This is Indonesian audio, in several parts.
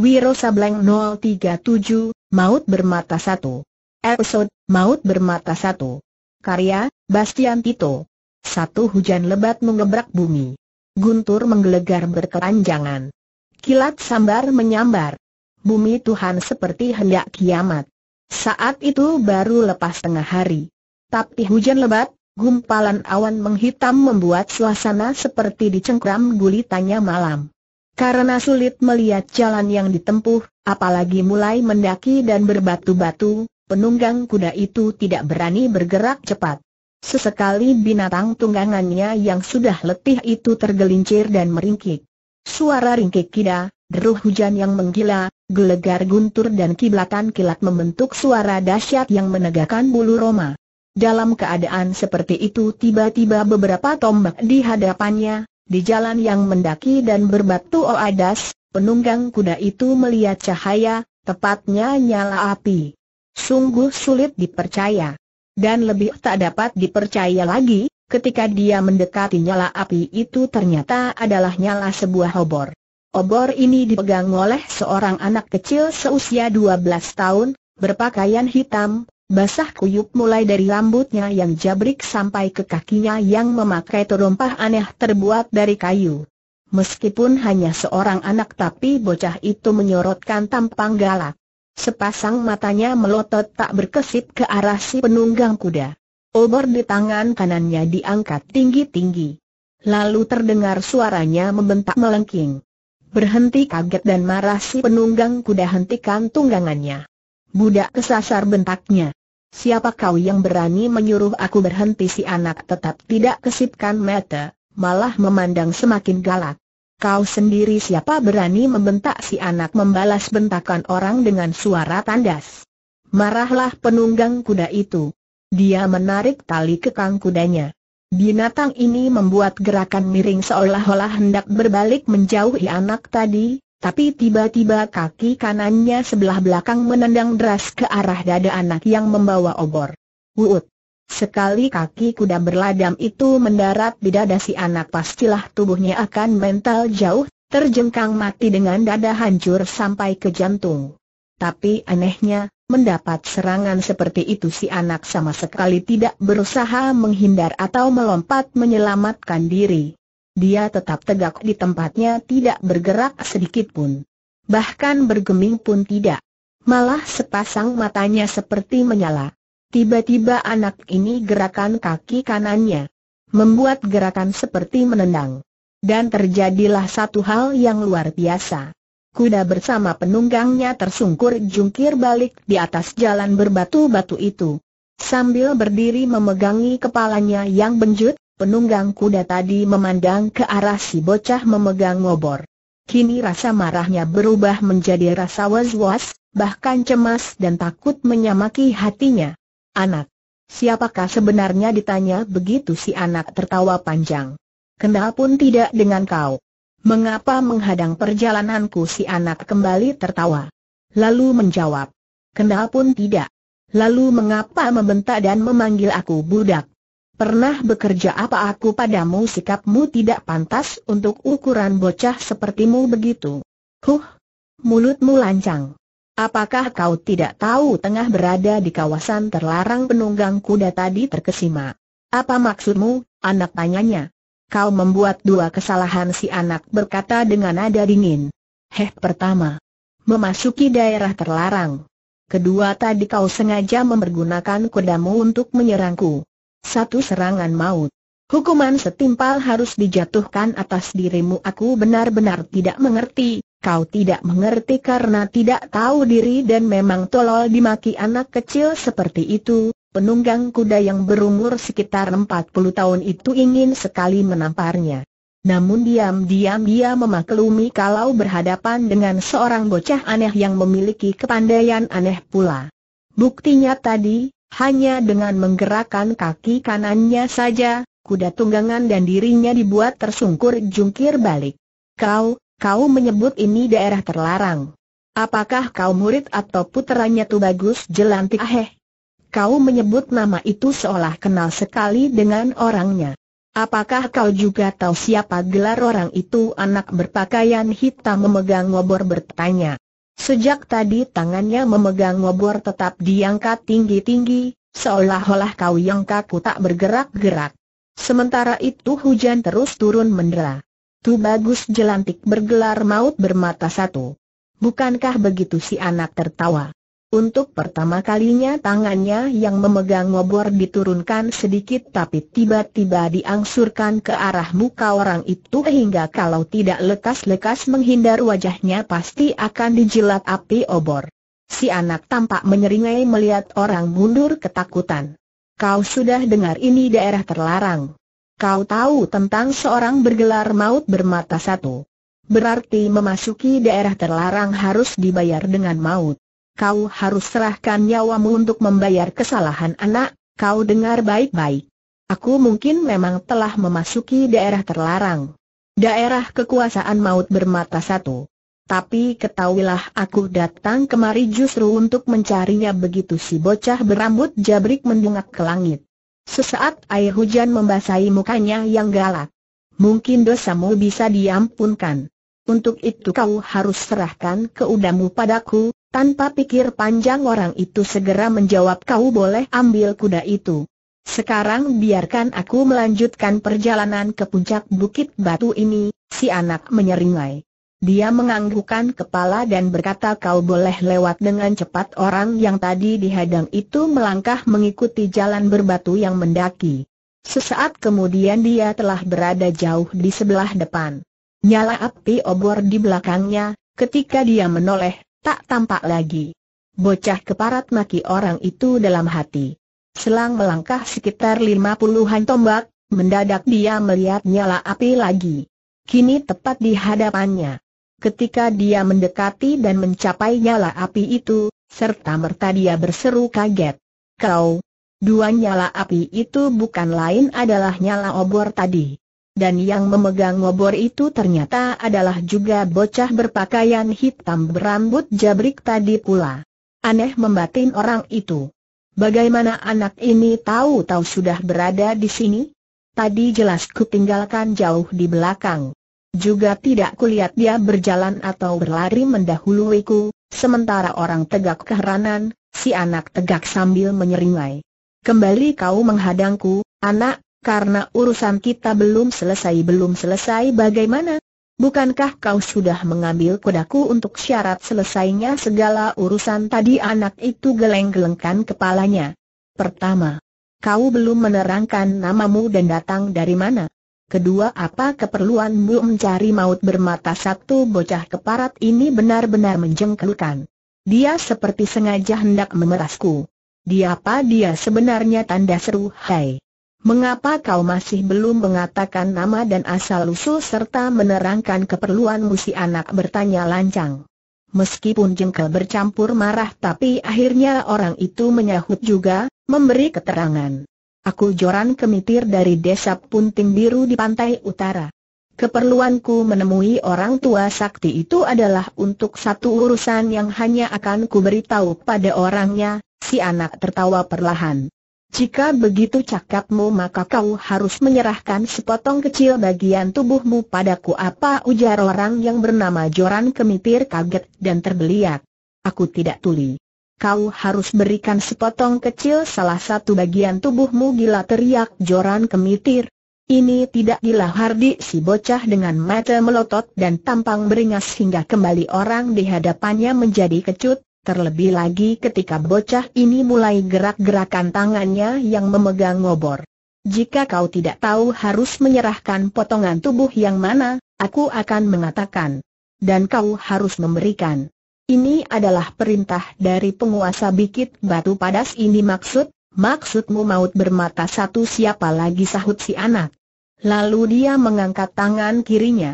Wiro Sableng 037, Maut Bermata 1. Episode, Maut Bermata 1. Karya, Bastian Tito. Satu hujan lebat mengebrak bumi. Guntur menggelegar berkeranjangan, Kilat sambar menyambar. Bumi Tuhan seperti hendak kiamat. Saat itu baru lepas tengah hari. Tapi hujan lebat, gumpalan awan menghitam membuat suasana seperti dicengkram gulitannya malam. Karena sulit melihat jalan yang ditempuh, apalagi mulai mendaki dan berbatu-batu, penunggang kuda itu tidak berani bergerak cepat. Sesekali binatang tunggangannya yang sudah letih itu tergelincir dan meringkik. Suara ringkik kida, deruh hujan yang menggila, gelegar guntur dan kiblatan kilat membentuk suara dahsyat yang menegakkan bulu roma. Dalam keadaan seperti itu tiba-tiba beberapa tombak di hadapannya, di jalan yang mendaki dan berbatu oadas, penunggang kuda itu melihat cahaya, tepatnya nyala api. Sungguh sulit dipercaya. Dan lebih tak dapat dipercaya lagi, ketika dia mendekati nyala api itu ternyata adalah nyala sebuah obor. Obor ini dipegang oleh seorang anak kecil seusia 12 tahun, berpakaian hitam, Basah kuyup mulai dari rambutnya yang jabrik sampai ke kakinya yang memakai terompah aneh terbuat dari kayu. Meskipun hanya seorang anak tapi bocah itu menyorotkan tampang galak. Sepasang matanya melotot tak berkesip ke arah si penunggang kuda. Obor di tangan kanannya diangkat tinggi-tinggi. Lalu terdengar suaranya membentak melengking. Berhenti kaget dan marah si penunggang kuda hentikan tunggangannya. Budak kesasar bentaknya. Siapa kau yang berani menyuruh aku berhenti si anak tetap tidak kesipkan mata, malah memandang semakin galak. Kau sendiri siapa berani membentak si anak membalas bentakan orang dengan suara tandas. Marahlah penunggang kuda itu. Dia menarik tali kekang kudanya. Binatang ini membuat gerakan miring seolah-olah hendak berbalik menjauhi anak tadi, tapi tiba-tiba kaki kanannya sebelah belakang menendang deras ke arah dada anak yang membawa obor. Wuut! Sekali kaki kuda berladam itu mendarat di dada si anak pastilah tubuhnya akan mental jauh, terjengkang mati dengan dada hancur sampai ke jantung. Tapi anehnya, mendapat serangan seperti itu si anak sama sekali tidak berusaha menghindar atau melompat menyelamatkan diri dia tetap tegak di tempatnya tidak bergerak sedikit pun. Bahkan bergeming pun tidak. Malah sepasang matanya seperti menyala. Tiba-tiba anak ini gerakan kaki kanannya. Membuat gerakan seperti menendang. Dan terjadilah satu hal yang luar biasa. Kuda bersama penunggangnya tersungkur jungkir balik di atas jalan berbatu-batu itu. Sambil berdiri memegangi kepalanya yang benjut, Penunggang kuda tadi memandang ke arah si bocah memegang ngobor. Kini rasa marahnya berubah menjadi rasa was-was, bahkan cemas dan takut menyamaki hatinya. Anak. Siapakah sebenarnya ditanya begitu si anak tertawa panjang. Kendal pun tidak dengan kau. Mengapa menghadang perjalananku si anak kembali tertawa. Lalu menjawab. Kendal pun tidak. Lalu mengapa membentak dan memanggil aku budak? Pernah bekerja apa aku padamu sikapmu tidak pantas untuk ukuran bocah sepertimu begitu. Huh, mulutmu lancang. Apakah kau tidak tahu tengah berada di kawasan terlarang penunggang kuda tadi terkesima? Apa maksudmu, anak tanyanya? Kau membuat dua kesalahan si anak berkata dengan nada dingin. Heh pertama, memasuki daerah terlarang. Kedua tadi kau sengaja mempergunakan kudamu untuk menyerangku. Satu serangan maut. Hukuman setimpal harus dijatuhkan atas dirimu Aku benar-benar tidak mengerti, kau tidak mengerti karena tidak tahu diri dan memang tolol dimaki anak kecil seperti itu Penunggang kuda yang berumur sekitar 40 tahun itu ingin sekali menamparnya namun diam-diam dia memaklumi kalau berhadapan dengan seorang bocah aneh yang memiliki kepandaian aneh pula. Buktinya tadi, hanya dengan menggerakkan kaki kanannya saja, kuda tunggangan dan dirinya dibuat tersungkur jungkir balik. Kau, kau menyebut ini daerah terlarang. Apakah kau murid atau puteranya tu bagus jelantik aheh? Kau menyebut nama itu seolah kenal sekali dengan orangnya. Apakah kau juga tahu siapa gelar orang itu anak berpakaian hitam memegang ngobor bertanya? Sejak tadi tangannya memegang obor tetap diangkat tinggi-tinggi, seolah-olah kau yang kaku tak bergerak-gerak. Sementara itu hujan terus turun mendera. Tu bagus jelantik bergelar maut bermata satu. Bukankah begitu si anak tertawa? Untuk pertama kalinya tangannya yang memegang obor diturunkan sedikit tapi tiba-tiba diangsurkan ke arah muka orang itu hingga kalau tidak lekas-lekas menghindar wajahnya pasti akan dijilat api obor. Si anak tampak menyeringai melihat orang mundur ketakutan. Kau sudah dengar ini daerah terlarang. Kau tahu tentang seorang bergelar maut bermata satu. Berarti memasuki daerah terlarang harus dibayar dengan maut kau harus serahkan nyawamu untuk membayar kesalahan anak, kau dengar baik-baik. Aku mungkin memang telah memasuki daerah terlarang. Daerah kekuasaan maut bermata satu. Tapi ketahuilah aku datang kemari justru untuk mencarinya begitu si bocah berambut jabrik mendungak ke langit. Sesaat air hujan membasahi mukanya yang galak. Mungkin dosamu bisa diampunkan. Untuk itu kau harus serahkan keudamu padaku, tanpa pikir panjang orang itu segera menjawab kau boleh ambil kuda itu. Sekarang biarkan aku melanjutkan perjalanan ke puncak bukit batu ini, si anak menyeringai. Dia menganggukkan kepala dan berkata kau boleh lewat dengan cepat orang yang tadi dihadang itu melangkah mengikuti jalan berbatu yang mendaki. Sesaat kemudian dia telah berada jauh di sebelah depan. Nyala api obor di belakangnya, ketika dia menoleh, tak tampak lagi. Bocah keparat maki orang itu dalam hati. Selang melangkah sekitar lima puluhan tombak, mendadak dia melihat nyala api lagi. Kini tepat di hadapannya. Ketika dia mendekati dan mencapai nyala api itu, serta merta dia berseru kaget. Kau, dua nyala api itu bukan lain adalah nyala obor tadi dan yang memegang obor itu ternyata adalah juga bocah berpakaian hitam berambut jabrik tadi pula. Aneh membatin orang itu. Bagaimana anak ini tahu-tahu sudah berada di sini? Tadi jelas ku tinggalkan jauh di belakang. Juga tidak kulihat dia berjalan atau berlari mendahuluiku, sementara orang tegak keheranan, si anak tegak sambil menyeringai. Kembali kau menghadangku, anak, karena urusan kita belum selesai belum selesai bagaimana? Bukankah kau sudah mengambil kodaku untuk syarat selesainya segala urusan tadi anak itu geleng-gelengkan kepalanya. Pertama, kau belum menerangkan namamu dan datang dari mana. Kedua apa keperluanmu mencari maut bermata satu bocah keparat ini benar-benar menjengkelkan. Dia seperti sengaja hendak memerasku. Dia apa dia sebenarnya tanda seru hai. Mengapa kau masih belum mengatakan nama dan asal-usul serta menerangkan keperluan si anak bertanya lancang? Meskipun jengkel bercampur marah tapi akhirnya orang itu menyahut juga, memberi keterangan. Aku Joran Kemitir dari desa Punting Biru di pantai utara. Keperluanku menemui orang tua sakti itu adalah untuk satu urusan yang hanya akan ku beritahu pada orangnya, si anak tertawa perlahan. Jika begitu cakapmu maka kau harus menyerahkan sepotong kecil bagian tubuhmu padaku apa ujar orang yang bernama Joran Kemitir kaget dan terbeliak. Aku tidak tuli. Kau harus berikan sepotong kecil salah satu bagian tubuhmu gila teriak Joran Kemitir. Ini tidak gila Hardi si bocah dengan mata melotot dan tampang beringas hingga kembali orang di hadapannya menjadi kecut, Terlebih lagi ketika bocah ini mulai gerak-gerakan tangannya yang memegang obor. Jika kau tidak tahu harus menyerahkan potongan tubuh yang mana, aku akan mengatakan. Dan kau harus memberikan. Ini adalah perintah dari penguasa bikit batu padas ini maksud, maksudmu maut bermata satu siapa lagi sahut si anak. Lalu dia mengangkat tangan kirinya.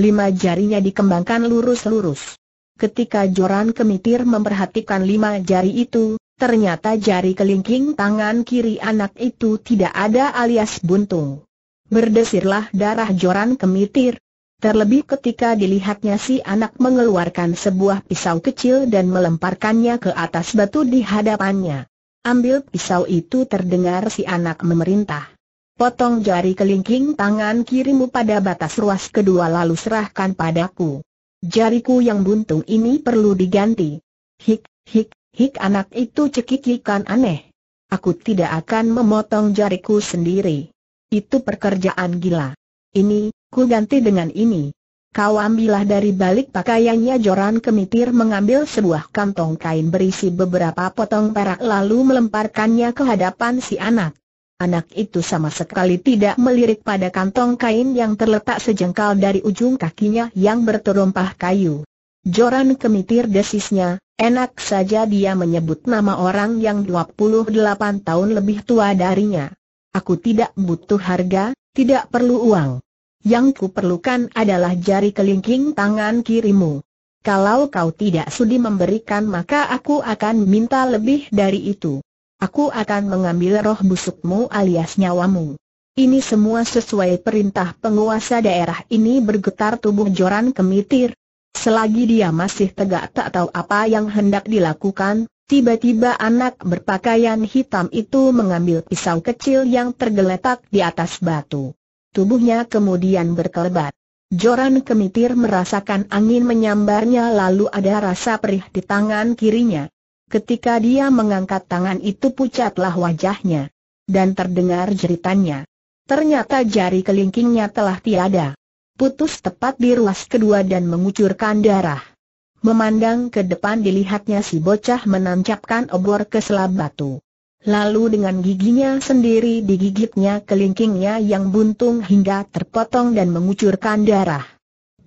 Lima jarinya dikembangkan lurus-lurus ketika Joran Kemitir memperhatikan lima jari itu, ternyata jari kelingking tangan kiri anak itu tidak ada alias buntung. Berdesirlah darah Joran Kemitir. Terlebih ketika dilihatnya si anak mengeluarkan sebuah pisau kecil dan melemparkannya ke atas batu di hadapannya. Ambil pisau itu terdengar si anak memerintah. Potong jari kelingking tangan kirimu pada batas ruas kedua lalu serahkan padaku jariku yang buntung ini perlu diganti. Hik, hik, hik anak itu cekikikan aneh. Aku tidak akan memotong jariku sendiri. Itu pekerjaan gila. Ini, ku ganti dengan ini. Kau ambillah dari balik pakaiannya Joran Kemitir mengambil sebuah kantong kain berisi beberapa potong perak lalu melemparkannya ke hadapan si anak. Anak itu sama sekali tidak melirik pada kantong kain yang terletak sejengkal dari ujung kakinya yang berterompah kayu. Joran kemitir desisnya, enak saja dia menyebut nama orang yang 28 tahun lebih tua darinya. Aku tidak butuh harga, tidak perlu uang. Yang ku perlukan adalah jari kelingking tangan kirimu. Kalau kau tidak sudi memberikan maka aku akan minta lebih dari itu. Aku akan mengambil roh busukmu alias nyawamu. Ini semua sesuai perintah penguasa daerah ini bergetar tubuh Joran kemitir. Selagi dia masih tegak tak tahu apa yang hendak dilakukan, tiba-tiba anak berpakaian hitam itu mengambil pisau kecil yang tergeletak di atas batu. Tubuhnya kemudian berkelebat. Joran kemitir merasakan angin menyambarnya lalu ada rasa perih di tangan kirinya. Ketika dia mengangkat tangan itu pucatlah wajahnya. Dan terdengar jeritannya. Ternyata jari kelingkingnya telah tiada. Putus tepat di ruas kedua dan mengucurkan darah. Memandang ke depan dilihatnya si bocah menancapkan obor ke selap batu. Lalu dengan giginya sendiri digigitnya kelingkingnya yang buntung hingga terpotong dan mengucurkan darah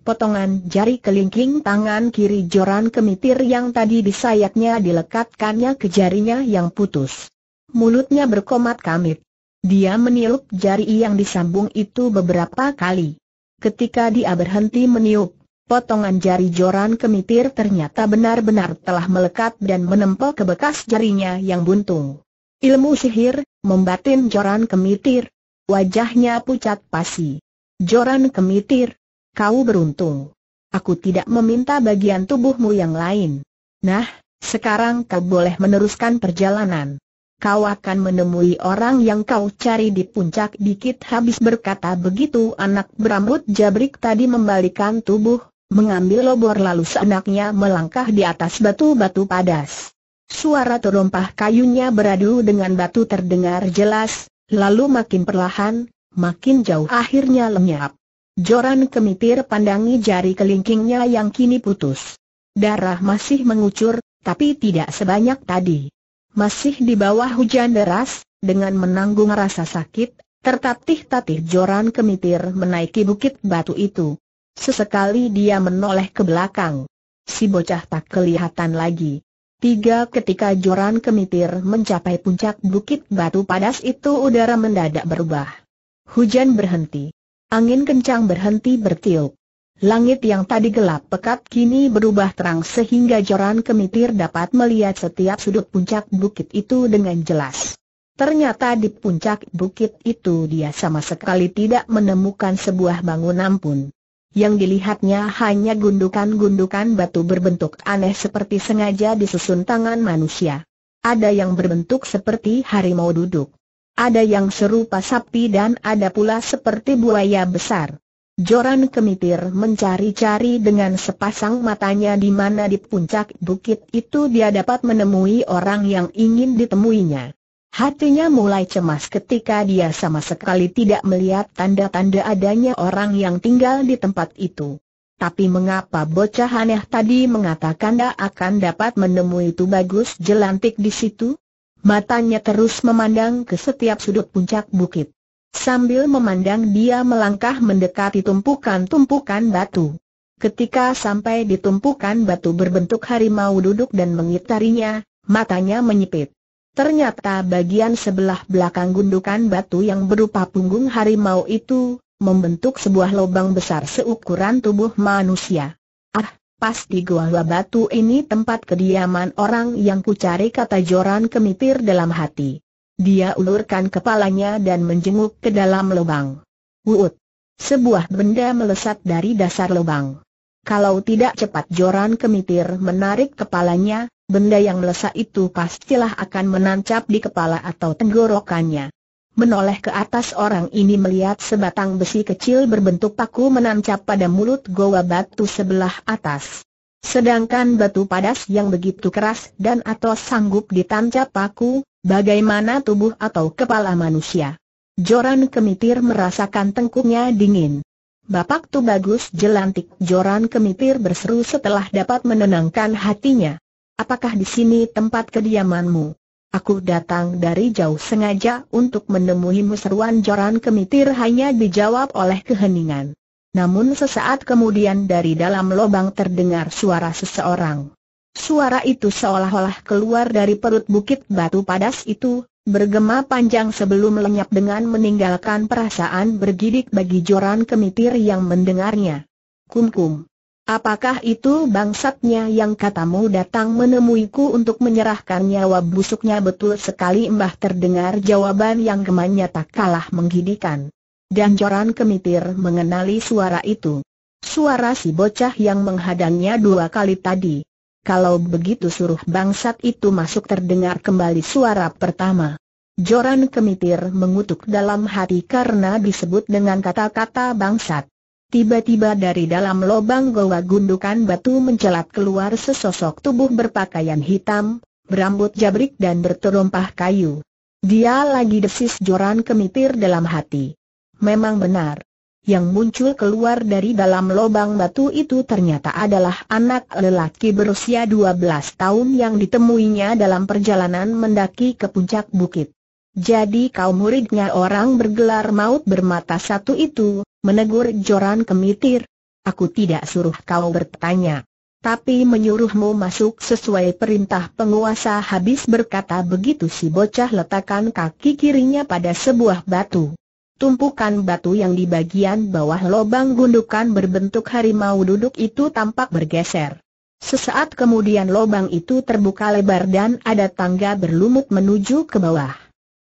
potongan jari kelingking tangan kiri Joran kemitir yang tadi disayatnya dilekatkannya ke jarinya yang putus. Mulutnya berkomat kamit. Dia meniup jari yang disambung itu beberapa kali. Ketika dia berhenti meniup, Potongan jari joran kemitir ternyata benar-benar telah melekat dan menempel ke bekas jarinya yang buntung. Ilmu sihir, membatin joran kemitir. Wajahnya pucat pasi. Joran kemitir, kau beruntung. Aku tidak meminta bagian tubuhmu yang lain. Nah, sekarang kau boleh meneruskan perjalanan. Kau akan menemui orang yang kau cari di puncak dikit habis berkata begitu anak berambut jabrik tadi membalikan tubuh, mengambil lobor lalu seenaknya melangkah di atas batu-batu padas. Suara terompah kayunya beradu dengan batu terdengar jelas, lalu makin perlahan, makin jauh akhirnya lenyap. Joran Kemitir pandangi jari kelingkingnya yang kini putus. Darah masih mengucur, tapi tidak sebanyak tadi. Masih di bawah hujan deras, dengan menanggung rasa sakit, tertatih-tatih Joran Kemitir menaiki bukit batu itu. Sesekali dia menoleh ke belakang. Si bocah tak kelihatan lagi. Tiga ketika Joran Kemitir mencapai puncak bukit batu padas itu udara mendadak berubah. Hujan berhenti. Angin kencang berhenti bertiup. Langit yang tadi gelap pekat kini berubah terang sehingga joran kemitir dapat melihat setiap sudut puncak bukit itu dengan jelas. Ternyata di puncak bukit itu dia sama sekali tidak menemukan sebuah bangunan pun. Yang dilihatnya hanya gundukan-gundukan batu berbentuk aneh seperti sengaja disusun tangan manusia. Ada yang berbentuk seperti harimau duduk. Ada yang serupa sapi dan ada pula seperti buaya besar. Joran kemitir mencari-cari dengan sepasang matanya di mana di puncak bukit itu dia dapat menemui orang yang ingin ditemuinya. Hatinya mulai cemas ketika dia sama sekali tidak melihat tanda-tanda adanya orang yang tinggal di tempat itu. Tapi mengapa bocah aneh tadi mengatakan dia akan dapat menemui tu bagus jelantik di situ? matanya terus memandang ke setiap sudut puncak bukit. Sambil memandang dia melangkah mendekati tumpukan-tumpukan batu. Ketika sampai di tumpukan batu berbentuk harimau duduk dan mengitarinya, matanya menyipit. Ternyata bagian sebelah belakang gundukan batu yang berupa punggung harimau itu, membentuk sebuah lubang besar seukuran tubuh manusia. Pasti gua gua batu ini tempat kediaman orang yang ku cari kata Joran kemitir dalam hati. Dia ulurkan kepalanya dan menjenguk ke dalam lubang. Wuut. Sebuah benda melesat dari dasar lubang. Kalau tidak cepat Joran kemitir menarik kepalanya, benda yang melesat itu pastilah akan menancap di kepala atau tenggorokannya. Menoleh ke atas orang ini melihat sebatang besi kecil berbentuk paku menancap pada mulut goa batu sebelah atas. Sedangkan batu padas yang begitu keras dan atau sanggup ditancap paku, bagaimana tubuh atau kepala manusia. Joran Kemitir merasakan tengkuknya dingin. Bapak tu bagus jelantik Joran Kemitir berseru setelah dapat menenangkan hatinya. Apakah di sini tempat kediamanmu? Aku datang dari jauh sengaja untuk menemuimu seruan Joran Kemitir hanya dijawab oleh keheningan. Namun sesaat kemudian dari dalam lubang terdengar suara seseorang. Suara itu seolah-olah keluar dari perut bukit batu padas itu, bergema panjang sebelum lenyap dengan meninggalkan perasaan bergidik bagi Joran Kemitir yang mendengarnya. Kum-kum. Apakah itu bangsatnya yang katamu datang menemuiku untuk menyerahkan nyawa busuknya betul sekali Mbah terdengar jawaban yang gemanya tak kalah menggidikan. Dan Joran Kemitir mengenali suara itu. Suara si bocah yang menghadangnya dua kali tadi. Kalau begitu suruh bangsat itu masuk terdengar kembali suara pertama. Joran Kemitir mengutuk dalam hati karena disebut dengan kata-kata bangsat. Tiba-tiba dari dalam lubang goa gundukan batu mencelat keluar sesosok tubuh berpakaian hitam, berambut jabrik dan berterompah kayu. Dia lagi desis joran kemitir dalam hati. Memang benar. Yang muncul keluar dari dalam lubang batu itu ternyata adalah anak lelaki berusia 12 tahun yang ditemuinya dalam perjalanan mendaki ke puncak bukit. Jadi kaum muridnya orang bergelar maut bermata satu itu, menegur Joran Kemitir. Aku tidak suruh kau bertanya. Tapi menyuruhmu masuk sesuai perintah penguasa habis berkata begitu si bocah letakkan kaki kirinya pada sebuah batu. Tumpukan batu yang di bagian bawah lobang gundukan berbentuk harimau duduk itu tampak bergeser. Sesaat kemudian lobang itu terbuka lebar dan ada tangga berlumut menuju ke bawah.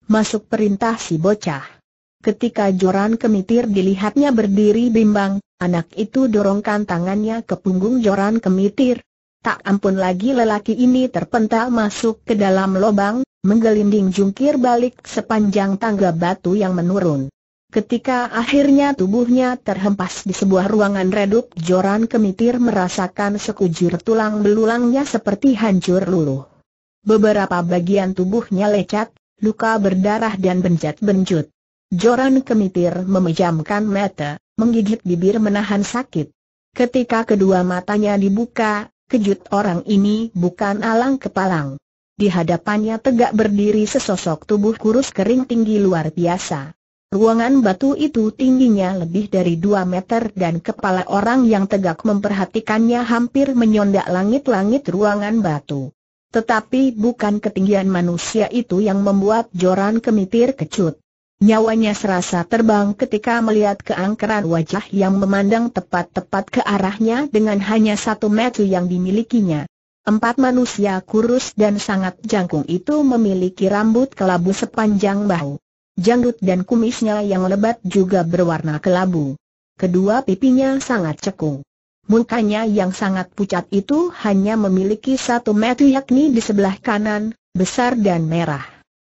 Masuk perintah si bocah. Ketika Joran Kemitir dilihatnya berdiri bimbang, anak itu dorongkan tangannya ke punggung Joran Kemitir. Tak ampun lagi lelaki ini terpental masuk ke dalam lubang, menggelinding jungkir balik sepanjang tangga batu yang menurun. Ketika akhirnya tubuhnya terhempas di sebuah ruangan redup, Joran Kemitir merasakan sekujur tulang belulangnya seperti hancur luluh. Beberapa bagian tubuhnya lecet, luka berdarah dan benjat-benjut. Joran kemitir memejamkan mata, menggigit bibir menahan sakit. Ketika kedua matanya dibuka, kejut orang ini bukan alang kepalang. Di hadapannya tegak berdiri sesosok tubuh kurus kering tinggi luar biasa. Ruangan batu itu tingginya lebih dari dua meter dan kepala orang yang tegak memperhatikannya hampir menyondak langit-langit ruangan batu. Tetapi bukan ketinggian manusia itu yang membuat Joran kemitir kecut. Nyawanya serasa terbang ketika melihat keangkeran wajah yang memandang tepat-tepat ke arahnya dengan hanya satu metu yang dimilikinya. Empat manusia kurus dan sangat jangkung itu memiliki rambut kelabu sepanjang bahu. Janggut dan kumisnya yang lebat juga berwarna kelabu. Kedua pipinya sangat cekung. Mukanya yang sangat pucat itu hanya memiliki satu metu yakni di sebelah kanan, besar dan merah.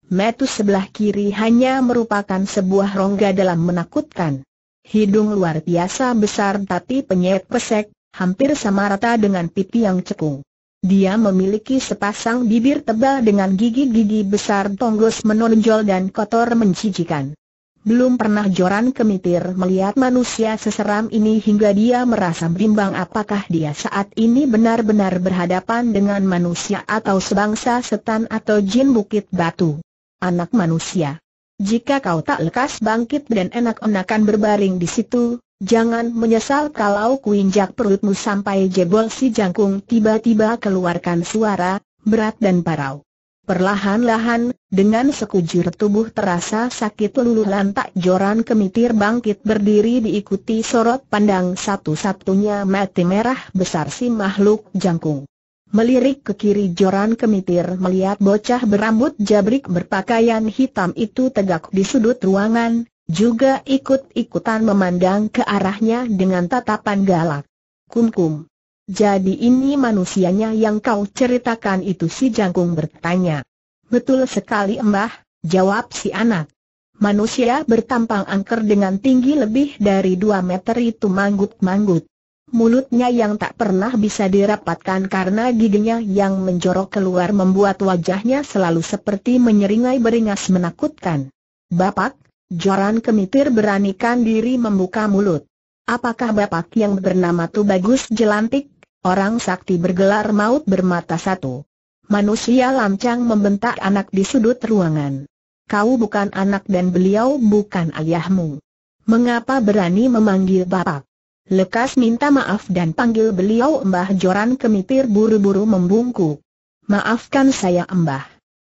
Metu sebelah kiri hanya merupakan sebuah rongga dalam menakutkan. Hidung luar biasa besar tapi penyet pesek, hampir sama rata dengan pipi yang cekung. Dia memiliki sepasang bibir tebal dengan gigi-gigi besar tonggos menonjol dan kotor menjijikan. Belum pernah Joran Kemitir melihat manusia seseram ini hingga dia merasa bimbang apakah dia saat ini benar-benar berhadapan dengan manusia atau sebangsa setan atau jin bukit batu anak manusia. Jika kau tak lekas bangkit dan enak-enakan berbaring di situ, jangan menyesal kalau kuinjak perutmu sampai jebol si jangkung tiba-tiba keluarkan suara, berat dan parau. Perlahan-lahan, dengan sekujur tubuh terasa sakit luluh lantak joran kemitir bangkit berdiri diikuti sorot pandang satu-satunya mati merah besar si makhluk jangkung. Melirik ke kiri Joran Kemitir melihat bocah berambut jabrik berpakaian hitam itu tegak di sudut ruangan, juga ikut-ikutan memandang ke arahnya dengan tatapan galak. Kum-kum. Jadi ini manusianya yang kau ceritakan itu si jangkung bertanya. Betul sekali embah, jawab si anak. Manusia bertampang angker dengan tinggi lebih dari 2 meter itu manggut-manggut. Mulutnya yang tak pernah bisa dirapatkan karena giginya yang menjorok keluar membuat wajahnya selalu seperti menyeringai beringas menakutkan. Bapak, Joran Kemitir beranikan diri membuka mulut. Apakah bapak yang bernama Tu Bagus Jelantik, orang sakti bergelar maut bermata satu? Manusia lancang membentak anak di sudut ruangan. Kau bukan anak dan beliau bukan ayahmu. Mengapa berani memanggil bapak? Lekas minta maaf dan panggil beliau Mbah Joran Kemitir buru-buru membungkuk. Maafkan saya Mbah.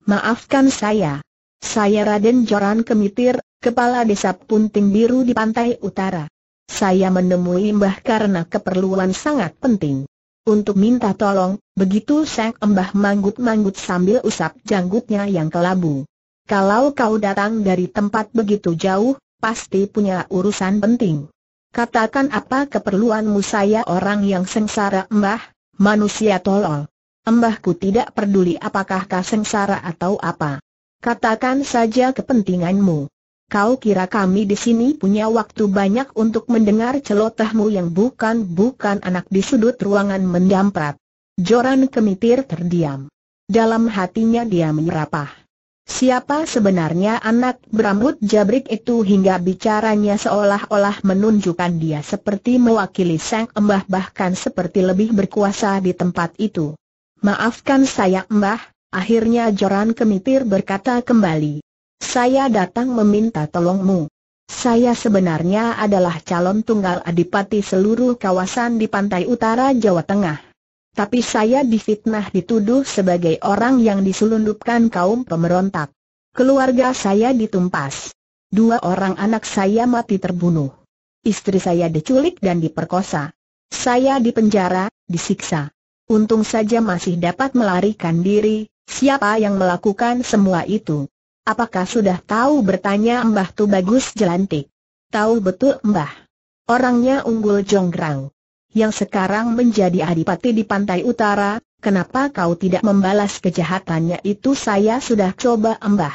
Maafkan saya. Saya Raden Joran Kemitir, Kepala Desa Punting Biru di Pantai Utara. Saya menemui Mbah karena keperluan sangat penting. Untuk minta tolong, begitu Seng Mbah manggut-manggut sambil usap janggutnya yang kelabu. Kalau kau datang dari tempat begitu jauh, pasti punya urusan penting. Katakan apa keperluanmu saya orang yang sengsara mbah, manusia tolol. Mbahku tidak peduli apakah kau sengsara atau apa. Katakan saja kepentinganmu. Kau kira kami di sini punya waktu banyak untuk mendengar celotehmu yang bukan-bukan anak di sudut ruangan mendamprat. Joran kemitir terdiam. Dalam hatinya dia menyerapah. Siapa sebenarnya anak berambut jabrik itu hingga bicaranya seolah-olah menunjukkan dia seperti mewakili sang embah bahkan seperti lebih berkuasa di tempat itu. Maafkan saya embah, akhirnya Joran Kemitir berkata kembali. Saya datang meminta tolongmu. Saya sebenarnya adalah calon tunggal adipati seluruh kawasan di pantai utara Jawa Tengah. Tapi saya difitnah dituduh sebagai orang yang diselundupkan kaum pemberontak. Keluarga saya ditumpas. Dua orang anak saya mati terbunuh. Istri saya diculik dan diperkosa. Saya dipenjara, disiksa. Untung saja masih dapat melarikan diri, siapa yang melakukan semua itu? Apakah sudah tahu bertanya Mbah Tu Bagus Jelantik? Tahu betul Mbah. Orangnya unggul jonggrang yang sekarang menjadi adipati di pantai utara, kenapa kau tidak membalas kejahatannya itu saya sudah coba embah.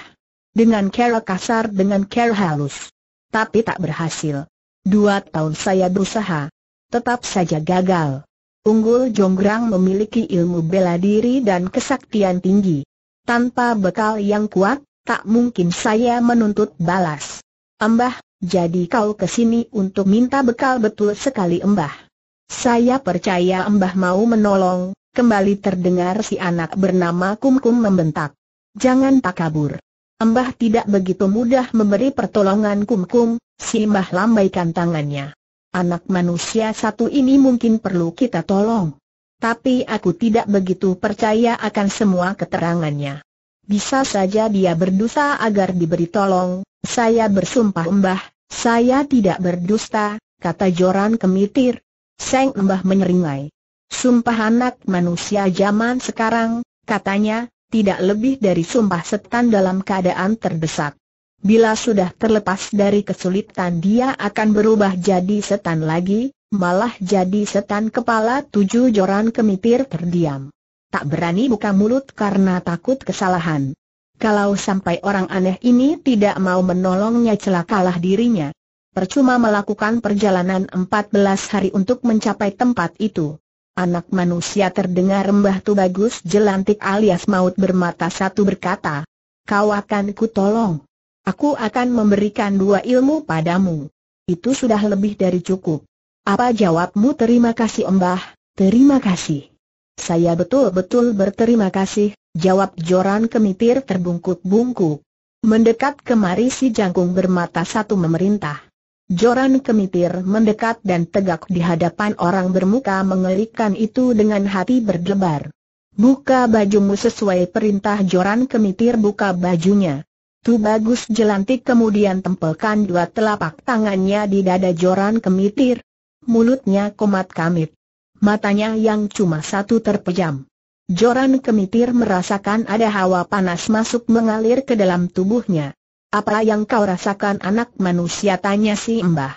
Dengan cara kasar dengan cara halus. Tapi tak berhasil. Dua tahun saya berusaha. Tetap saja gagal. Unggul Jonggrang memiliki ilmu bela diri dan kesaktian tinggi. Tanpa bekal yang kuat, tak mungkin saya menuntut balas. Embah, jadi kau kesini untuk minta bekal betul sekali embah. Saya percaya Mbah mau menolong, kembali terdengar si anak bernama Kumkum Kum membentak. Jangan tak kabur. Mbah tidak begitu mudah memberi pertolongan Kumkum. Kum, si Mbah lambaikan tangannya. Anak manusia satu ini mungkin perlu kita tolong. Tapi aku tidak begitu percaya akan semua keterangannya. Bisa saja dia berdosa agar diberi tolong, saya bersumpah Mbah, saya tidak berdusta, kata Joran Kemitir, Seng Mbah menyeringai. Sumpah anak manusia zaman sekarang, katanya, tidak lebih dari sumpah setan dalam keadaan terdesak. Bila sudah terlepas dari kesulitan dia akan berubah jadi setan lagi, malah jadi setan kepala tujuh joran kemitir terdiam. Tak berani buka mulut karena takut kesalahan. Kalau sampai orang aneh ini tidak mau menolongnya celakalah dirinya. Percuma melakukan perjalanan 14 hari untuk mencapai tempat itu. Anak manusia terdengar Mbah bagus Jelantik alias maut bermata satu berkata, Kau akan ku tolong. Aku akan memberikan dua ilmu padamu. Itu sudah lebih dari cukup. Apa jawabmu terima kasih Mbah, terima kasih. Saya betul-betul berterima kasih, jawab Joran Kemitir terbungkuk-bungkuk. Mendekat kemari si jangkung bermata satu memerintah. Joran kemitir mendekat dan tegak di hadapan orang bermuka mengerikan itu dengan hati berdebar. Buka bajumu sesuai perintah Joran kemitir buka bajunya. Tu bagus jelantik kemudian tempelkan dua telapak tangannya di dada Joran kemitir. Mulutnya komat kamit. Matanya yang cuma satu terpejam. Joran kemitir merasakan ada hawa panas masuk mengalir ke dalam tubuhnya. Apa yang kau rasakan anak manusia tanya si Mbah.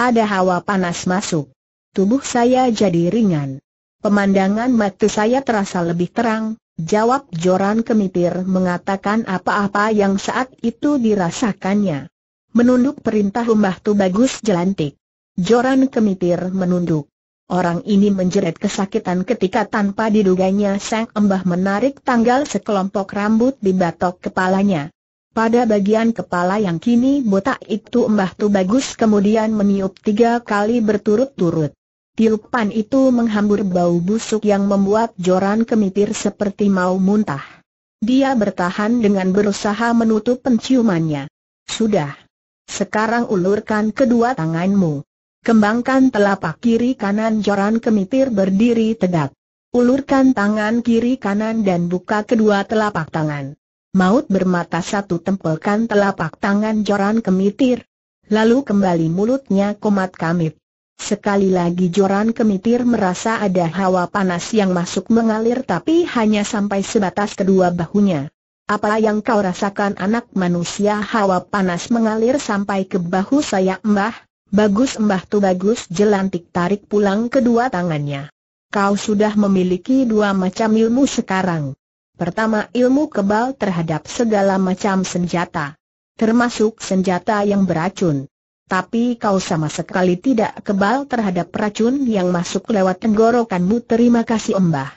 Ada hawa panas masuk. Tubuh saya jadi ringan. Pemandangan mata saya terasa lebih terang, jawab Joran Kemitir mengatakan apa-apa yang saat itu dirasakannya. Menunduk perintah Mbah Tu Bagus Jelantik. Joran Kemitir menunduk. Orang ini menjerit kesakitan ketika tanpa diduganya sang embah menarik tanggal sekelompok rambut di batok kepalanya. Pada bagian kepala yang kini botak itu Mbah Tu Bagus kemudian meniup tiga kali berturut-turut. Tiupan itu menghambur bau busuk yang membuat Joran kemitir seperti mau muntah. Dia bertahan dengan berusaha menutup penciumannya. Sudah. Sekarang ulurkan kedua tanganmu. Kembangkan telapak kiri kanan Joran kemitir berdiri tegak. Ulurkan tangan kiri kanan dan buka kedua telapak tangan. Maut bermata satu tempelkan telapak tangan Joran Kemitir. Lalu kembali mulutnya komat kamit. Sekali lagi Joran Kemitir merasa ada hawa panas yang masuk mengalir tapi hanya sampai sebatas kedua bahunya. Apa yang kau rasakan anak manusia hawa panas mengalir sampai ke bahu saya mbah? Bagus mbah tu bagus jelantik tarik pulang kedua tangannya. Kau sudah memiliki dua macam ilmu sekarang. Pertama ilmu kebal terhadap segala macam senjata. Termasuk senjata yang beracun. Tapi kau sama sekali tidak kebal terhadap racun yang masuk lewat tenggorokanmu terima kasih embah.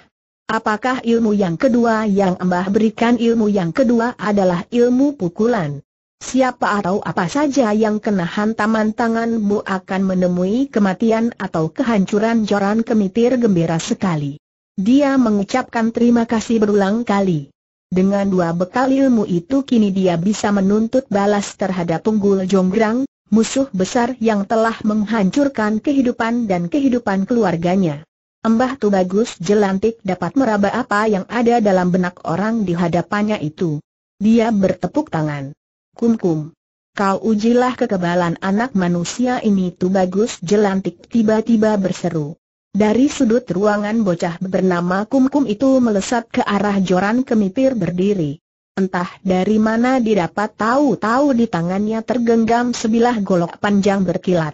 Apakah ilmu yang kedua yang embah berikan ilmu yang kedua adalah ilmu pukulan? Siapa atau apa saja yang kena hantaman tanganmu akan menemui kematian atau kehancuran joran kemitir gembira sekali. Dia mengucapkan terima kasih berulang kali. Dengan dua bekal ilmu itu kini dia bisa menuntut balas terhadap Unggul jonggrang, musuh besar yang telah menghancurkan kehidupan dan kehidupan keluarganya. Embah Tu Bagus Jelantik dapat meraba apa yang ada dalam benak orang di hadapannya itu. Dia bertepuk tangan. Kum-kum. Kau ujilah kekebalan anak manusia ini Tu Bagus Jelantik tiba-tiba berseru. Dari sudut ruangan bocah bernama Kumkum itu melesat ke arah Joran Kemipir berdiri. Entah dari mana didapat tahu-tahu di tangannya tergenggam sebilah golok panjang berkilat.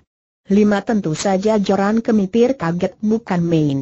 Lima tentu saja Joran Kemipir kaget bukan main.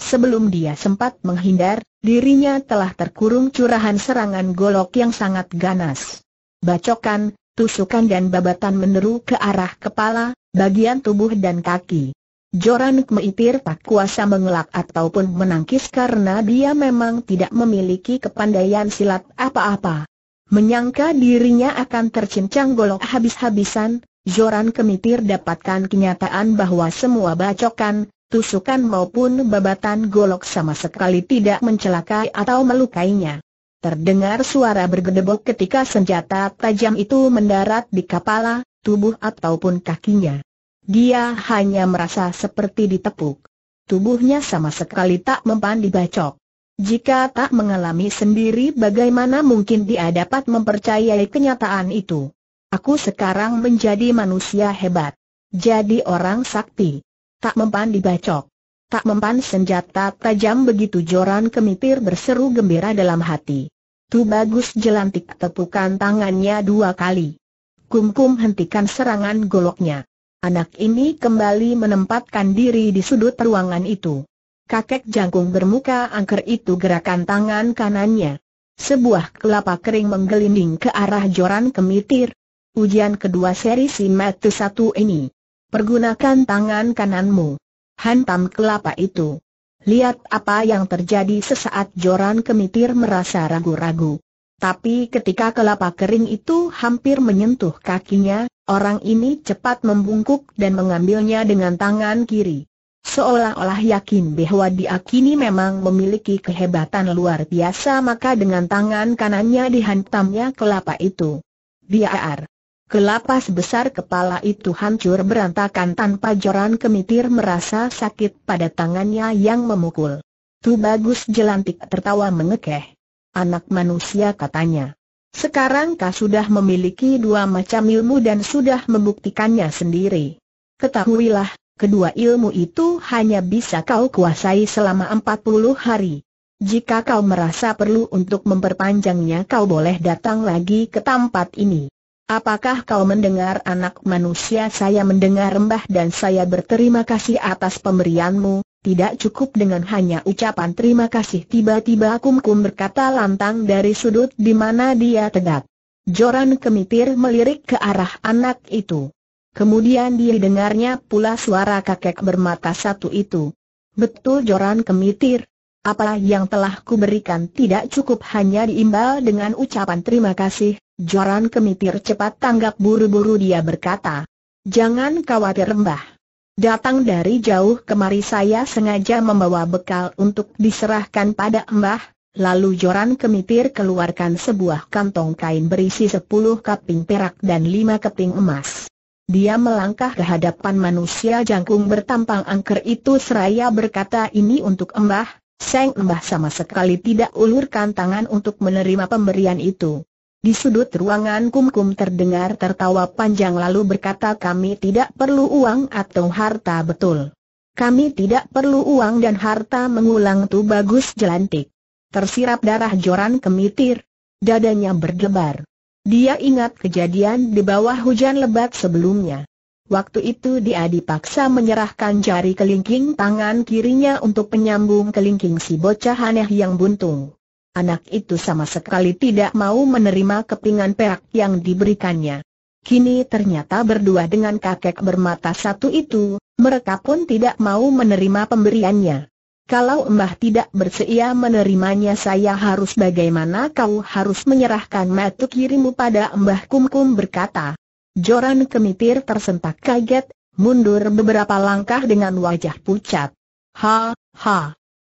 Sebelum dia sempat menghindar, dirinya telah terkurung curahan serangan golok yang sangat ganas. Bacokan, tusukan dan babatan meneru ke arah kepala, bagian tubuh dan kaki. Joran Kmeitir tak kuasa mengelak ataupun menangkis karena dia memang tidak memiliki kepandaian silat apa-apa. Menyangka dirinya akan tercincang golok habis-habisan, Joran Kemitir dapatkan kenyataan bahwa semua bacokan, tusukan maupun babatan golok sama sekali tidak mencelakai atau melukainya. Terdengar suara bergedebok ketika senjata tajam itu mendarat di kepala, tubuh ataupun kakinya. Dia hanya merasa seperti ditepuk. Tubuhnya sama sekali tak mempan dibacok. Jika tak mengalami sendiri bagaimana mungkin dia dapat mempercayai kenyataan itu. Aku sekarang menjadi manusia hebat. Jadi orang sakti. Tak mempan dibacok. Tak mempan senjata tajam begitu joran kemitir berseru gembira dalam hati. Tu bagus jelantik tepukan tangannya dua kali. Kum-kum hentikan serangan goloknya. Anak ini kembali menempatkan diri di sudut ruangan itu. Kakek jangkung bermuka angker itu gerakan tangan kanannya. Sebuah kelapa kering menggelinding ke arah joran kemitir. Ujian kedua seri si Simetu satu ini. Pergunakan tangan kananmu. Hantam kelapa itu. Lihat apa yang terjadi sesaat joran kemitir merasa ragu-ragu. Tapi ketika kelapa kering itu hampir menyentuh kakinya, Orang ini cepat membungkuk dan mengambilnya dengan tangan kiri. Seolah-olah yakin bahwa dia kini memang memiliki kehebatan luar biasa maka dengan tangan kanannya dihantamnya kelapa itu. Biar. Kelapa sebesar kepala itu hancur berantakan tanpa joran kemitir merasa sakit pada tangannya yang memukul. Tu bagus jelantik tertawa mengekeh. Anak manusia katanya. Sekarang kau sudah memiliki dua macam ilmu dan sudah membuktikannya sendiri. Ketahuilah, kedua ilmu itu hanya bisa kau kuasai selama empat puluh hari. Jika kau merasa perlu untuk memperpanjangnya kau boleh datang lagi ke tempat ini. Apakah kau mendengar anak manusia saya mendengar rembah dan saya berterima kasih atas pemberianmu, tidak cukup dengan hanya ucapan terima kasih tiba-tiba kumkum Kum berkata lantang dari sudut di mana dia tegak. Joran kemitir melirik ke arah anak itu. Kemudian dia dengarnya pula suara kakek bermata satu itu. Betul Joran kemitir. Apa yang telah kuberikan tidak cukup hanya diimbal dengan ucapan terima kasih. Joran kemitir cepat tanggap buru-buru dia berkata. Jangan khawatir Mbah. Datang dari jauh kemari saya sengaja membawa bekal untuk diserahkan pada Mbah, lalu Joran Kemitir keluarkan sebuah kantong kain berisi sepuluh keping perak dan lima keping emas. Dia melangkah ke hadapan manusia jangkung bertampang angker itu seraya berkata ini untuk Mbah, Seng Mbah sama sekali tidak ulurkan tangan untuk menerima pemberian itu. Di sudut ruangan kumkum -kum terdengar tertawa panjang lalu berkata kami tidak perlu uang atau harta betul. Kami tidak perlu uang dan harta mengulang tu bagus jelantik. Tersirap darah joran kemitir. Dadanya berdebar. Dia ingat kejadian di bawah hujan lebat sebelumnya. Waktu itu dia dipaksa menyerahkan jari kelingking tangan kirinya untuk penyambung kelingking si bocah aneh yang buntung. Anak itu sama sekali tidak mau menerima kepingan perak yang diberikannya. Kini ternyata berdua dengan kakek bermata satu itu, mereka pun tidak mau menerima pemberiannya. Kalau Mbah tidak bersedia menerimanya saya harus bagaimana kau harus menyerahkan matu kirimu pada Mbah Kumkum berkata. Joran kemitir tersentak kaget, mundur beberapa langkah dengan wajah pucat. Ha, ha,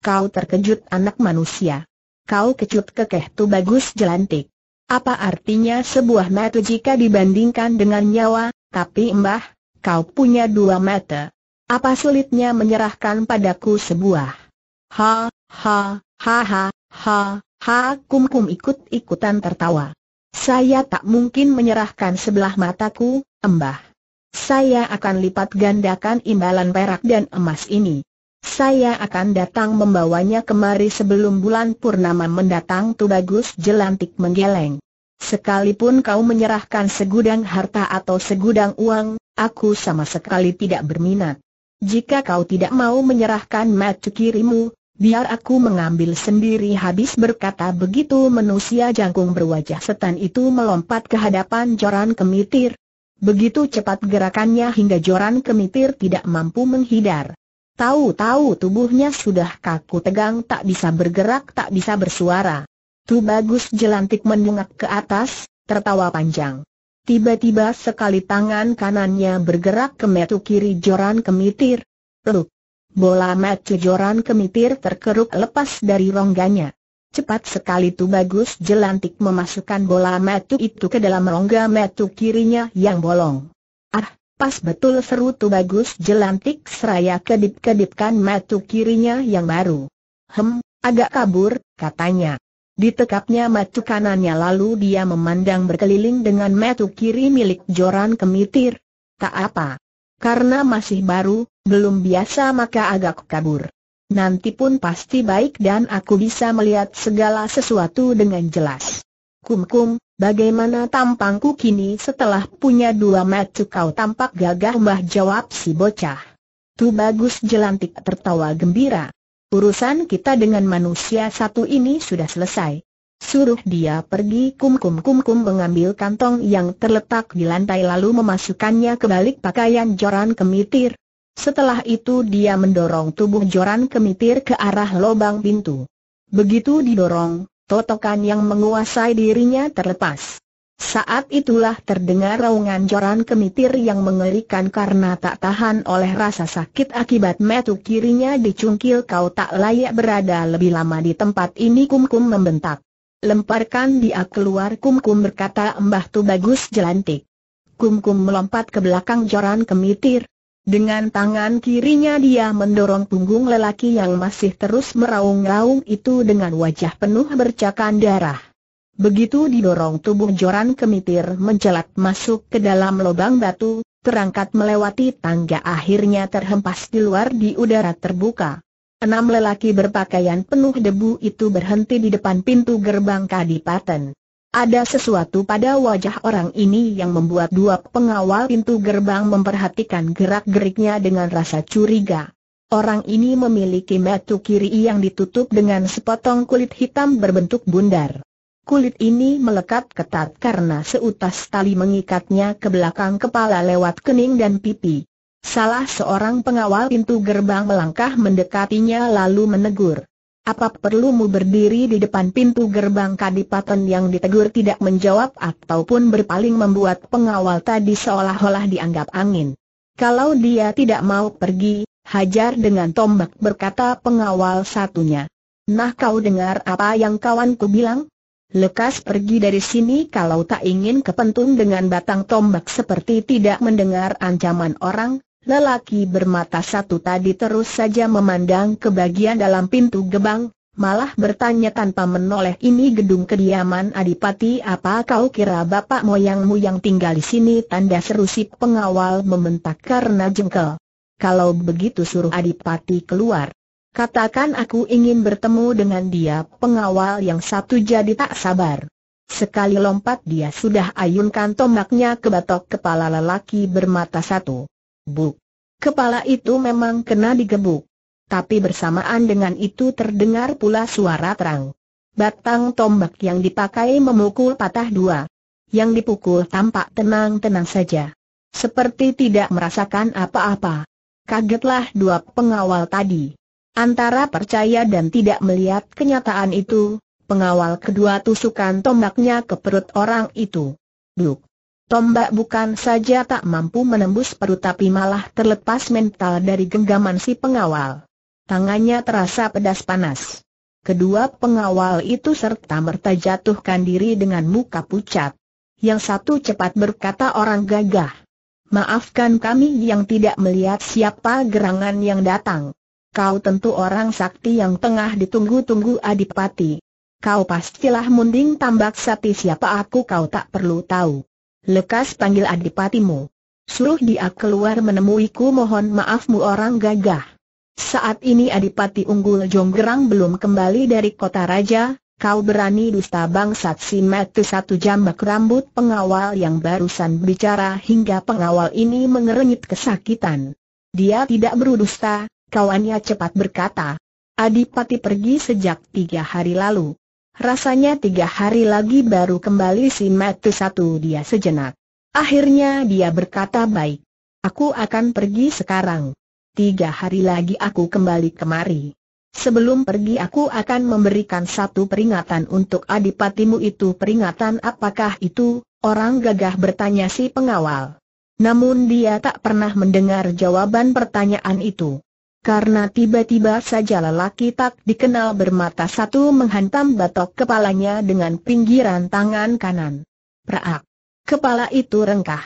kau terkejut anak manusia kau kecut kekeh tu bagus jelantik. Apa artinya sebuah mata jika dibandingkan dengan nyawa, tapi mbah, kau punya dua mata. Apa sulitnya menyerahkan padaku sebuah? Ha, ha, ha, ha, ha, ha, kum kum ikut-ikutan tertawa. Saya tak mungkin menyerahkan sebelah mataku, mbah. Saya akan lipat gandakan imbalan perak dan emas ini. Saya akan datang membawanya kemari sebelum bulan purnama mendatang tu bagus jelantik menggeleng. Sekalipun kau menyerahkan segudang harta atau segudang uang, aku sama sekali tidak berminat. Jika kau tidak mau menyerahkan mata kirimu, biar aku mengambil sendiri habis berkata begitu manusia jangkung berwajah setan itu melompat ke hadapan Joran Kemitir. Begitu cepat gerakannya hingga Joran Kemitir tidak mampu menghindar. Tahu-tahu tubuhnya sudah kaku tegang tak bisa bergerak tak bisa bersuara. Tu bagus jelantik menungak ke atas, tertawa panjang. Tiba-tiba sekali tangan kanannya bergerak ke metu kiri joran kemitir. Peluk. Bola metu joran kemitir terkeruk lepas dari rongganya. Cepat sekali tu bagus jelantik memasukkan bola metu itu ke dalam rongga metu kirinya yang bolong. Ah, Pas betul seru tu bagus jelantik seraya kedip-kedipkan matu kirinya yang baru. Hem, agak kabur, katanya. Ditekapnya matu kanannya lalu dia memandang berkeliling dengan matu kiri milik Joran Kemitir. Tak apa. Karena masih baru, belum biasa maka agak kabur. Nanti pun pasti baik dan aku bisa melihat segala sesuatu dengan jelas. Kum-kum, bagaimana tampangku kini setelah punya dua mata kau tampak gagah mbah jawab si bocah. Tu bagus jelantik tertawa gembira. Urusan kita dengan manusia satu ini sudah selesai. Suruh dia pergi kum-kum-kum-kum mengambil kantong yang terletak di lantai lalu memasukkannya ke balik pakaian joran kemitir. Setelah itu dia mendorong tubuh joran kemitir ke arah lubang pintu. Begitu didorong, totokan yang menguasai dirinya terlepas. Saat itulah terdengar raungan joran kemitir yang mengerikan karena tak tahan oleh rasa sakit akibat metu kirinya dicungkil kau tak layak berada lebih lama di tempat ini kumkum -kum membentak. Lemparkan dia keluar kumkum -kum berkata embah Tu Bagus jelantik. Kumkum melompat ke belakang joran kemitir, dengan tangan kirinya dia mendorong punggung lelaki yang masih terus meraung-raung itu dengan wajah penuh bercakan darah. Begitu didorong tubuh Joran Kemitir menjelat masuk ke dalam lubang batu, terangkat melewati tangga akhirnya terhempas di luar di udara terbuka. Enam lelaki berpakaian penuh debu itu berhenti di depan pintu gerbang kadipaten. Ada sesuatu pada wajah orang ini yang membuat dua pengawal pintu gerbang memperhatikan gerak-geriknya dengan rasa curiga. Orang ini memiliki mata kiri yang ditutup dengan sepotong kulit hitam berbentuk bundar. Kulit ini melekat ketat karena seutas tali mengikatnya ke belakang kepala lewat kening dan pipi. Salah seorang pengawal pintu gerbang melangkah mendekatinya lalu menegur. Apa perlumu berdiri di depan pintu gerbang kadipaten yang ditegur tidak menjawab ataupun berpaling membuat pengawal tadi seolah-olah dianggap angin? Kalau dia tidak mau pergi, hajar dengan tombak berkata pengawal satunya. Nah kau dengar apa yang kawanku bilang? Lekas pergi dari sini kalau tak ingin kepentung dengan batang tombak seperti tidak mendengar ancaman orang, Lelaki bermata satu tadi terus saja memandang ke bagian dalam pintu gebang, malah bertanya tanpa menoleh ini gedung kediaman Adipati apa kau kira bapak moyangmu yang tinggal di sini tanda seru si pengawal membentak karena jengkel. Kalau begitu suruh Adipati keluar. Katakan aku ingin bertemu dengan dia pengawal yang satu jadi tak sabar. Sekali lompat dia sudah ayunkan tombaknya ke batok kepala lelaki bermata satu. Bu. Kepala itu memang kena digebuk. Tapi bersamaan dengan itu terdengar pula suara terang. Batang tombak yang dipakai memukul patah dua. Yang dipukul tampak tenang-tenang saja. Seperti tidak merasakan apa-apa. Kagetlah dua pengawal tadi. Antara percaya dan tidak melihat kenyataan itu, pengawal kedua tusukan tombaknya ke perut orang itu. Duk. Tombak bukan saja tak mampu menembus perut tapi malah terlepas mental dari genggaman si pengawal. Tangannya terasa pedas panas. Kedua pengawal itu serta merta jatuhkan diri dengan muka pucat. Yang satu cepat berkata orang gagah. Maafkan kami yang tidak melihat siapa gerangan yang datang. Kau tentu orang sakti yang tengah ditunggu-tunggu adipati. Kau pastilah munding tambak sati siapa aku kau tak perlu tahu lekas panggil adipatimu. Suruh dia keluar menemuiku mohon maafmu orang gagah. Saat ini Adipati Unggul Jonggerang belum kembali dari kota raja, kau berani dusta bangsat si metu satu jambak rambut pengawal yang barusan bicara hingga pengawal ini mengerengit kesakitan. Dia tidak berdusta, kawannya cepat berkata. Adipati pergi sejak tiga hari lalu rasanya tiga hari lagi baru kembali si mati satu dia sejenak. Akhirnya dia berkata baik. Aku akan pergi sekarang. Tiga hari lagi aku kembali kemari. Sebelum pergi aku akan memberikan satu peringatan untuk adipatimu itu peringatan apakah itu, orang gagah bertanya si pengawal. Namun dia tak pernah mendengar jawaban pertanyaan itu karena tiba-tiba saja lelaki tak dikenal bermata satu menghantam batok kepalanya dengan pinggiran tangan kanan. Praak! Kepala itu rengkah.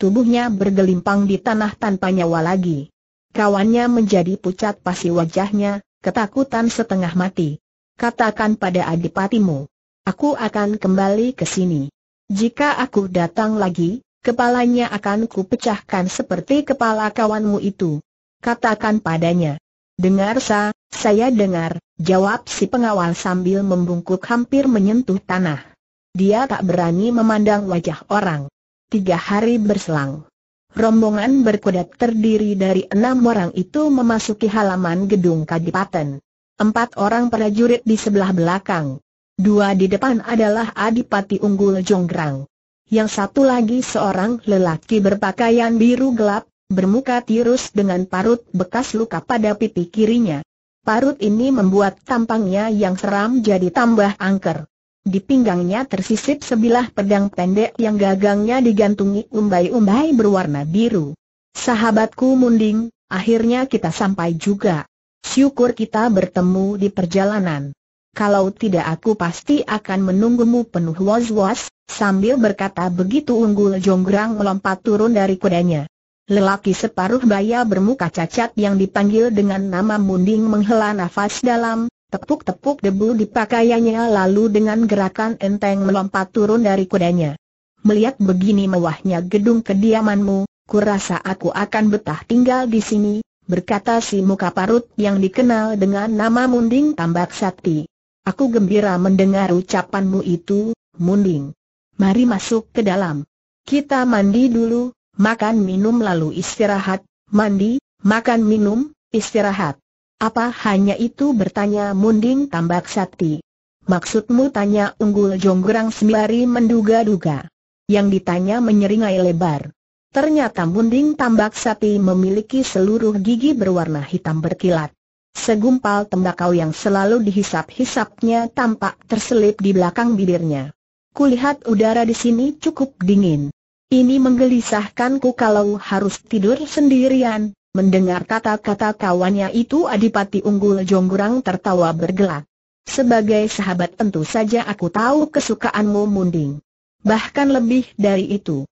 Tubuhnya bergelimpang di tanah tanpa nyawa lagi. Kawannya menjadi pucat pasi wajahnya, ketakutan setengah mati. Katakan pada adipatimu. Aku akan kembali ke sini. Jika aku datang lagi, kepalanya akan kupecahkan seperti kepala kawanmu itu katakan padanya. Dengar sa, saya dengar, jawab si pengawal sambil membungkuk hampir menyentuh tanah. Dia tak berani memandang wajah orang. Tiga hari berselang. Rombongan berkuda terdiri dari enam orang itu memasuki halaman gedung kadipaten. Empat orang prajurit di sebelah belakang. Dua di depan adalah Adipati Unggul Jonggrang. Yang satu lagi seorang lelaki berpakaian biru gelap, bermuka tirus dengan parut bekas luka pada pipi kirinya. Parut ini membuat tampangnya yang seram jadi tambah angker. Di pinggangnya tersisip sebilah pedang pendek yang gagangnya digantungi umbai-umbai berwarna biru. Sahabatku munding, akhirnya kita sampai juga. Syukur kita bertemu di perjalanan. Kalau tidak aku pasti akan menunggumu penuh was-was, sambil berkata begitu unggul jonggrang melompat turun dari kudanya. Lelaki separuh baya bermuka cacat yang dipanggil dengan nama Munding menghela nafas dalam, tepuk-tepuk debu di pakaiannya lalu dengan gerakan enteng melompat turun dari kudanya. Melihat begini mewahnya gedung kediamanmu, kurasa aku akan betah tinggal di sini, berkata si muka parut yang dikenal dengan nama Munding Tambak Sakti. Aku gembira mendengar ucapanmu itu, Munding. Mari masuk ke dalam. Kita mandi dulu, makan minum lalu istirahat, mandi, makan minum, istirahat. Apa hanya itu bertanya Munding Tambak Sakti? Maksudmu tanya Unggul Jonggrang sembari menduga-duga. Yang ditanya menyeringai lebar. Ternyata Munding Tambak Sakti memiliki seluruh gigi berwarna hitam berkilat. Segumpal tembakau yang selalu dihisap-hisapnya tampak terselip di belakang bibirnya. Kulihat udara di sini cukup dingin. Ini menggelisahkanku kalau harus tidur sendirian. Mendengar kata-kata kawannya itu Adipati Unggul Jonggurang tertawa bergelak. Sebagai sahabat tentu saja aku tahu kesukaanmu munding. Bahkan lebih dari itu.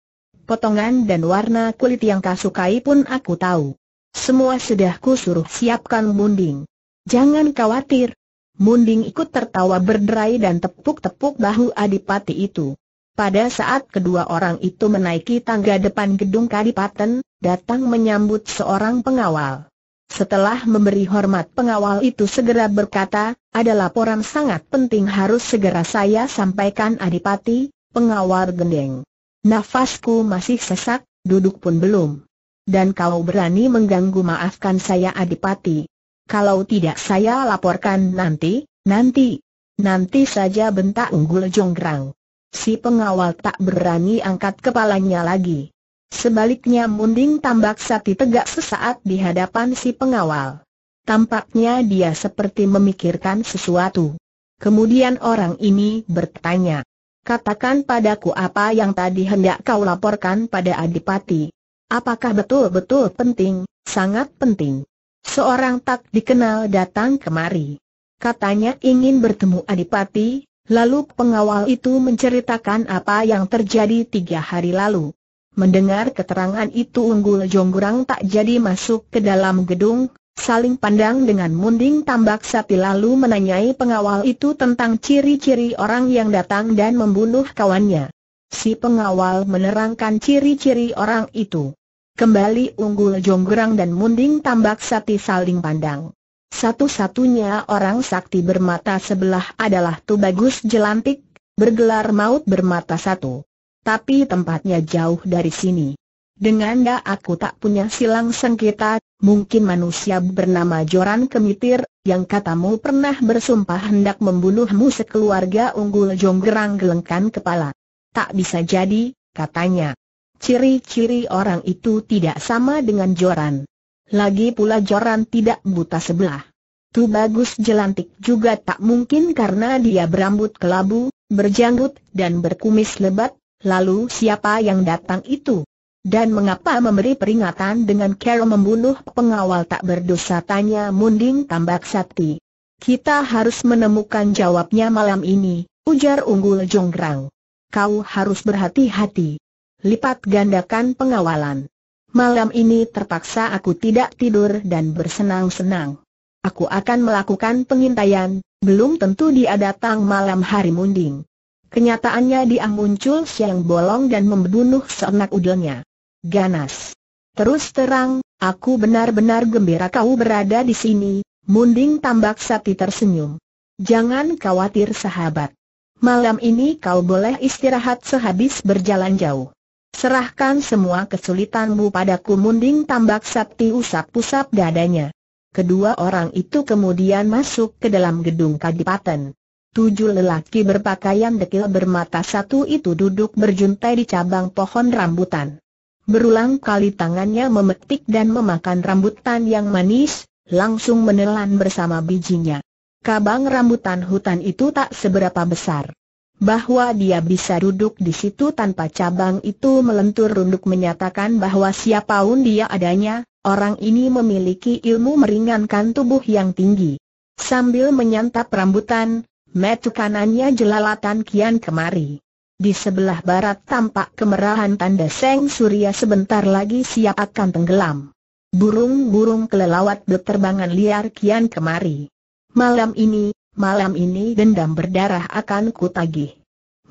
Potongan dan warna kulit yang kau sukai pun aku tahu. Semua sudah suruh siapkan munding. Jangan khawatir. Munding ikut tertawa berderai dan tepuk-tepuk bahu Adipati itu. Pada saat kedua orang itu menaiki tangga depan gedung Kadipaten, datang menyambut seorang pengawal. Setelah memberi hormat pengawal itu segera berkata, ada laporan sangat penting harus segera saya sampaikan Adipati, pengawal gendeng. Nafasku masih sesak, duduk pun belum. Dan kau berani mengganggu maafkan saya Adipati. Kalau tidak saya laporkan nanti, nanti, nanti saja bentak unggul jonggrang si pengawal tak berani angkat kepalanya lagi. Sebaliknya Munding Tambak Sati tegak sesaat di hadapan si pengawal. Tampaknya dia seperti memikirkan sesuatu. Kemudian orang ini bertanya, Katakan padaku apa yang tadi hendak kau laporkan pada Adipati. Apakah betul-betul penting, sangat penting? Seorang tak dikenal datang kemari. Katanya ingin bertemu Adipati, Lalu pengawal itu menceritakan apa yang terjadi tiga hari lalu. Mendengar keterangan itu Unggul Jonggurang tak jadi masuk ke dalam gedung, saling pandang dengan munding tambak sapi lalu menanyai pengawal itu tentang ciri-ciri orang yang datang dan membunuh kawannya. Si pengawal menerangkan ciri-ciri orang itu. Kembali Unggul Jonggurang dan munding tambak sapi saling pandang. Satu-satunya orang sakti bermata sebelah adalah Tu Bagus Jelantik, bergelar maut bermata satu. Tapi tempatnya jauh dari sini. Dengan dah aku tak punya silang sengketa, mungkin manusia bernama Joran Kemitir, yang katamu pernah bersumpah hendak membunuhmu sekeluarga unggul jonggerang gelengkan kepala. Tak bisa jadi, katanya. Ciri-ciri orang itu tidak sama dengan Joran. Lagi pula Joran tidak buta sebelah. Tu bagus jelantik juga tak mungkin karena dia berambut kelabu, berjanggut dan berkumis lebat, lalu siapa yang datang itu? Dan mengapa memberi peringatan dengan cara membunuh pengawal tak berdosa tanya Munding Tambak Sakti. Kita harus menemukan jawabnya malam ini, ujar Unggul Jonggrang. Kau harus berhati-hati. Lipat gandakan pengawalan. Malam ini terpaksa aku tidak tidur dan bersenang-senang. Aku akan melakukan pengintaian, belum tentu dia datang malam hari munding. Kenyataannya dia muncul siang bolong dan membunuh seenak udelnya. Ganas. Terus terang, aku benar-benar gembira kau berada di sini, Munding tambak sati tersenyum. Jangan khawatir sahabat. Malam ini kau boleh istirahat sehabis berjalan jauh. Serahkan semua kesulitanmu padaku munding tambak sakti usap-usap dadanya. Kedua orang itu kemudian masuk ke dalam gedung kadipaten. Tujuh lelaki berpakaian dekil bermata satu itu duduk berjuntai di cabang pohon rambutan. Berulang kali tangannya memetik dan memakan rambutan yang manis, langsung menelan bersama bijinya. Kabang rambutan hutan itu tak seberapa besar bahwa dia bisa duduk di situ tanpa cabang itu melentur runduk menyatakan bahwa siapapun dia adanya, orang ini memiliki ilmu meringankan tubuh yang tinggi. Sambil menyantap rambutan, metu kanannya jelalatan kian kemari. Di sebelah barat tampak kemerahan tanda seng surya sebentar lagi siap akan tenggelam. Burung-burung kelelawat berterbangan liar kian kemari. Malam ini, malam ini dendam berdarah akan kutagih.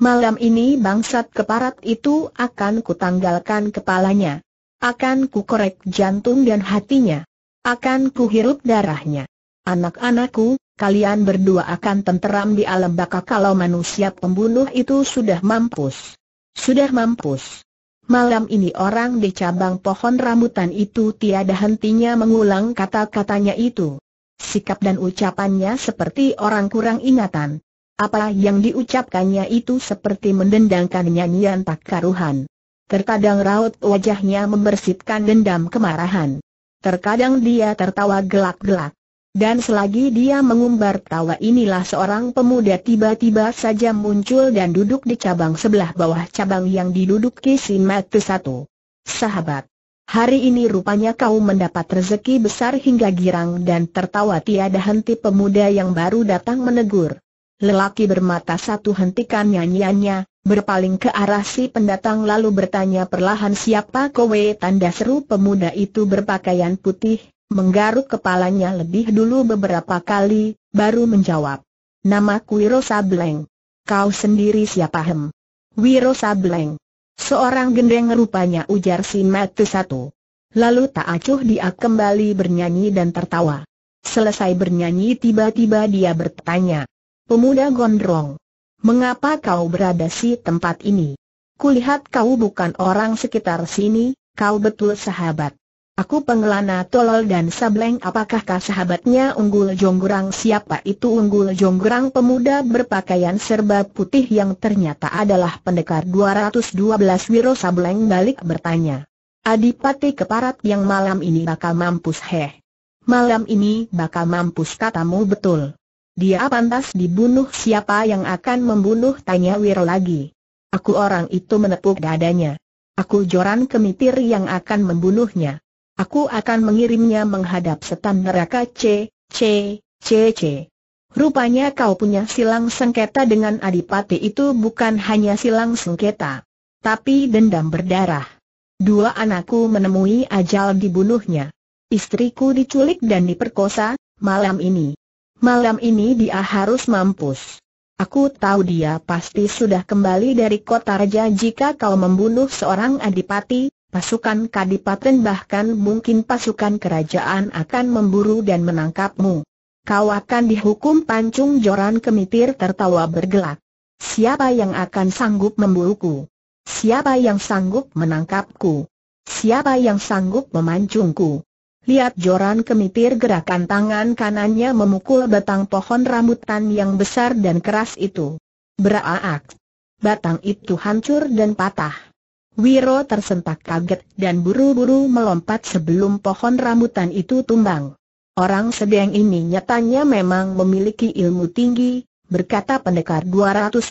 Malam ini bangsat keparat itu akan kutanggalkan kepalanya. Akan kukorek jantung dan hatinya. Akan kuhirup darahnya. Anak-anakku, kalian berdua akan tenteram di alam baka kalau manusia pembunuh itu sudah mampus. Sudah mampus. Malam ini orang di cabang pohon rambutan itu tiada hentinya mengulang kata-katanya itu. Sikap dan ucapannya seperti orang kurang ingatan. Apa yang diucapkannya itu seperti mendendangkan nyanyian tak karuhan. Terkadang raut wajahnya membersitkan dendam kemarahan. Terkadang dia tertawa gelak-gelak. Dan selagi dia mengumbar tawa inilah seorang pemuda tiba-tiba saja muncul dan duduk di cabang sebelah bawah cabang yang diduduki si Matu Satu. Sahabat, Hari ini rupanya kau mendapat rezeki besar hingga girang dan tertawa tiada henti pemuda yang baru datang menegur. Lelaki bermata satu hentikan nyanyiannya, berpaling ke arah si pendatang lalu bertanya perlahan siapa kowe tanda seru pemuda itu berpakaian putih, menggaruk kepalanya lebih dulu beberapa kali, baru menjawab. Nama Wiro Sableng. Kau sendiri siapa hem? Wiro Sableng. Seorang gendeng rupanya ujar si Matu satu. Lalu tak acuh dia kembali bernyanyi dan tertawa. Selesai bernyanyi tiba-tiba dia bertanya. Pemuda gondrong. Mengapa kau berada si tempat ini? Kulihat kau bukan orang sekitar sini, kau betul sahabat. Aku pengelana tolol dan sableng kah sahabatnya Unggul Jonggurang siapa itu Unggul Jonggurang pemuda berpakaian serba putih yang ternyata adalah pendekar 212 Wiro Sableng balik bertanya. Adipati keparat yang malam ini bakal mampus heh. Malam ini bakal mampus katamu betul. Dia pantas dibunuh siapa yang akan membunuh tanya Wiro lagi. Aku orang itu menepuk dadanya. Aku joran kemitir yang akan membunuhnya. Aku akan mengirimnya menghadap setan neraka C, C, C, C. Rupanya kau punya silang sengketa dengan adipati itu bukan hanya silang sengketa, tapi dendam berdarah. Dua anakku menemui ajal dibunuhnya. Istriku diculik dan diperkosa, malam ini. Malam ini dia harus mampus. Aku tahu dia pasti sudah kembali dari kota raja jika kau membunuh seorang adipati, pasukan kadipaten bahkan mungkin pasukan kerajaan akan memburu dan menangkapmu. Kau akan dihukum pancung joran kemitir tertawa bergelak. Siapa yang akan sanggup memburuku? Siapa yang sanggup menangkapku? Siapa yang sanggup memancungku? Lihat joran kemitir gerakan tangan kanannya memukul batang pohon rambutan yang besar dan keras itu. Beraak! Batang itu hancur dan patah. Wiro tersentak kaget dan buru-buru melompat sebelum pohon rambutan itu tumbang. Orang sedang ini nyatanya memang memiliki ilmu tinggi, berkata pendekar 212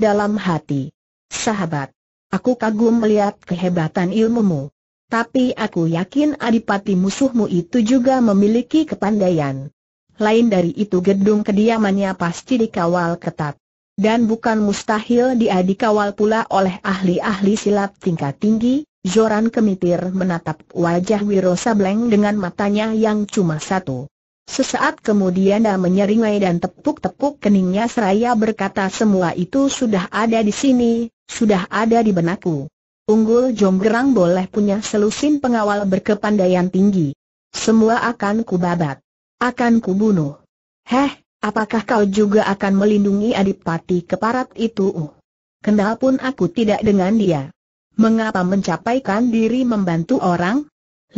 dalam hati. Sahabat, aku kagum melihat kehebatan ilmumu. Tapi aku yakin adipati musuhmu itu juga memiliki kepandaian. Lain dari itu gedung kediamannya pasti dikawal ketat dan bukan mustahil dia dikawal pula oleh ahli-ahli silat tingkat tinggi, Joran Kemitir menatap wajah Wiro Sableng dengan matanya yang cuma satu. Sesaat kemudian dia menyeringai dan tepuk-tepuk keningnya seraya berkata semua itu sudah ada di sini, sudah ada di benakku. Unggul Jonggerang boleh punya selusin pengawal berkepandaian tinggi. Semua akan kubabat. Akan kubunuh. Heh, Apakah kau juga akan melindungi adipati keparat itu? Oh, Kenal pun aku tidak dengan dia. Mengapa mencapaikan diri membantu orang?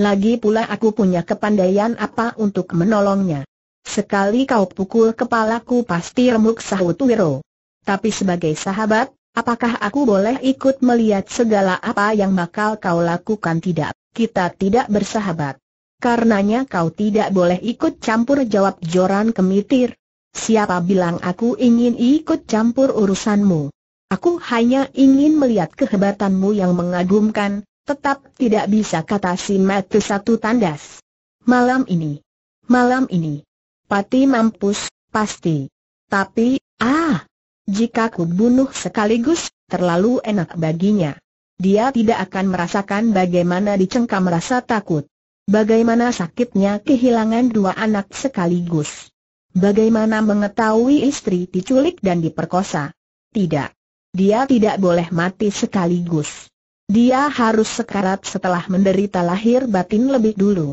Lagi pula aku punya kepandaian apa untuk menolongnya. Sekali kau pukul kepalaku pasti remuk sahut Wiro. Tapi sebagai sahabat, apakah aku boleh ikut melihat segala apa yang bakal kau lakukan tidak? Kita tidak bersahabat. Karenanya kau tidak boleh ikut campur jawab Joran Kemitir. Siapa bilang aku ingin ikut campur urusanmu? Aku hanya ingin melihat kehebatanmu yang mengagumkan, tetap tidak bisa kata si Matu satu tandas. Malam ini. Malam ini. Pati mampus, pasti. Tapi, ah! Jika ku bunuh sekaligus, terlalu enak baginya. Dia tidak akan merasakan bagaimana dicengkam rasa takut. Bagaimana sakitnya kehilangan dua anak sekaligus. Bagaimana mengetahui istri diculik dan diperkosa? Tidak. Dia tidak boleh mati sekaligus. Dia harus sekarat setelah menderita lahir batin lebih dulu.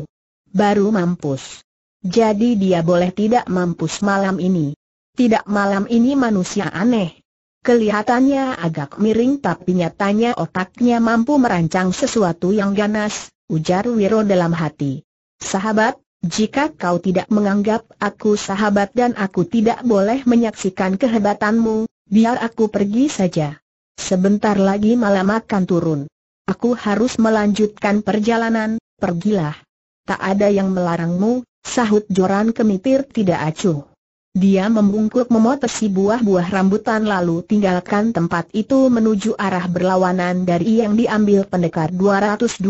Baru mampus. Jadi dia boleh tidak mampus malam ini. Tidak malam ini manusia aneh. Kelihatannya agak miring tapi nyatanya otaknya mampu merancang sesuatu yang ganas, ujar Wiro dalam hati. Sahabat, jika kau tidak menganggap aku sahabat dan aku tidak boleh menyaksikan kehebatanmu, biar aku pergi saja. Sebentar lagi malam akan turun. Aku harus melanjutkan perjalanan, pergilah. Tak ada yang melarangmu, sahut Joran kemitir tidak acuh. Dia membungkuk memotesi buah-buah rambutan lalu tinggalkan tempat itu menuju arah berlawanan dari yang diambil pendekar 212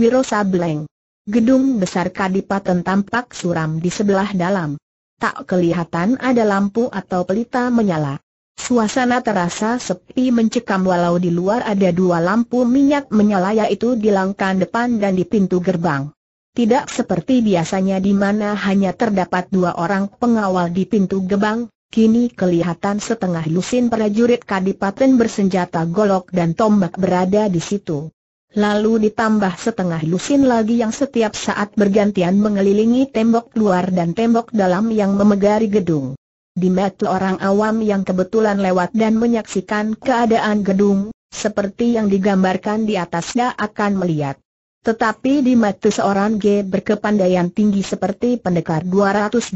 Wiro Sableng. Gedung besar Kadipaten tampak suram di sebelah dalam. Tak kelihatan ada lampu atau pelita menyala. Suasana terasa sepi mencekam walau di luar ada dua lampu minyak menyala yaitu di langkan depan dan di pintu gerbang. Tidak seperti biasanya di mana hanya terdapat dua orang pengawal di pintu gerbang, kini kelihatan setengah lusin prajurit Kadipaten bersenjata golok dan tombak berada di situ. Lalu ditambah setengah lusin lagi yang setiap saat bergantian mengelilingi tembok luar dan tembok dalam yang memegari gedung. Di mata orang awam yang kebetulan lewat dan menyaksikan keadaan gedung, seperti yang digambarkan di atasnya akan melihat. Tetapi di mata seorang G berkepandaian tinggi seperti pendekar 212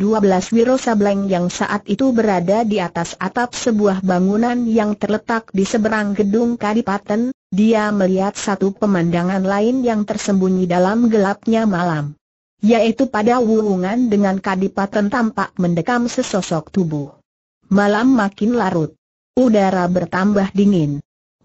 Wiro Sableng yang saat itu berada di atas atap sebuah bangunan yang terletak di seberang gedung Kadipaten, dia melihat satu pemandangan lain yang tersembunyi dalam gelapnya malam. Yaitu pada wulungan dengan kadipaten tampak mendekam sesosok tubuh. Malam makin larut. Udara bertambah dingin.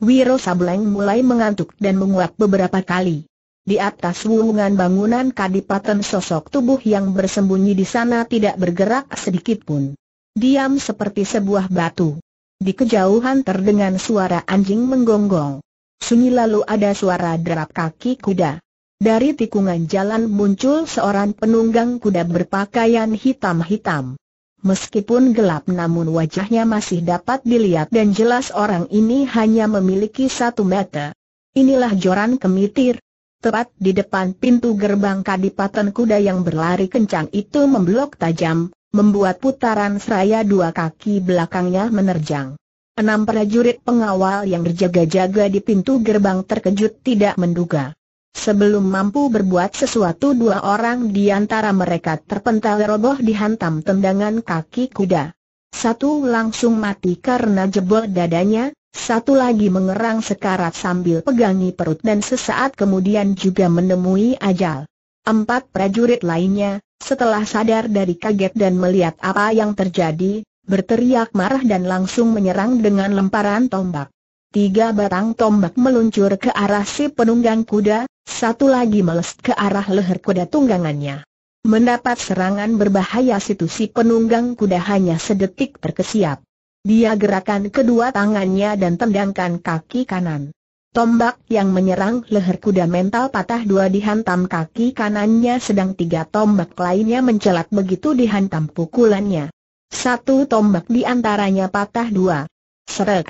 Wiro Sableng mulai mengantuk dan menguap beberapa kali. Di atas wulungan bangunan kadipaten sosok tubuh yang bersembunyi di sana tidak bergerak sedikit pun. Diam seperti sebuah batu. Di kejauhan terdengar suara anjing menggonggong sunyi lalu ada suara derap kaki kuda. Dari tikungan jalan muncul seorang penunggang kuda berpakaian hitam-hitam. Meskipun gelap namun wajahnya masih dapat dilihat dan jelas orang ini hanya memiliki satu mata. Inilah Joran Kemitir. Tepat di depan pintu gerbang kadipaten kuda yang berlari kencang itu memblok tajam, membuat putaran seraya dua kaki belakangnya menerjang. Enam prajurit pengawal yang berjaga-jaga di pintu gerbang terkejut tidak menduga. Sebelum mampu berbuat sesuatu dua orang di antara mereka terpental roboh dihantam tendangan kaki kuda. Satu langsung mati karena jebol dadanya, satu lagi mengerang sekarat sambil pegangi perut dan sesaat kemudian juga menemui ajal. Empat prajurit lainnya, setelah sadar dari kaget dan melihat apa yang terjadi, berteriak marah dan langsung menyerang dengan lemparan tombak. Tiga batang tombak meluncur ke arah si penunggang kuda, satu lagi meles ke arah leher kuda tunggangannya. Mendapat serangan berbahaya situ si penunggang kuda hanya sedetik terkesiap. Dia gerakan kedua tangannya dan tendangkan kaki kanan. Tombak yang menyerang leher kuda mental patah dua dihantam kaki kanannya sedang tiga tombak lainnya mencelat begitu dihantam pukulannya. Satu tombak di antaranya patah dua. Seret.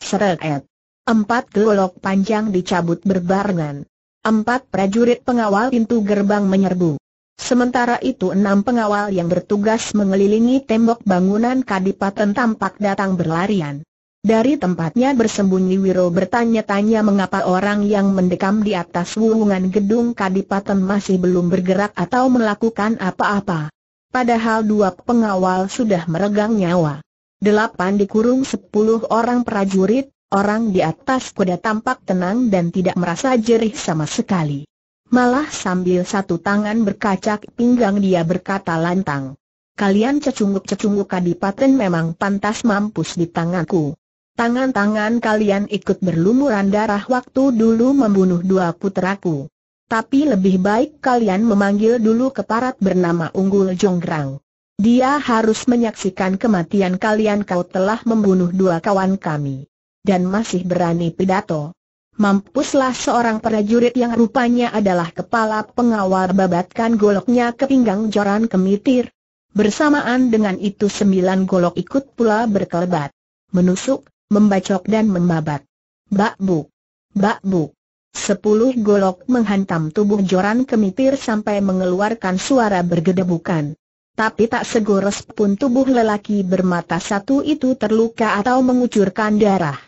Seret. Empat golok panjang dicabut berbarengan. Empat prajurit pengawal pintu gerbang menyerbu. Sementara itu enam pengawal yang bertugas mengelilingi tembok bangunan kadipaten tampak datang berlarian. Dari tempatnya bersembunyi Wiro bertanya-tanya mengapa orang yang mendekam di atas wuwungan gedung kadipaten masih belum bergerak atau melakukan apa-apa padahal dua pengawal sudah meregang nyawa. Delapan dikurung sepuluh orang prajurit, orang di atas kuda tampak tenang dan tidak merasa jerih sama sekali. Malah sambil satu tangan berkacak pinggang dia berkata lantang. Kalian cecunguk-cecunguk kadipaten memang pantas mampus di tanganku. Tangan-tangan kalian ikut berlumuran darah waktu dulu membunuh dua puteraku tapi lebih baik kalian memanggil dulu keparat bernama Unggul Jonggrang. Dia harus menyaksikan kematian kalian kau telah membunuh dua kawan kami. Dan masih berani pidato. Mampuslah seorang prajurit yang rupanya adalah kepala pengawal babatkan goloknya ke pinggang joran kemitir. Bersamaan dengan itu sembilan golok ikut pula berkelebat. Menusuk, membacok dan membabat. bak bu. Sepuluh golok menghantam tubuh Joran kemitir sampai mengeluarkan suara bergedebukan. Tapi tak segores pun tubuh lelaki bermata satu itu terluka atau mengucurkan darah.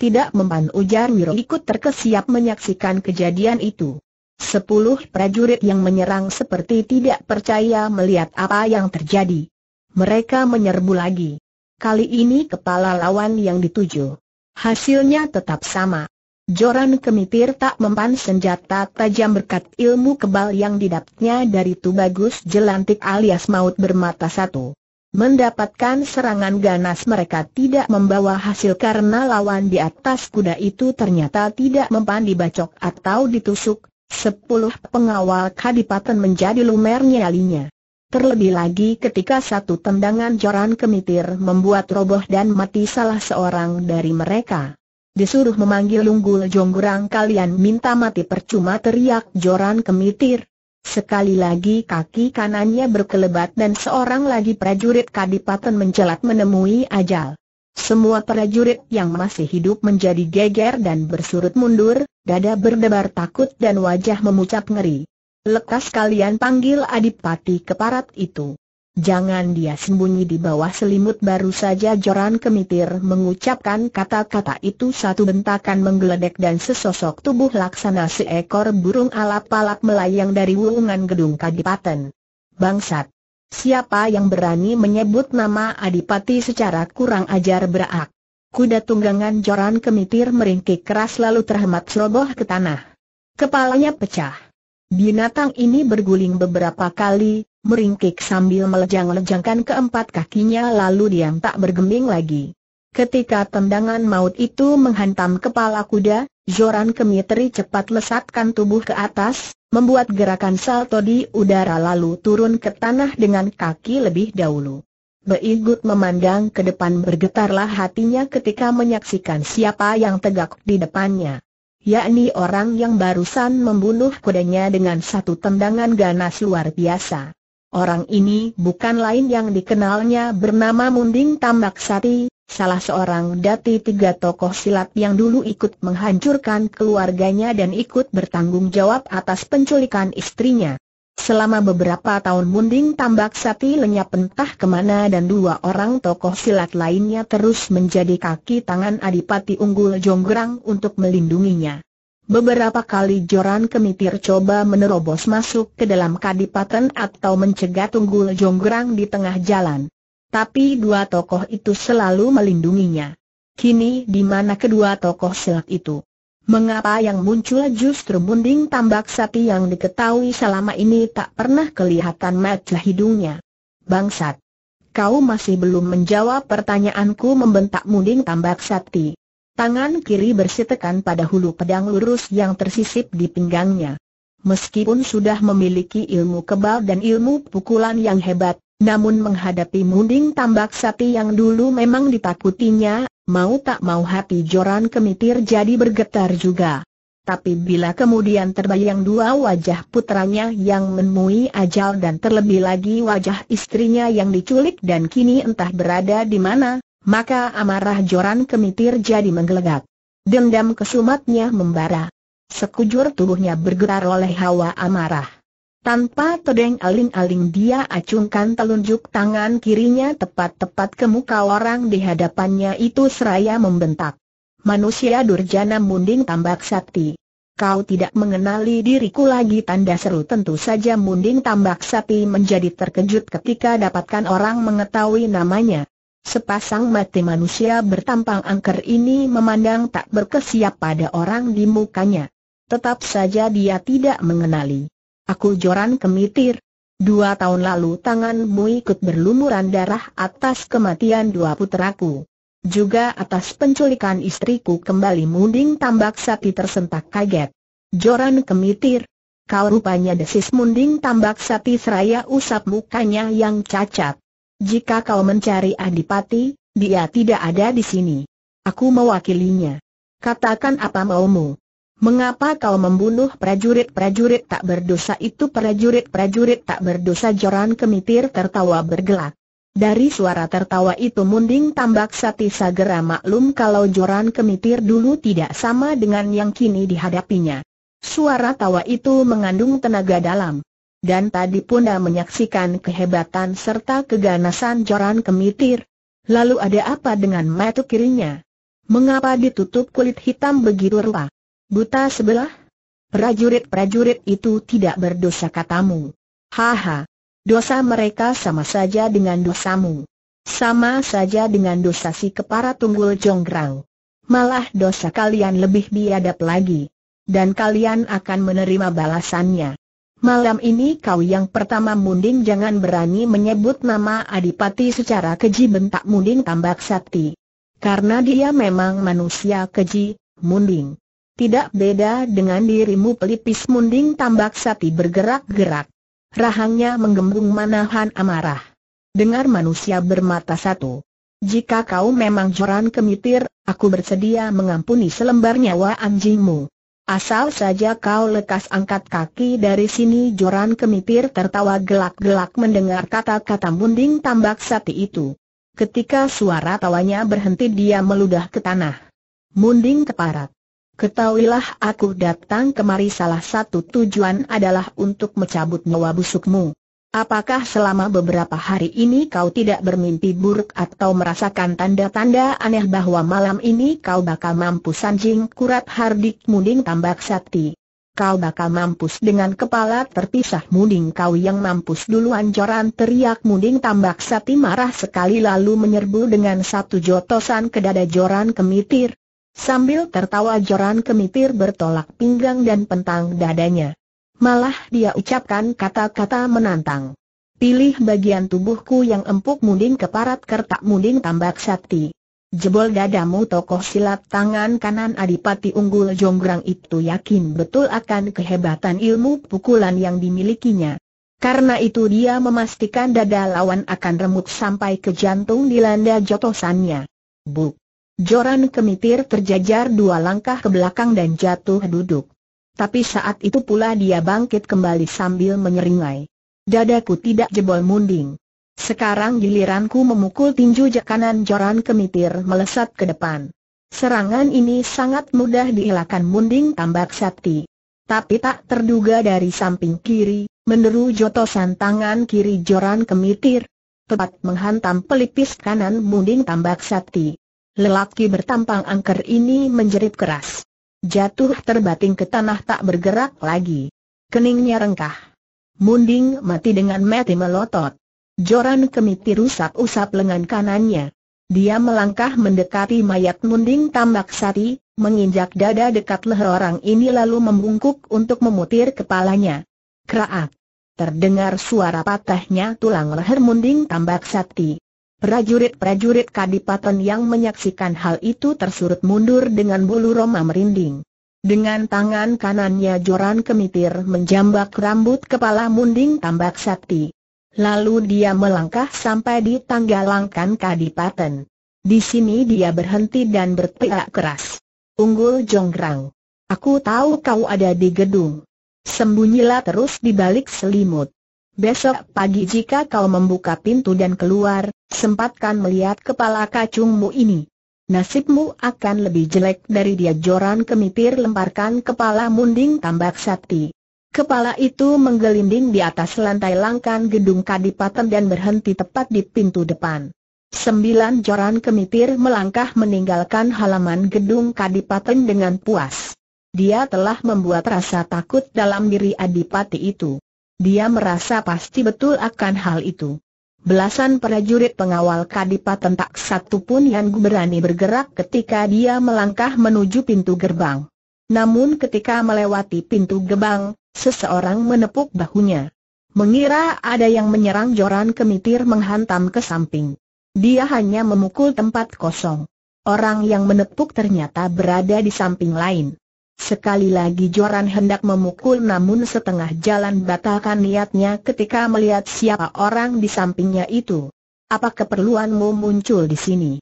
Tidak mempan ujar Wiro ikut terkesiap menyaksikan kejadian itu. Sepuluh prajurit yang menyerang seperti tidak percaya melihat apa yang terjadi. Mereka menyerbu lagi. Kali ini kepala lawan yang dituju. Hasilnya tetap sama. Joran Kemitir tak mempan senjata tajam berkat ilmu kebal yang didapatnya dari Tubagus Jelantik alias maut bermata satu. Mendapatkan serangan ganas mereka tidak membawa hasil karena lawan di atas kuda itu ternyata tidak mempan dibacok atau ditusuk, sepuluh pengawal kadipaten menjadi lumer nyalinya. Terlebih lagi ketika satu tendangan Joran Kemitir membuat roboh dan mati salah seorang dari mereka disuruh memanggil Lunggul Jonggurang kalian minta mati percuma teriak Joran Kemitir. Sekali lagi kaki kanannya berkelebat dan seorang lagi prajurit kadipaten mencelat menemui ajal. Semua prajurit yang masih hidup menjadi geger dan bersurut mundur, dada berdebar takut dan wajah memucat ngeri. Lekas kalian panggil adipati keparat itu. Jangan dia sembunyi di bawah selimut baru saja Joran Kemitir mengucapkan kata-kata itu satu bentakan menggeledek dan sesosok tubuh laksana seekor burung alap-alap melayang dari wulungan gedung kadipaten. Bangsat! Siapa yang berani menyebut nama Adipati secara kurang ajar berak? Kuda tunggangan Joran Kemitir meringkik keras lalu terhemat seroboh ke tanah. Kepalanya pecah. Binatang ini berguling beberapa kali, meringkik sambil melejang-lejangkan keempat kakinya lalu diam tak bergeming lagi. Ketika tendangan maut itu menghantam kepala kuda, Joran Kemiteri cepat lesatkan tubuh ke atas, membuat gerakan salto di udara lalu turun ke tanah dengan kaki lebih dahulu. Beigut memandang ke depan bergetarlah hatinya ketika menyaksikan siapa yang tegak di depannya. Yakni orang yang barusan membunuh kudanya dengan satu tendangan ganas luar biasa. Orang ini bukan lain yang dikenalnya bernama Munding Tambak Sati, salah seorang dati tiga tokoh silat yang dulu ikut menghancurkan keluarganya dan ikut bertanggung jawab atas penculikan istrinya. Selama beberapa tahun Munding Tambak Sati lenyap entah kemana dan dua orang tokoh silat lainnya terus menjadi kaki tangan Adipati Unggul Jonggrang untuk melindunginya. Beberapa kali Joran Kemitir coba menerobos masuk ke dalam kadipaten atau mencegah Tunggul Jonggrang di tengah jalan. Tapi dua tokoh itu selalu melindunginya. Kini di mana kedua tokoh silat itu? Mengapa yang muncul justru munding tambak sapi yang diketahui selama ini tak pernah kelihatan mata hidungnya? Bangsat! Kau masih belum menjawab pertanyaanku membentak munding tambak sapi. Tangan kiri bersitekan pada hulu pedang lurus yang tersisip di pinggangnya. Meskipun sudah memiliki ilmu kebal dan ilmu pukulan yang hebat, namun menghadapi munding tambak sapi yang dulu memang ditakutinya, mau tak mau hati Joran Kemitir jadi bergetar juga. Tapi bila kemudian terbayang dua wajah putranya yang menemui ajal dan terlebih lagi wajah istrinya yang diculik dan kini entah berada di mana, maka amarah Joran Kemitir jadi menggelegak. Dendam kesumatnya membara. Sekujur tubuhnya bergerak oleh hawa amarah. Tanpa todeng aling-aling dia acungkan telunjuk tangan kirinya tepat-tepat ke muka orang di hadapannya itu seraya membentak. Manusia durjana munding tambak sakti. Kau tidak mengenali diriku lagi tanda seru tentu saja munding tambak sakti menjadi terkejut ketika dapatkan orang mengetahui namanya. Sepasang mata manusia bertampang angker ini memandang tak berkesiap pada orang di mukanya. Tetap saja dia tidak mengenali. Aku Joran Kemitir. Dua tahun lalu tanganmu ikut berlumuran darah atas kematian dua puteraku. Juga atas penculikan istriku kembali munding tambak Sapi tersentak kaget. Joran Kemitir. Kau rupanya desis munding tambak Sapi seraya usap mukanya yang cacat. Jika kau mencari Adipati, dia tidak ada di sini. Aku mewakilinya. Katakan apa maumu. Mengapa kau membunuh prajurit-prajurit tak berdosa itu prajurit-prajurit tak berdosa Joran kemitir tertawa bergelak. Dari suara tertawa itu munding tambak sati sagera maklum kalau Joran kemitir dulu tidak sama dengan yang kini dihadapinya. Suara tawa itu mengandung tenaga dalam dan tadi pun dah menyaksikan kehebatan serta keganasan Joran Kemitir. Lalu ada apa dengan mata kirinya? Mengapa ditutup kulit hitam begitu rupa? Buta sebelah? Prajurit-prajurit itu tidak berdosa katamu. Haha, dosa mereka sama saja dengan dosamu. Sama saja dengan dosa si kepara tunggul jonggrang. Malah dosa kalian lebih biadab lagi. Dan kalian akan menerima balasannya. Malam ini kau yang pertama munding jangan berani menyebut nama Adipati secara keji bentak munding tambak sakti. Karena dia memang manusia keji, munding. Tidak beda dengan dirimu pelipis munding tambak sakti bergerak-gerak. Rahangnya menggembung manahan amarah. Dengar manusia bermata satu. Jika kau memang joran kemitir, aku bersedia mengampuni selembar nyawa anjingmu. Asal saja kau lekas angkat kaki dari sini Joran kemipir tertawa gelak-gelak mendengar kata-kata munding tambak sati itu. Ketika suara tawanya berhenti dia meludah ke tanah. Munding keparat. Ketahuilah aku datang kemari salah satu tujuan adalah untuk mencabut nyawa busukmu. Apakah selama beberapa hari ini kau tidak bermimpi buruk atau merasakan tanda-tanda aneh bahwa malam ini kau bakal mampu sanjing kurat hardik muding tambak sakti? Kau bakal mampus dengan kepala terpisah muding kau yang mampus duluan joran teriak muding tambak sakti marah sekali lalu menyerbu dengan satu jotosan ke dada joran kemitir. Sambil tertawa joran kemitir bertolak pinggang dan pentang dadanya. Malah dia ucapkan kata-kata menantang. Pilih bagian tubuhku yang empuk munding keparat kertak munding tambak sakti. Jebol dadamu tokoh silat tangan kanan adipati unggul jonggrang itu yakin betul akan kehebatan ilmu pukulan yang dimilikinya. Karena itu dia memastikan dada lawan akan remuk sampai ke jantung dilanda jotosannya. Buk! Joran kemitir terjajar dua langkah ke belakang dan jatuh duduk. Tapi saat itu pula dia bangkit kembali sambil menyeringai. Dadaku tidak jebol munding. Sekarang giliranku memukul tinju kanan joran kemitir melesat ke depan. Serangan ini sangat mudah dielakkan munding tambak sakti. Tapi tak terduga dari samping kiri, meneru jotosan tangan kiri joran kemitir. Tepat menghantam pelipis kanan munding tambak sakti. Lelaki bertampang angker ini menjerit keras jatuh terbating ke tanah tak bergerak lagi. Keningnya rengkah. Munding mati dengan mati melotot. Joran kemiti rusak usap lengan kanannya. Dia melangkah mendekati mayat Munding tambak sari, menginjak dada dekat leher orang ini lalu membungkuk untuk memutir kepalanya. Kraak. Terdengar suara patahnya tulang leher Munding tambak sati. Prajurit-prajurit kadipaten yang menyaksikan hal itu tersurut mundur dengan bulu roma merinding. Dengan tangan kanannya Joran Kemitir menjambak rambut kepala munding tambak sakti. Lalu dia melangkah sampai di tangga langkan kadipaten. Di sini dia berhenti dan berteriak keras. Unggul Jonggrang. Aku tahu kau ada di gedung. Sembunyilah terus di balik selimut. Besok pagi jika kau membuka pintu dan keluar, sempatkan melihat kepala kacungmu ini. Nasibmu akan lebih jelek dari dia joran kemitir lemparkan kepala munding tambak sakti. Kepala itu menggelinding di atas lantai langkan gedung kadipaten dan berhenti tepat di pintu depan. Sembilan joran kemitir melangkah meninggalkan halaman gedung kadipaten dengan puas. Dia telah membuat rasa takut dalam diri adipati itu. Dia merasa pasti betul akan hal itu. Belasan prajurit pengawal kadipaten tak satu pun yang berani bergerak ketika dia melangkah menuju pintu gerbang. Namun ketika melewati pintu gerbang, seseorang menepuk bahunya. Mengira ada yang menyerang Joran Kemitir menghantam ke samping. Dia hanya memukul tempat kosong. Orang yang menepuk ternyata berada di samping lain. Sekali lagi Joran hendak memukul namun setengah jalan batalkan niatnya ketika melihat siapa orang di sampingnya itu. Apa keperluanmu muncul di sini?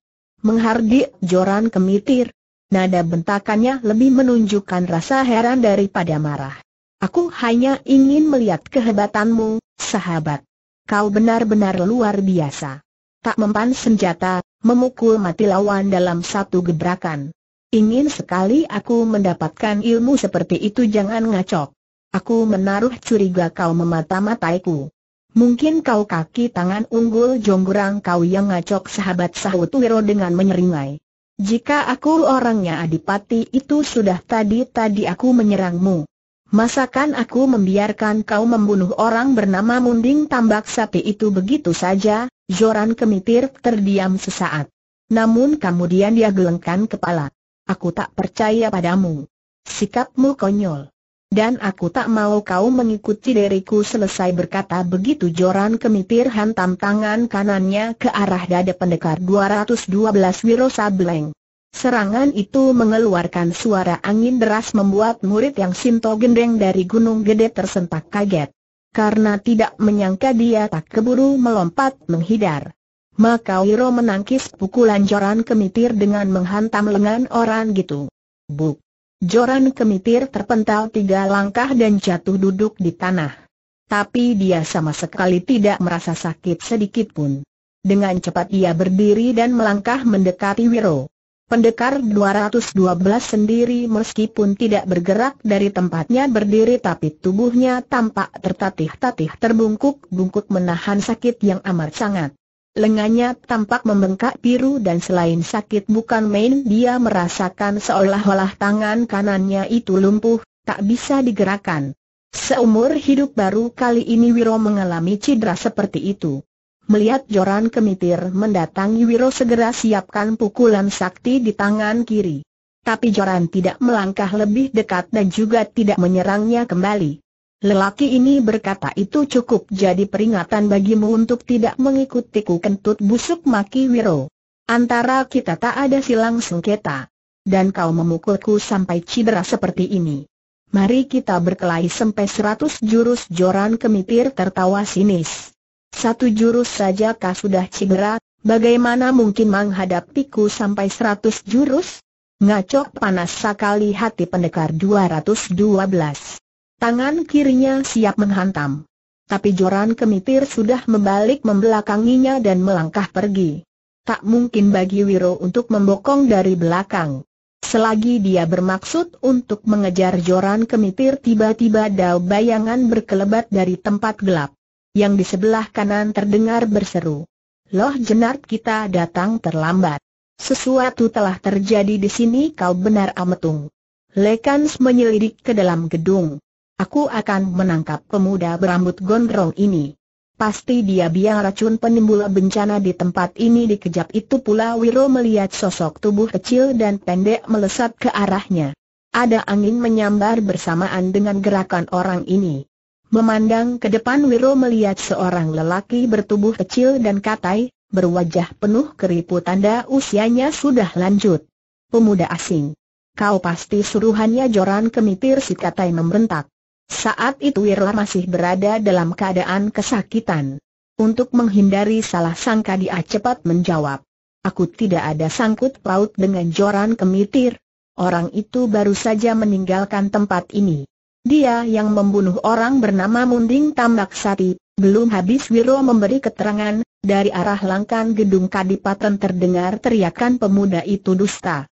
Menghardik Joran kemitir. Nada bentakannya lebih menunjukkan rasa heran daripada marah. Aku hanya ingin melihat kehebatanmu, sahabat. Kau benar-benar luar biasa. Tak mempan senjata, memukul mati lawan dalam satu gebrakan. Ingin sekali aku mendapatkan ilmu seperti itu jangan ngacok. Aku menaruh curiga kau memata-mataiku. Mungkin kau kaki tangan unggul jonggrang kau yang ngacok sahabat sahut Wiro dengan menyeringai. Jika aku orangnya adipati itu sudah tadi-tadi aku menyerangmu. Masakan aku membiarkan kau membunuh orang bernama Munding Tambak Sapi itu begitu saja, Joran Kemitir terdiam sesaat. Namun kemudian dia gelengkan kepala. Aku tak percaya padamu. Sikapmu konyol. Dan aku tak mau kau mengikuti diriku selesai berkata begitu Joran kemitir hantam tangan kanannya ke arah dada pendekar 212 Wiro Sableng. Serangan itu mengeluarkan suara angin deras membuat murid yang Sinto Gendeng dari Gunung Gede tersentak kaget. Karena tidak menyangka dia tak keburu melompat menghindar. Maka Wiro menangkis pukulan joran kemitir dengan menghantam lengan orang gitu. Buk! Joran kemitir terpental tiga langkah dan jatuh duduk di tanah. Tapi dia sama sekali tidak merasa sakit sedikit pun. Dengan cepat ia berdiri dan melangkah mendekati Wiro. Pendekar 212 sendiri meskipun tidak bergerak dari tempatnya berdiri tapi tubuhnya tampak tertatih-tatih terbungkuk-bungkuk menahan sakit yang amat sangat. Lengannya tampak membengkak biru dan selain sakit bukan main dia merasakan seolah-olah tangan kanannya itu lumpuh, tak bisa digerakkan. Seumur hidup baru kali ini Wiro mengalami cedera seperti itu. Melihat Joran Kemitir mendatangi Wiro segera siapkan pukulan sakti di tangan kiri. Tapi Joran tidak melangkah lebih dekat dan juga tidak menyerangnya kembali. Lelaki ini berkata itu cukup jadi peringatan bagimu untuk tidak mengikutiku kentut busuk Maki Wiro. Antara kita tak ada silang sengketa. Dan kau memukulku sampai cedera seperti ini. Mari kita berkelahi sampai seratus jurus joran kemitir tertawa sinis. Satu jurus saja kau sudah cedera, bagaimana mungkin menghadapiku sampai seratus jurus? Ngacok panas sekali hati pendekar 212. Tangan kirinya siap menghantam. Tapi Joran Kemitir sudah membalik membelakanginya dan melangkah pergi. Tak mungkin bagi Wiro untuk membokong dari belakang. Selagi dia bermaksud untuk mengejar Joran Kemitir tiba-tiba Dao bayangan berkelebat dari tempat gelap. Yang di sebelah kanan terdengar berseru. Loh jenar kita datang terlambat. Sesuatu telah terjadi di sini kau benar ametung. Lekans menyelidik ke dalam gedung. Aku akan menangkap pemuda berambut gondrong ini. Pasti dia biang racun penimbul bencana di tempat ini dikejap itu pula Wiro melihat sosok tubuh kecil dan pendek melesat ke arahnya. Ada angin menyambar bersamaan dengan gerakan orang ini. Memandang ke depan Wiro melihat seorang lelaki bertubuh kecil dan katai, berwajah penuh keriput tanda usianya sudah lanjut. Pemuda asing. Kau pasti suruhannya Joran Kemitir si katai membentak. Saat itu Wirla masih berada dalam keadaan kesakitan. Untuk menghindari salah sangka dia cepat menjawab. Aku tidak ada sangkut paut dengan joran kemitir. Orang itu baru saja meninggalkan tempat ini. Dia yang membunuh orang bernama Munding Tambak Sati belum habis Wiro memberi keterangan, dari arah langkan gedung kadipaten terdengar teriakan pemuda itu dusta.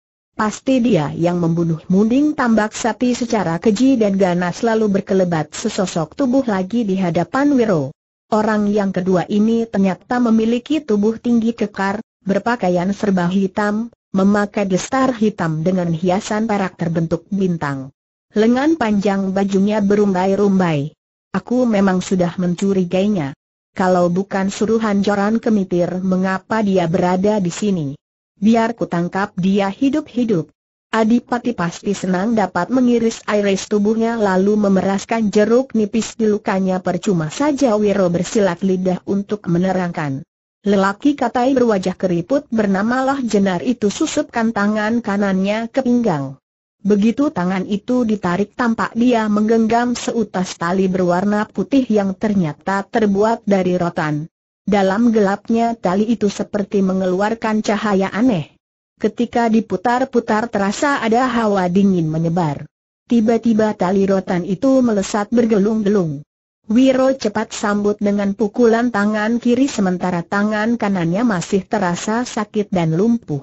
Pasti dia yang membunuh munding tambak Sati secara keji dan ganas lalu berkelebat sesosok tubuh lagi di hadapan Wiro. Orang yang kedua ini ternyata memiliki tubuh tinggi kekar, berpakaian serba hitam, memakai destar hitam dengan hiasan perak terbentuk bintang. Lengan panjang bajunya berumbai-rumbai. Aku memang sudah mencurigainya. Kalau bukan suruhan Joran Kemitir mengapa dia berada di sini? biar ku tangkap dia hidup-hidup. Adipati pasti senang dapat mengiris iris tubuhnya lalu memeraskan jeruk nipis di lukanya percuma saja Wiro bersilat lidah untuk menerangkan. Lelaki katai berwajah keriput bernama Lah Jenar itu susupkan tangan kanannya ke pinggang. Begitu tangan itu ditarik tampak dia menggenggam seutas tali berwarna putih yang ternyata terbuat dari rotan. Dalam gelapnya tali itu seperti mengeluarkan cahaya aneh. Ketika diputar-putar terasa ada hawa dingin menyebar. Tiba-tiba tali rotan itu melesat bergelung-gelung. Wiro cepat sambut dengan pukulan tangan kiri sementara tangan kanannya masih terasa sakit dan lumpuh.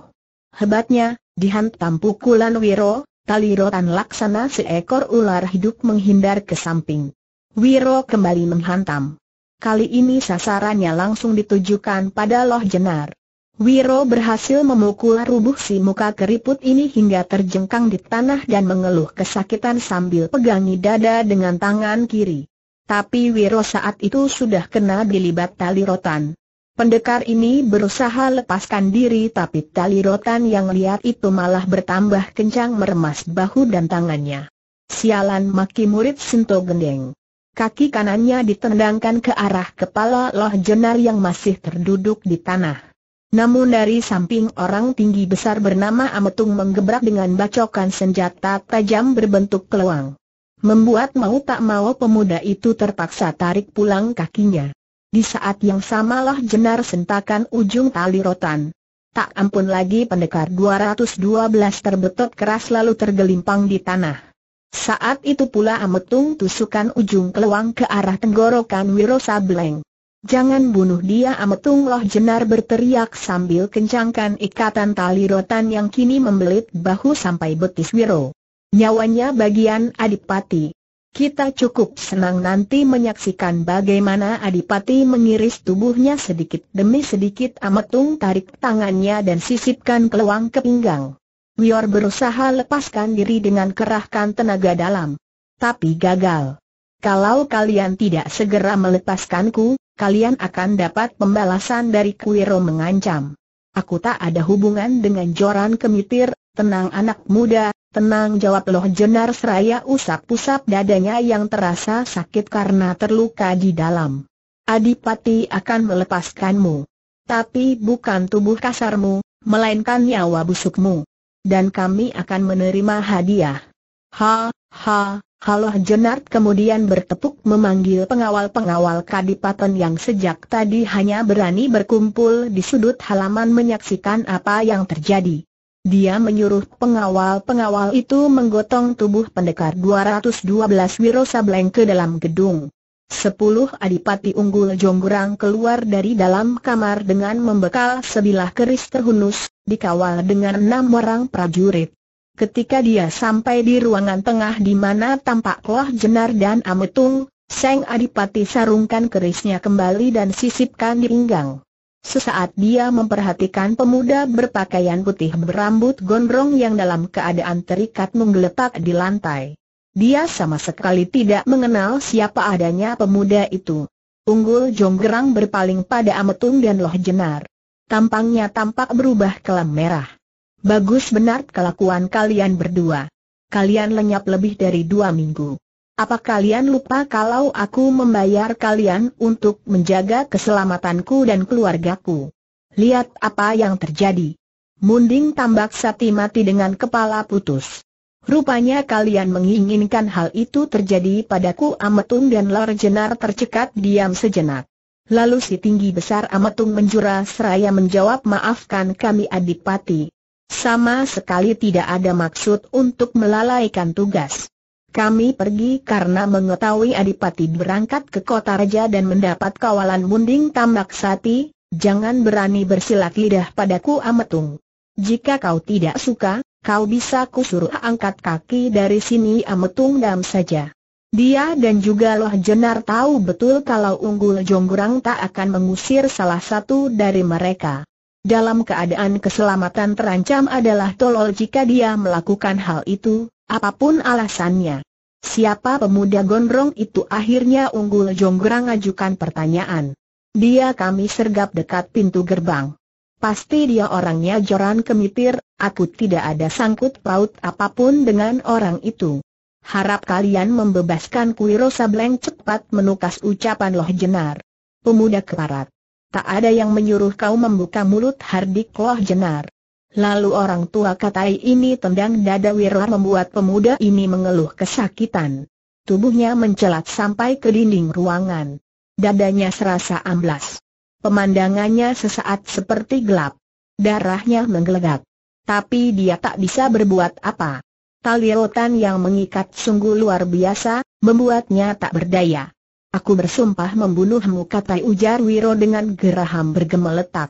Hebatnya, dihantam pukulan Wiro, tali rotan laksana seekor ular hidup menghindar ke samping. Wiro kembali menghantam. Kali ini sasarannya langsung ditujukan pada Loh Jenar. Wiro berhasil memukul rubuh si muka keriput ini hingga terjengkang di tanah dan mengeluh kesakitan sambil pegangi dada dengan tangan kiri. Tapi Wiro saat itu sudah kena dilibat tali rotan. Pendekar ini berusaha lepaskan diri tapi tali rotan yang lihat itu malah bertambah kencang meremas bahu dan tangannya. Sialan maki murid Sinto Gendeng. Kaki kanannya ditendangkan ke arah kepala Loh Jenar yang masih terduduk di tanah. Namun dari samping orang tinggi besar bernama Ametung menggebrak dengan bacokan senjata tajam berbentuk keluang. Membuat mau tak mau pemuda itu terpaksa tarik pulang kakinya. Di saat yang sama Loh Jenar sentakan ujung tali rotan. Tak ampun lagi pendekar 212 terbetot keras lalu tergelimpang di tanah. Saat itu pula Ametung tusukan ujung keluang ke arah tenggorokan Wiro Sableng. Jangan bunuh dia Ametung Loh Jenar berteriak sambil kencangkan ikatan tali rotan yang kini membelit bahu sampai betis Wiro. Nyawanya bagian Adipati. Kita cukup senang nanti menyaksikan bagaimana Adipati mengiris tubuhnya sedikit demi sedikit Ametung tarik tangannya dan sisipkan keluang ke pinggang. Lior berusaha lepaskan diri dengan kerahkan tenaga dalam. Tapi gagal. Kalau kalian tidak segera melepaskanku, kalian akan dapat pembalasan dari Kuiro mengancam. Aku tak ada hubungan dengan joran kemitir, tenang anak muda, tenang jawab loh jenar seraya usap-usap dadanya yang terasa sakit karena terluka di dalam. Adipati akan melepaskanmu. Tapi bukan tubuh kasarmu, melainkan nyawa busukmu dan kami akan menerima hadiah. Ha, ha, haloh Jenart kemudian bertepuk memanggil pengawal-pengawal kadipaten yang sejak tadi hanya berani berkumpul di sudut halaman menyaksikan apa yang terjadi. Dia menyuruh pengawal-pengawal itu menggotong tubuh pendekar 212 Wiro Sableng ke dalam gedung. Sepuluh adipati unggul jonggurang keluar dari dalam kamar dengan membekal sebilah keris terhunus, dikawal dengan enam orang prajurit. Ketika dia sampai di ruangan tengah di mana tampak Loh Jenar dan Ametung, Seng Adipati sarungkan kerisnya kembali dan sisipkan di pinggang. Sesaat dia memperhatikan pemuda berpakaian putih berambut gondrong yang dalam keadaan terikat menggeletak di lantai. Dia sama sekali tidak mengenal siapa adanya pemuda itu. Unggul Jonggerang berpaling pada Ametung dan Loh Jenar. Tampangnya tampak berubah kelam merah. Bagus benar kelakuan kalian berdua. Kalian lenyap lebih dari dua minggu. Apa kalian lupa kalau aku membayar kalian untuk menjaga keselamatanku dan keluargaku? Lihat apa yang terjadi. Munding tambak sati mati dengan kepala putus. Rupanya kalian menginginkan hal itu terjadi padaku Ametung dan Lor Jenar tercekat diam sejenak. Lalu si tinggi besar Ametung menjura seraya menjawab maafkan kami Adipati. Sama sekali tidak ada maksud untuk melalaikan tugas. Kami pergi karena mengetahui Adipati berangkat ke kota raja dan mendapat kawalan munding tambak sati, jangan berani bersilat lidah padaku Ametung. Jika kau tidak suka, kau bisa kusuruh angkat kaki dari sini ametung dam saja. Dia dan juga Loh Jenar tahu betul kalau Unggul Jonggurang tak akan mengusir salah satu dari mereka. Dalam keadaan keselamatan terancam adalah tolol jika dia melakukan hal itu, apapun alasannya. Siapa pemuda gondrong itu akhirnya Unggul Jonggurang ajukan pertanyaan. Dia kami sergap dekat pintu gerbang. Pasti dia orangnya joran kemitir, aku tidak ada sangkut paut apapun dengan orang itu. Harap kalian membebaskan Kuiro Sableng cepat menukas ucapan Loh Jenar. Pemuda keparat. Tak ada yang menyuruh kau membuka mulut Hardik Loh Jenar. Lalu orang tua katai ini tendang dada Wiro membuat pemuda ini mengeluh kesakitan. Tubuhnya mencelat sampai ke dinding ruangan. Dadanya serasa amblas. Pemandangannya sesaat seperti gelap. Darahnya menggelegak. Tapi dia tak bisa berbuat apa. Tali rotan yang mengikat sungguh luar biasa, membuatnya tak berdaya. Aku bersumpah membunuhmu kata ujar Wiro dengan geraham bergemeletak.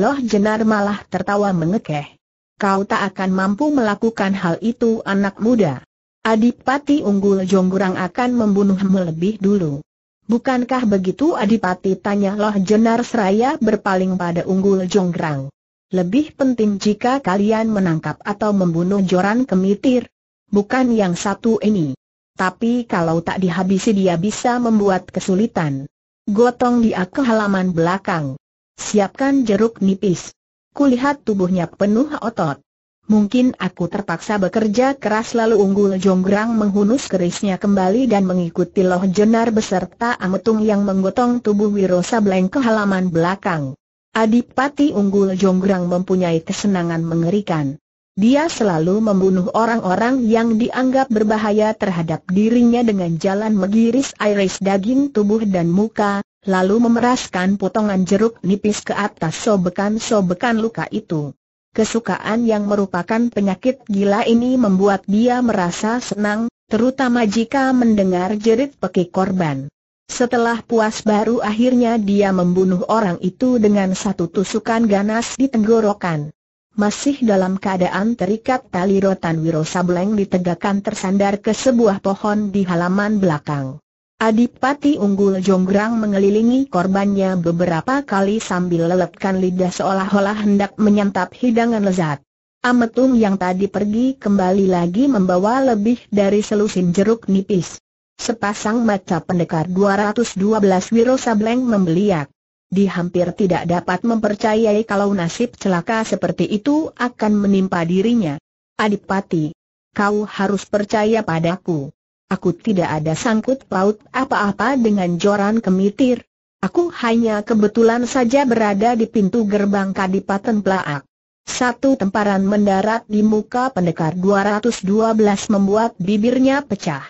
Loh Jenar malah tertawa mengekeh. Kau tak akan mampu melakukan hal itu anak muda. Adipati Unggul Jonggurang akan membunuhmu lebih dulu. Bukankah begitu Adipati tanya Loh Jenar Seraya berpaling pada Unggul Jonggrang. Lebih penting jika kalian menangkap atau membunuh Joran Kemitir. Bukan yang satu ini. Tapi kalau tak dihabisi dia bisa membuat kesulitan. Gotong dia ke halaman belakang. Siapkan jeruk nipis. Kulihat tubuhnya penuh otot. Mungkin aku terpaksa bekerja keras lalu unggul jonggrang menghunus kerisnya kembali dan mengikuti loh jenar beserta ametung yang menggotong tubuh Wiro Sableng ke halaman belakang. Adipati unggul jonggrang mempunyai kesenangan mengerikan. Dia selalu membunuh orang-orang yang dianggap berbahaya terhadap dirinya dengan jalan mengiris iris daging tubuh dan muka, lalu memeraskan potongan jeruk nipis ke atas sobekan-sobekan luka itu kesukaan yang merupakan penyakit gila ini membuat dia merasa senang, terutama jika mendengar jerit pekik korban. Setelah puas baru akhirnya dia membunuh orang itu dengan satu tusukan ganas di tenggorokan. Masih dalam keadaan terikat tali rotan Wiro Sableng ditegakkan tersandar ke sebuah pohon di halaman belakang. Adipati Unggul Jonggrang mengelilingi korbannya beberapa kali sambil lelepkan lidah seolah-olah hendak menyantap hidangan lezat. Ametung yang tadi pergi kembali lagi membawa lebih dari selusin jeruk nipis. Sepasang mata pendekar 212 Wiro Sableng membeliak. Di hampir tidak dapat mempercayai kalau nasib celaka seperti itu akan menimpa dirinya. Adipati, kau harus percaya padaku. Aku tidak ada sangkut paut apa-apa dengan Joran Kemitir. Aku hanya kebetulan saja berada di pintu gerbang Kadipaten Plaak. Satu temparan mendarat di muka pendekar 212 membuat bibirnya pecah.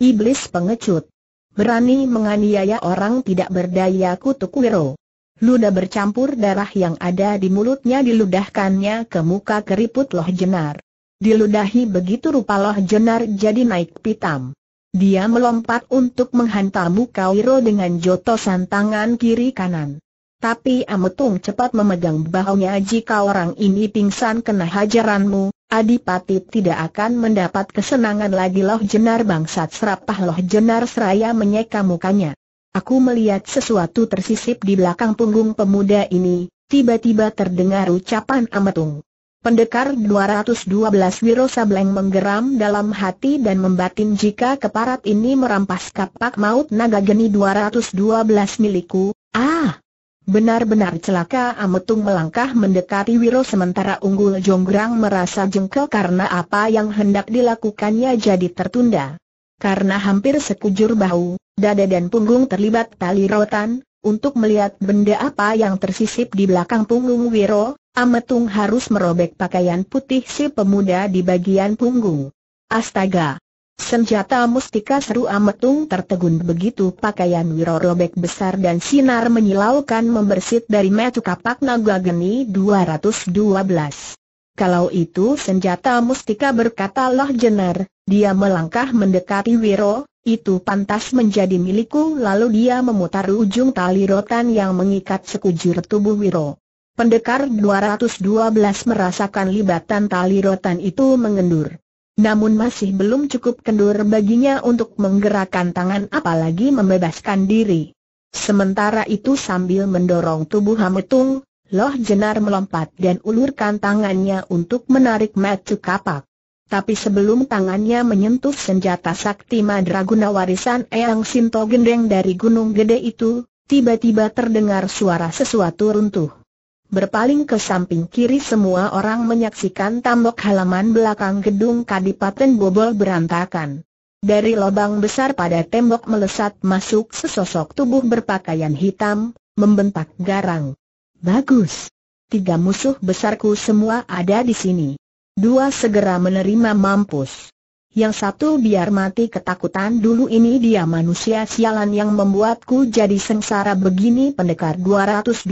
Iblis pengecut. Berani menganiaya orang tidak berdaya kutuk wiro. Luda bercampur darah yang ada di mulutnya diludahkannya ke muka keriput loh jenar. Diludahi begitu rupa loh jenar jadi naik pitam. Dia melompat untuk menghantammu Kairo dengan jotosan tangan kiri kanan. Tapi Ametung cepat memegang bahunya jika orang ini pingsan kena hajaranmu, Adipati tidak akan mendapat kesenangan lagi loh jenar bangsat serapah loh jenar seraya menyeka mukanya. Aku melihat sesuatu tersisip di belakang punggung pemuda ini, tiba-tiba terdengar ucapan Ametung. Pendekar 212 Wiro Sableng menggeram dalam hati dan membatin jika keparat ini merampas kapak maut naga geni 212 milikku, ah! Benar-benar celaka Ametung melangkah mendekati Wiro sementara Unggul Jonggrang merasa jengkel karena apa yang hendak dilakukannya jadi tertunda. Karena hampir sekujur bahu, dada dan punggung terlibat tali rotan, untuk melihat benda apa yang tersisip di belakang punggung Wiro, Ametung harus merobek pakaian putih si pemuda di bagian punggung. Astaga! Senjata mustika seru Ametung tertegun begitu pakaian Wiro robek besar dan sinar menyilaukan membersit dari metu kapak naga geni 212. Kalau itu senjata mustika berkatalah Jenar, dia melangkah mendekati Wiro, itu pantas menjadi milikku lalu dia memutar ujung tali rotan yang mengikat sekujur tubuh Wiro. Pendekar 212 merasakan libatan tali rotan itu mengendur. Namun masih belum cukup kendur baginya untuk menggerakkan tangan apalagi membebaskan diri. Sementara itu sambil mendorong tubuh Hametung, Loh Jenar melompat dan ulurkan tangannya untuk menarik Matu Kapak. Tapi sebelum tangannya menyentuh senjata sakti madraguna warisan Eyang Sinto Gendeng dari Gunung Gede itu, tiba-tiba terdengar suara sesuatu runtuh. Berpaling ke samping kiri semua orang menyaksikan tambok halaman belakang gedung Kadipaten Bobol berantakan. Dari lubang besar pada tembok melesat masuk sesosok tubuh berpakaian hitam, membentak garang. Bagus. Tiga musuh besarku semua ada di sini. Dua segera menerima mampus. Yang satu biar mati ketakutan dulu ini dia manusia sialan yang membuatku jadi sengsara begini pendekar 212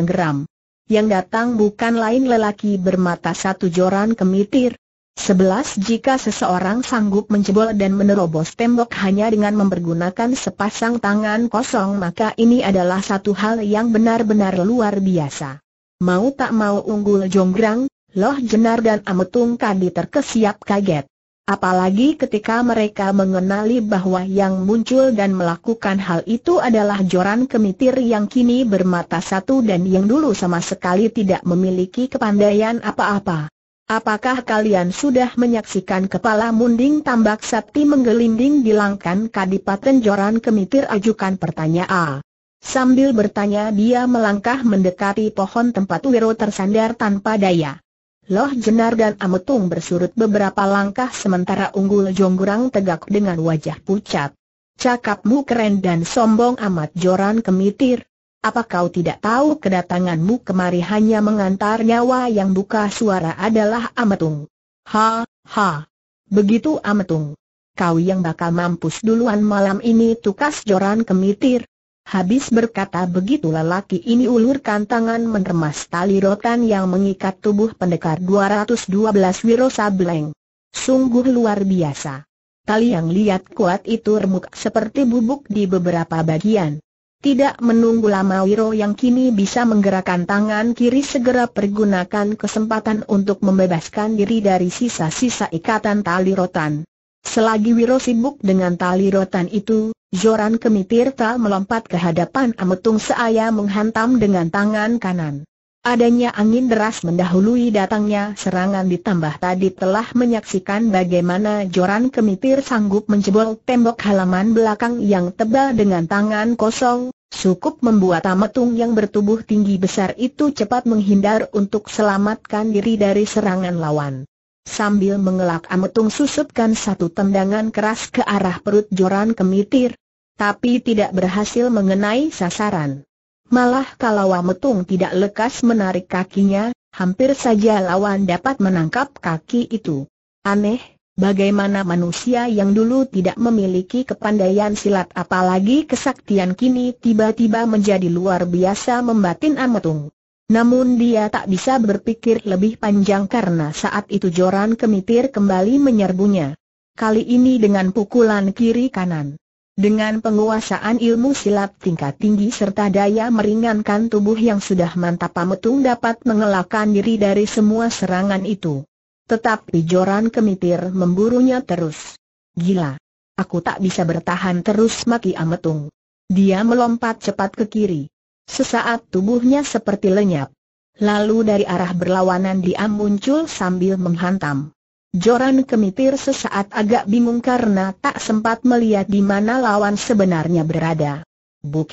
menggeram yang datang bukan lain lelaki bermata satu joran kemitir. Sebelas jika seseorang sanggup menjebol dan menerobos tembok hanya dengan mempergunakan sepasang tangan kosong maka ini adalah satu hal yang benar-benar luar biasa. Mau tak mau unggul jonggrang, Loh Jenar dan Ametung kadi terkesiap kaget apalagi ketika mereka mengenali bahwa yang muncul dan melakukan hal itu adalah joran kemitir yang kini bermata satu dan yang dulu sama sekali tidak memiliki kepandaian apa-apa. Apakah kalian sudah menyaksikan kepala munding tambak sakti menggelinding di langkan kadipaten joran kemitir ajukan pertanyaan? Sambil bertanya dia melangkah mendekati pohon tempat Wiro tersandar tanpa daya. Loh Jenar dan Ametung bersurut beberapa langkah sementara Unggul Jonggurang tegak dengan wajah pucat. Cakapmu keren dan sombong amat Joran kemitir. Apa kau tidak tahu kedatanganmu kemari hanya mengantar nyawa yang buka suara adalah Ametung? Ha, ha. Begitu Ametung. Kau yang bakal mampus duluan malam ini tukas Joran kemitir. Habis berkata begitu lelaki ini ulurkan tangan menermas tali rotan yang mengikat tubuh pendekar 212 Wiro Sableng. Sungguh luar biasa. Tali yang lihat kuat itu remuk seperti bubuk di beberapa bagian. Tidak menunggu lama Wiro yang kini bisa menggerakkan tangan kiri segera pergunakan kesempatan untuk membebaskan diri dari sisa-sisa ikatan tali rotan. Selagi Wiro sibuk dengan tali rotan itu, Joran Kemitirta melompat ke hadapan Ametung Seaya menghantam dengan tangan kanan. Adanya angin deras mendahului datangnya serangan ditambah tadi telah menyaksikan bagaimana Joran Kemitir sanggup menjebol tembok halaman belakang yang tebal dengan tangan kosong, Cukup membuat Ametung yang bertubuh tinggi besar itu cepat menghindar untuk selamatkan diri dari serangan lawan. Sambil mengelak Ametung susupkan satu tendangan keras ke arah perut Joran Kemitir, tapi tidak berhasil mengenai sasaran. Malah kalau Ametung tidak lekas menarik kakinya, hampir saja lawan dapat menangkap kaki itu. Aneh, bagaimana manusia yang dulu tidak memiliki kepandaian silat apalagi kesaktian kini tiba-tiba menjadi luar biasa membatin Ametung. Namun dia tak bisa berpikir lebih panjang karena saat itu Joran Kemitir kembali menyerbunya. Kali ini dengan pukulan kiri kanan. Dengan penguasaan ilmu silat tingkat tinggi serta daya meringankan tubuh yang sudah mantap pametung dapat mengelakkan diri dari semua serangan itu. Tetapi Joran Kemitir memburunya terus. Gila. Aku tak bisa bertahan terus maki Ametung. Dia melompat cepat ke kiri. Sesaat tubuhnya seperti lenyap. Lalu dari arah berlawanan dia muncul sambil menghantam. Joran kemitir sesaat agak bingung karena tak sempat melihat di mana lawan sebenarnya berada. Buk!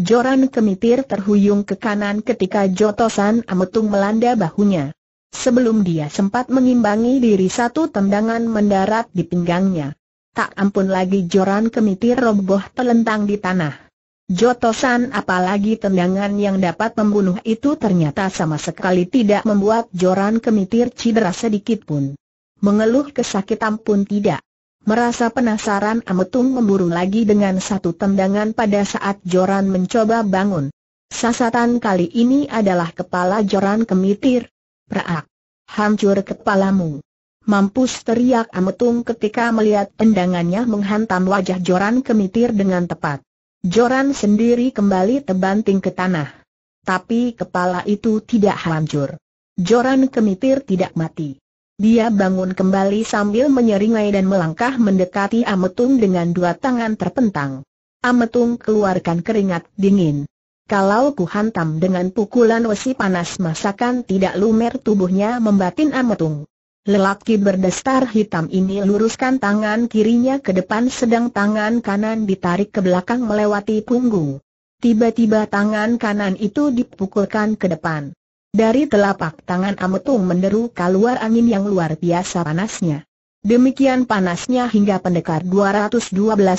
Joran kemitir terhuyung ke kanan ketika jotosan ametung melanda bahunya. Sebelum dia sempat mengimbangi diri satu tendangan mendarat di pinggangnya. Tak ampun lagi Joran kemitir roboh telentang di tanah. Jotosan apalagi tendangan yang dapat membunuh itu ternyata sama sekali tidak membuat Joran kemitir cedera sedikit pun. Mengeluh kesakitan pun tidak. Merasa penasaran Ametung memburu lagi dengan satu tendangan pada saat Joran mencoba bangun. Sasatan kali ini adalah kepala Joran kemitir. Praak! Hancur kepalamu! Mampus teriak Ametung ketika melihat tendangannya menghantam wajah Joran kemitir dengan tepat. Joran sendiri kembali terbanting ke tanah. Tapi kepala itu tidak hancur. Joran kemitir tidak mati. Dia bangun kembali sambil menyeringai dan melangkah mendekati Ametung dengan dua tangan terpentang. Ametung keluarkan keringat dingin. Kalau ku hantam dengan pukulan wesi panas masakan tidak lumer tubuhnya membatin Ametung. Lelaki berdestar hitam ini luruskan tangan kirinya ke depan sedang tangan kanan ditarik ke belakang melewati punggung. Tiba-tiba tangan kanan itu dipukulkan ke depan. Dari telapak tangan Ametung menderu keluar angin yang luar biasa panasnya. Demikian panasnya hingga pendekar 212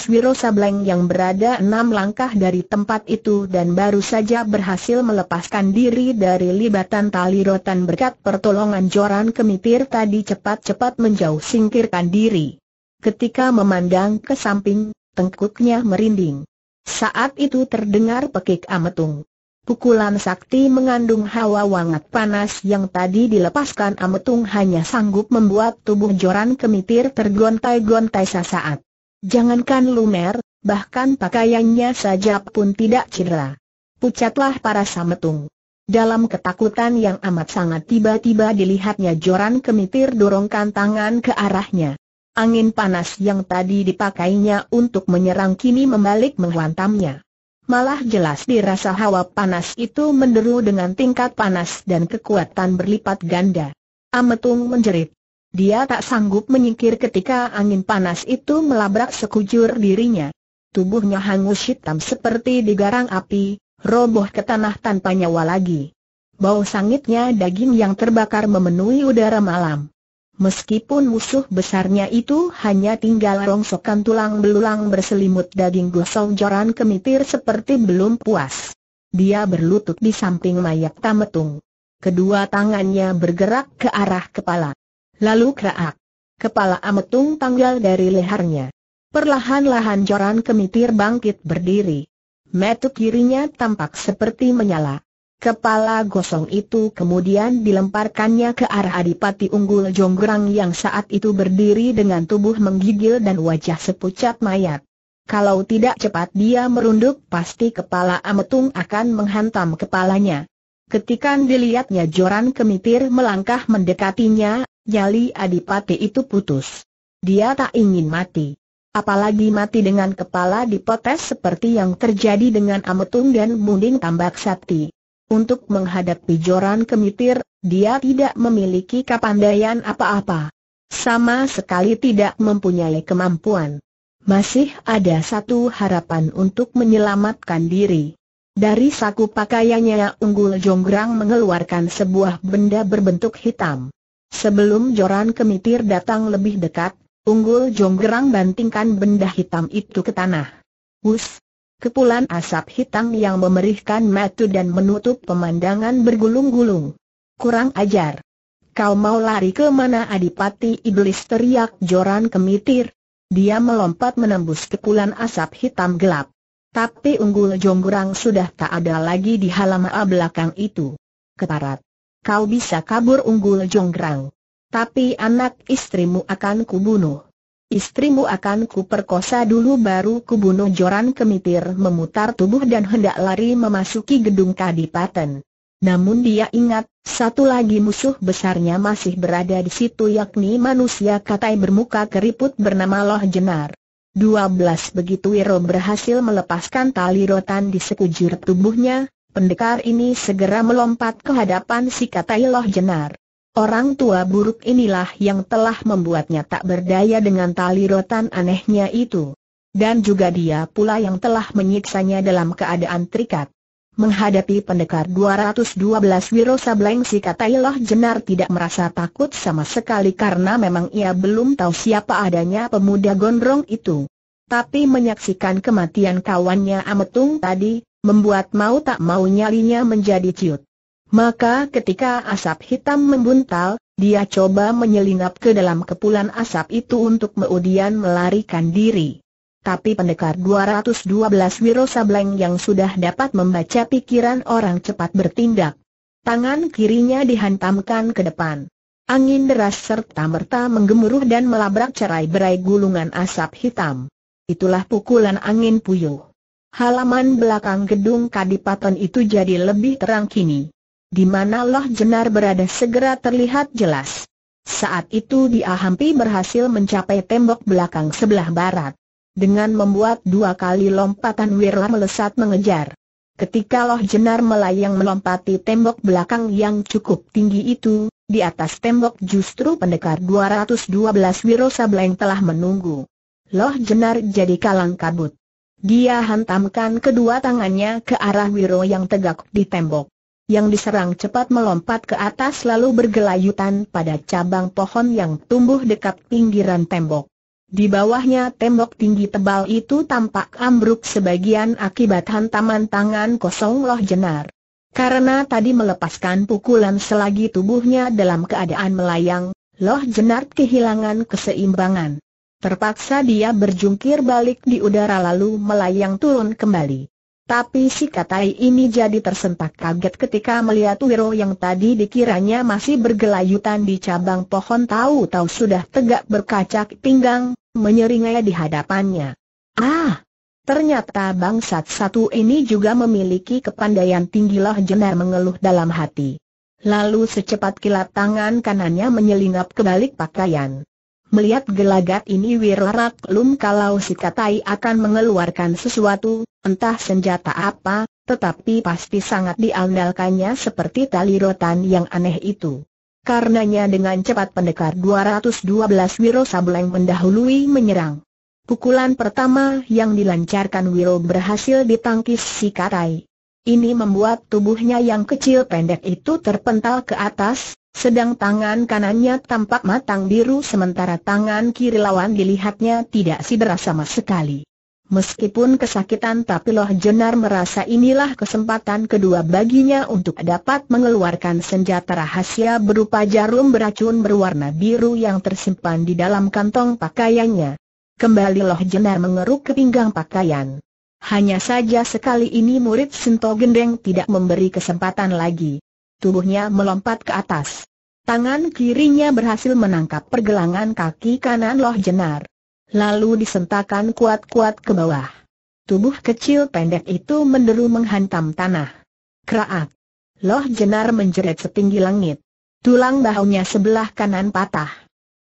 Wiro Sableng yang berada enam langkah dari tempat itu dan baru saja berhasil melepaskan diri dari libatan tali rotan berkat pertolongan joran kemitir tadi cepat-cepat menjauh singkirkan diri. Ketika memandang ke samping, tengkuknya merinding. Saat itu terdengar pekik ametung. Pukulan sakti mengandung hawa wangat panas yang tadi dilepaskan Ametung hanya sanggup membuat tubuh Joran Kemitir tergontai-gontai sesaat. Jangankan lumer, bahkan pakaiannya saja pun tidak cedera. Pucatlah para Sametung. Dalam ketakutan yang amat sangat tiba-tiba dilihatnya Joran Kemitir dorongkan tangan ke arahnya. Angin panas yang tadi dipakainya untuk menyerang kini membalik menghantamnya malah jelas dirasa hawa panas itu menderu dengan tingkat panas dan kekuatan berlipat ganda. Ametung menjerit. Dia tak sanggup menyingkir ketika angin panas itu melabrak sekujur dirinya. Tubuhnya hangus hitam seperti digarang api, roboh ke tanah tanpa nyawa lagi. Bau sangitnya daging yang terbakar memenuhi udara malam. Meskipun musuh besarnya itu hanya tinggal rongsokan tulang belulang berselimut daging gosong joran kemitir seperti belum puas. Dia berlutut di samping mayat Tametung. Kedua tangannya bergerak ke arah kepala. Lalu kerak. Kepala Ametung tanggal dari lehernya. Perlahan-lahan joran kemitir bangkit berdiri. Metu kirinya tampak seperti menyala. Kepala gosong itu kemudian dilemparkannya ke arah Adipati Unggul Jonggrang yang saat itu berdiri dengan tubuh menggigil dan wajah sepucat mayat. Kalau tidak cepat dia merunduk pasti kepala Ametung akan menghantam kepalanya. Ketika dilihatnya Joran Kemitir melangkah mendekatinya, nyali Adipati itu putus. Dia tak ingin mati. Apalagi mati dengan kepala dipotes seperti yang terjadi dengan Ametung dan Munding Tambak Sakti. Untuk menghadapi Joran Kemitir, dia tidak memiliki kepandaian apa-apa. Sama sekali tidak mempunyai kemampuan. Masih ada satu harapan untuk menyelamatkan diri. Dari saku pakaiannya Unggul Jonggrang mengeluarkan sebuah benda berbentuk hitam. Sebelum Joran Kemitir datang lebih dekat, Unggul Jonggrang bantingkan benda hitam itu ke tanah. Wus, Kepulan asap hitam yang memerihkan mata dan menutup pemandangan bergulung-gulung. Kurang ajar. Kau mau lari ke mana adipati iblis teriak Joran kemitir. Dia melompat menembus kepulan asap hitam gelap. Tapi unggul jonggurang sudah tak ada lagi di halaman belakang itu. Keparat. Kau bisa kabur unggul Jonggrang. Tapi anak istrimu akan kubunuh. Istrimu akan kuperkosa dulu baru kubunuh Joran Kemitir memutar tubuh dan hendak lari memasuki gedung kadipaten. Namun dia ingat, satu lagi musuh besarnya masih berada di situ yakni manusia katai bermuka keriput bernama Loh Jenar. 12 begitu Wiro berhasil melepaskan tali rotan di sekujur tubuhnya, pendekar ini segera melompat ke hadapan si katai Loh Jenar. Orang tua buruk inilah yang telah membuatnya tak berdaya dengan tali rotan anehnya itu. Dan juga dia pula yang telah menyiksanya dalam keadaan terikat. Menghadapi pendekar 212 Wiro Sableng si Katailah Jenar tidak merasa takut sama sekali karena memang ia belum tahu siapa adanya pemuda gondrong itu. Tapi menyaksikan kematian kawannya Ametung tadi, membuat mau tak mau nyalinya menjadi ciut. Maka ketika asap hitam membuntal, dia coba menyelinap ke dalam kepulan asap itu untuk kemudian melarikan diri. Tapi pendekar 212 Wiro Sableng yang sudah dapat membaca pikiran orang cepat bertindak. Tangan kirinya dihantamkan ke depan. Angin deras serta merta menggemuruh dan melabrak cerai-berai gulungan asap hitam. Itulah pukulan angin puyuh. Halaman belakang gedung Kadipaten itu jadi lebih terang kini. Di mana Loh Jenar berada segera terlihat jelas. Saat itu dia hampir berhasil mencapai tembok belakang sebelah barat. Dengan membuat dua kali lompatan Wirla melesat mengejar. Ketika Loh Jenar melayang melompati tembok belakang yang cukup tinggi itu, di atas tembok justru pendekar 212 Wiro Sableng telah menunggu. Loh Jenar jadi kalang kabut. Dia hantamkan kedua tangannya ke arah Wiro yang tegak di tembok yang diserang cepat melompat ke atas lalu bergelayutan pada cabang pohon yang tumbuh dekat pinggiran tembok. Di bawahnya tembok tinggi tebal itu tampak ambruk sebagian akibat hantaman tangan kosong loh jenar. Karena tadi melepaskan pukulan selagi tubuhnya dalam keadaan melayang, loh jenar kehilangan keseimbangan. Terpaksa dia berjungkir balik di udara lalu melayang turun kembali. Tapi si Katai ini jadi tersentak kaget ketika melihat Wiro yang tadi dikiranya masih bergelayutan di cabang pohon tahu-tahu sudah tegak berkacak pinggang, menyeringai di hadapannya. Ah! Ternyata bangsat satu ini juga memiliki kepandaian tinggilah jenar mengeluh dalam hati. Lalu secepat kilat tangan kanannya menyelinap ke balik pakaian. Melihat gelagat ini Wirarak Lum kalau si Katai akan mengeluarkan sesuatu, entah senjata apa, tetapi pasti sangat diandalkannya seperti tali rotan yang aneh itu. Karenanya dengan cepat pendekar 212 Wiro Sableng mendahului menyerang. Pukulan pertama yang dilancarkan Wiro berhasil ditangkis si Katai. Ini membuat tubuhnya yang kecil pendek itu terpental ke atas, sedang tangan kanannya tampak matang biru sementara tangan kiri lawan dilihatnya tidak deras sama sekali. Meskipun kesakitan tapi Loh Jenar merasa inilah kesempatan kedua baginya untuk dapat mengeluarkan senjata rahasia berupa jarum beracun berwarna biru yang tersimpan di dalam kantong pakaiannya. Kembali Loh Jenar mengeruk ke pinggang pakaian. Hanya saja sekali ini murid Sinto Gendeng tidak memberi kesempatan lagi tubuhnya melompat ke atas. Tangan kirinya berhasil menangkap pergelangan kaki kanan Loh Jenar. Lalu disentakan kuat-kuat ke bawah. Tubuh kecil pendek itu menderu menghantam tanah. Kraak. Loh Jenar menjerit setinggi langit. Tulang bahunya sebelah kanan patah.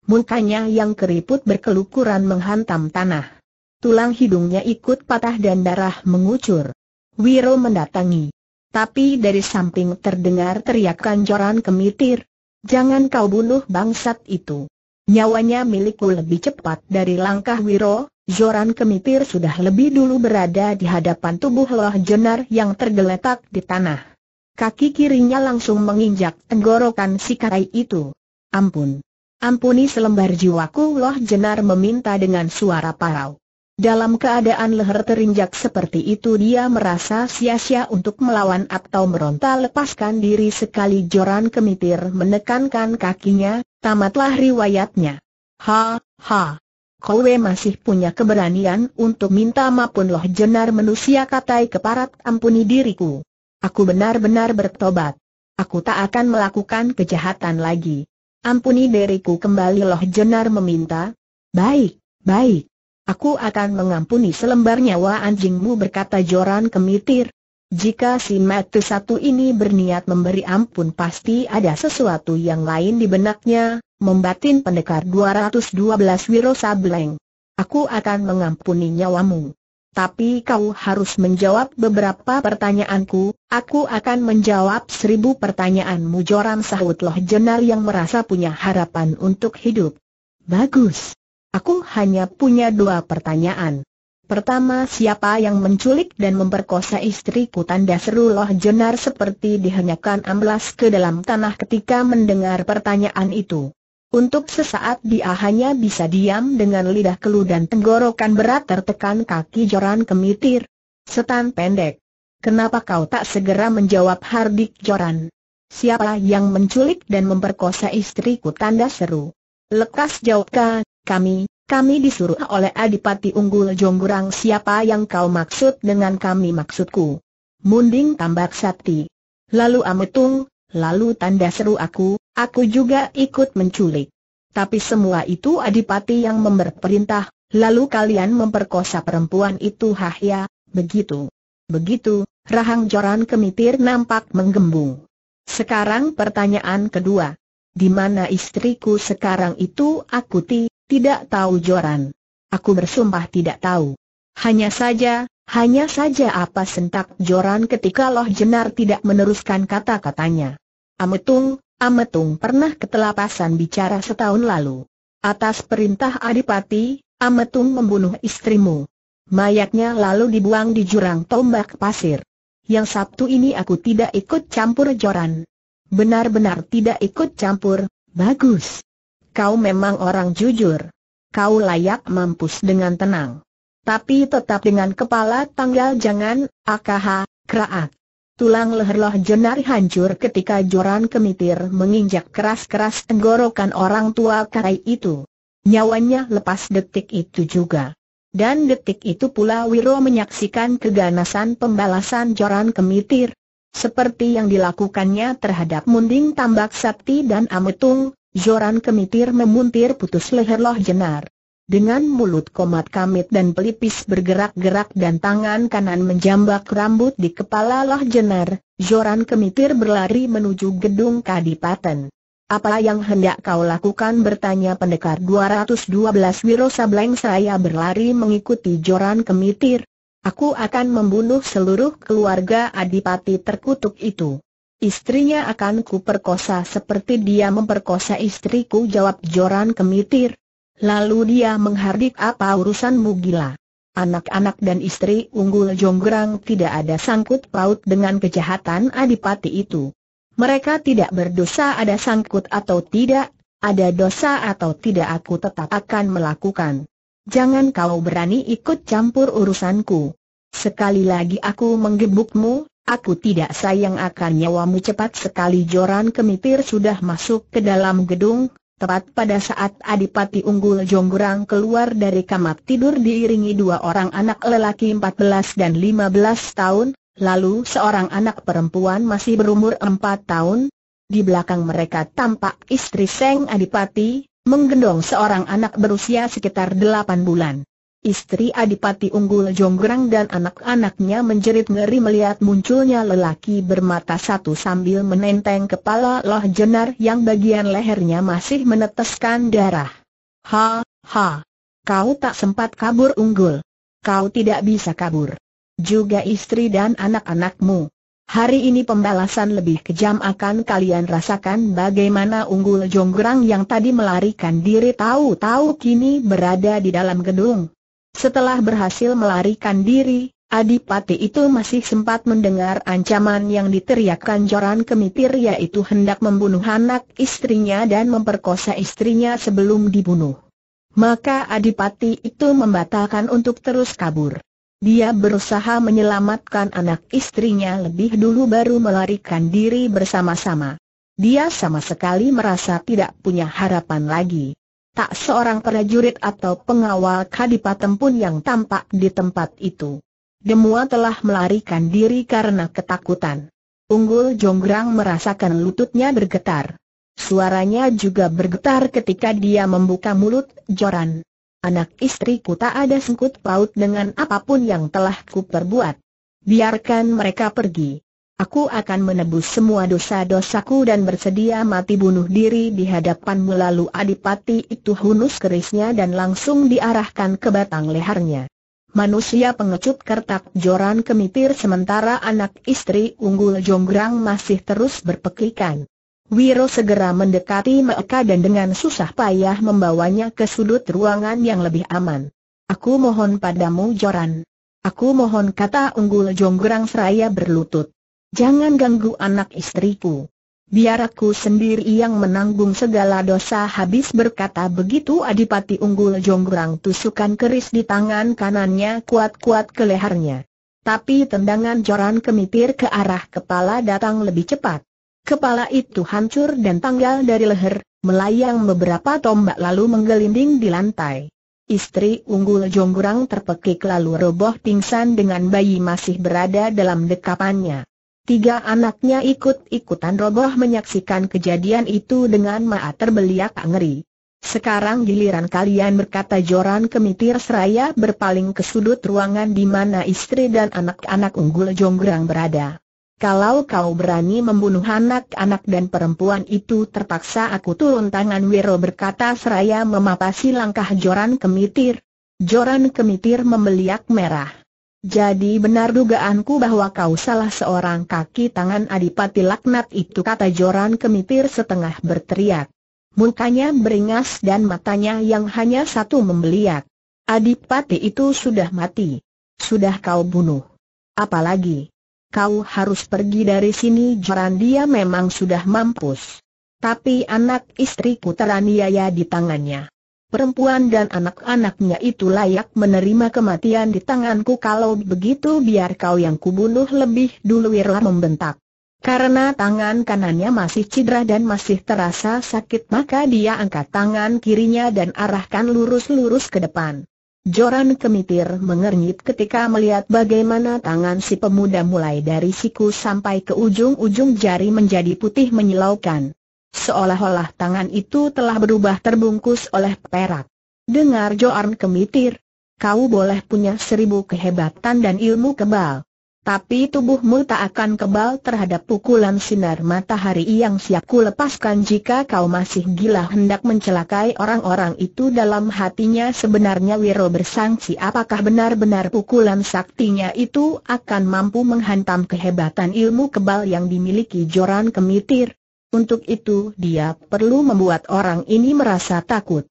Mukanya yang keriput berkelukuran menghantam tanah. Tulang hidungnya ikut patah dan darah mengucur. Wiro mendatangi. Tapi dari samping terdengar teriakan joran kemitir. Jangan kau bunuh bangsat itu. Nyawanya milikku lebih cepat dari langkah Wiro, Joran Kemitir sudah lebih dulu berada di hadapan tubuh Loh Jenar yang tergeletak di tanah. Kaki kirinya langsung menginjak tenggorokan si karai itu. Ampun. Ampuni selembar jiwaku Loh Jenar meminta dengan suara parau. Dalam keadaan leher terinjak seperti itu dia merasa sia-sia untuk melawan atau meronta lepaskan diri sekali joran kemitir menekankan kakinya, tamatlah riwayatnya. Ha, ha. Kowe masih punya keberanian untuk minta maupun loh jenar manusia katai keparat ampuni diriku. Aku benar-benar bertobat. Aku tak akan melakukan kejahatan lagi. Ampuni diriku kembali loh jenar meminta. Baik, baik. Aku akan mengampuni selembar nyawa anjingmu berkata Joran kemitir. Jika si mati satu ini berniat memberi ampun pasti ada sesuatu yang lain di benaknya, membatin pendekar 212 Wiro Sableng. Aku akan mengampuni nyawamu. Tapi kau harus menjawab beberapa pertanyaanku, aku akan menjawab seribu pertanyaanmu Joran sahut loh jenar yang merasa punya harapan untuk hidup. Bagus. Aku hanya punya dua pertanyaan. Pertama siapa yang menculik dan memperkosa istriku tanda seru Loh jenar seperti dihanyakan amblas ke dalam tanah ketika mendengar pertanyaan itu. Untuk sesaat dia hanya bisa diam dengan lidah keluh dan tenggorokan berat tertekan kaki Joran kemitir. Setan pendek. Kenapa kau tak segera menjawab Hardik Joran? Siapa yang menculik dan memperkosa istriku tanda seru? Lekas jawabkan. Kami, kami disuruh oleh Adipati Unggul Jonggurang siapa yang kau maksud dengan kami maksudku. Munding tambak sakti. Lalu ametung, lalu tanda seru aku, aku juga ikut menculik. Tapi semua itu Adipati yang memberperintah, lalu kalian memperkosa perempuan itu hahya, begitu. Begitu, rahang joran kemitir nampak menggembung. Sekarang pertanyaan kedua. Di mana istriku sekarang itu aku ti, tidak tahu Joran. Aku bersumpah tidak tahu. Hanya saja, hanya saja apa sentak Joran ketika Loh Jenar tidak meneruskan kata-katanya. Ametung, Ametung pernah ketelapasan bicara setahun lalu. Atas perintah Adipati, Ametung membunuh istrimu. Mayatnya lalu dibuang di jurang tombak pasir. Yang Sabtu ini aku tidak ikut campur Joran. Benar-benar tidak ikut campur, bagus. Kau memang orang jujur. Kau layak mampus dengan tenang. Tapi tetap dengan kepala tanggal jangan, akaha, keraat. Tulang leher loh jenari hancur ketika joran kemitir menginjak keras-keras tenggorokan orang tua karai itu. Nyawanya lepas detik itu juga. Dan detik itu pula Wiro menyaksikan keganasan pembalasan joran kemitir. Seperti yang dilakukannya terhadap Munding Tambak Sakti dan Ametung, Joran kemitir memuntir putus leher Loh Jenar. Dengan mulut komat kamit dan pelipis bergerak-gerak dan tangan kanan menjambak rambut di kepala Loh Jenar, Joran kemitir berlari menuju gedung Kadipaten. Apa yang hendak kau lakukan bertanya pendekar 212 Wiro Sableng saya berlari mengikuti Joran Kemitir. Aku akan membunuh seluruh keluarga Adipati terkutuk itu. Istrinya akan kuperkosa seperti dia memperkosa istriku jawab Joran kemitir. Lalu dia menghardik apa urusanmu gila. Anak-anak dan istri unggul jonggrang tidak ada sangkut paut dengan kejahatan adipati itu. Mereka tidak berdosa ada sangkut atau tidak, ada dosa atau tidak aku tetap akan melakukan. Jangan kau berani ikut campur urusanku. Sekali lagi aku menggebukmu, Aku tidak sayang akan nyawamu cepat sekali Joran Kemipir sudah masuk ke dalam gedung, tepat pada saat Adipati Unggul Jonggrang keluar dari kamar tidur diiringi dua orang anak lelaki 14 dan 15 tahun, lalu seorang anak perempuan masih berumur 4 tahun. Di belakang mereka tampak istri Seng Adipati, menggendong seorang anak berusia sekitar 8 bulan. Istri Adipati Unggul Jonggrang dan anak-anaknya menjerit ngeri melihat munculnya lelaki bermata satu sambil menenteng kepala Loh Jenar yang bagian lehernya masih meneteskan darah. Ha, ha. Kau tak sempat kabur unggul. Kau tidak bisa kabur. Juga istri dan anak-anakmu. Hari ini pembalasan lebih kejam akan kalian rasakan bagaimana unggul jonggrang yang tadi melarikan diri tahu-tahu kini berada di dalam gedung. Setelah berhasil melarikan diri, Adipati itu masih sempat mendengar ancaman yang diteriakkan Joran Kemitir yaitu hendak membunuh anak istrinya dan memperkosa istrinya sebelum dibunuh. Maka Adipati itu membatalkan untuk terus kabur. Dia berusaha menyelamatkan anak istrinya lebih dulu baru melarikan diri bersama-sama. Dia sama sekali merasa tidak punya harapan lagi tak seorang prajurit atau pengawal kadipaten pun yang tampak di tempat itu. Demua telah melarikan diri karena ketakutan. Unggul Jonggrang merasakan lututnya bergetar. Suaranya juga bergetar ketika dia membuka mulut, Joran. Anak istriku tak ada sengkut paut dengan apapun yang telah kuperbuat. Biarkan mereka pergi. Aku akan menebus semua dosa-dosaku dan bersedia mati bunuh diri di hadapan lalu adipati itu hunus kerisnya dan langsung diarahkan ke batang lehernya. Manusia pengecut kertak joran kemitir sementara anak istri unggul jonggrang masih terus berpekikan. Wiro segera mendekati mereka dan dengan susah payah membawanya ke sudut ruangan yang lebih aman. Aku mohon padamu Joran. Aku mohon kata unggul jonggrang seraya berlutut. Jangan ganggu anak istriku. Biar aku sendiri yang menanggung segala dosa habis berkata begitu Adipati Unggul Jonggrang tusukan keris di tangan kanannya kuat-kuat ke lehernya. Tapi tendangan joran kemitir ke arah kepala datang lebih cepat. Kepala itu hancur dan tanggal dari leher, melayang beberapa tombak lalu menggelinding di lantai. Istri Unggul Jonggrang terpekik lalu roboh pingsan dengan bayi masih berada dalam dekapannya. Tiga anaknya ikut-ikutan roboh menyaksikan kejadian itu dengan mata terbeliak ngeri. Sekarang giliran kalian berkata Joran Kemitir seraya berpaling ke sudut ruangan di mana istri dan anak-anak unggul jonggrang berada. Kalau kau berani membunuh anak-anak dan perempuan itu terpaksa aku turun tangan Wiro berkata seraya memapasi langkah Joran Kemitir. Joran Kemitir membeliak merah. Jadi benar dugaanku bahwa kau salah seorang kaki tangan adipati laknat itu kata Joran kemitir setengah berteriak. Mukanya beringas dan matanya yang hanya satu membeliak. Adipati itu sudah mati. Sudah kau bunuh. Apalagi? Kau harus pergi dari sini Joran dia memang sudah mampus. Tapi anak istriku teraniaya di tangannya perempuan dan anak-anaknya itu layak menerima kematian di tanganku kalau begitu biar kau yang kubunuh lebih dulu Wirla membentak. Karena tangan kanannya masih cedera dan masih terasa sakit maka dia angkat tangan kirinya dan arahkan lurus-lurus ke depan. Joran kemitir mengernyit ketika melihat bagaimana tangan si pemuda mulai dari siku sampai ke ujung-ujung jari menjadi putih menyilaukan. Seolah-olah tangan itu telah berubah terbungkus oleh perak. Dengar Joan kemitir. Kau boleh punya seribu kehebatan dan ilmu kebal. Tapi tubuhmu tak akan kebal terhadap pukulan sinar matahari yang siap ku lepaskan jika kau masih gila hendak mencelakai orang-orang itu dalam hatinya sebenarnya Wiro bersangsi apakah benar-benar pukulan saktinya itu akan mampu menghantam kehebatan ilmu kebal yang dimiliki Joran Kemitir. Untuk itu dia perlu membuat orang ini merasa takut.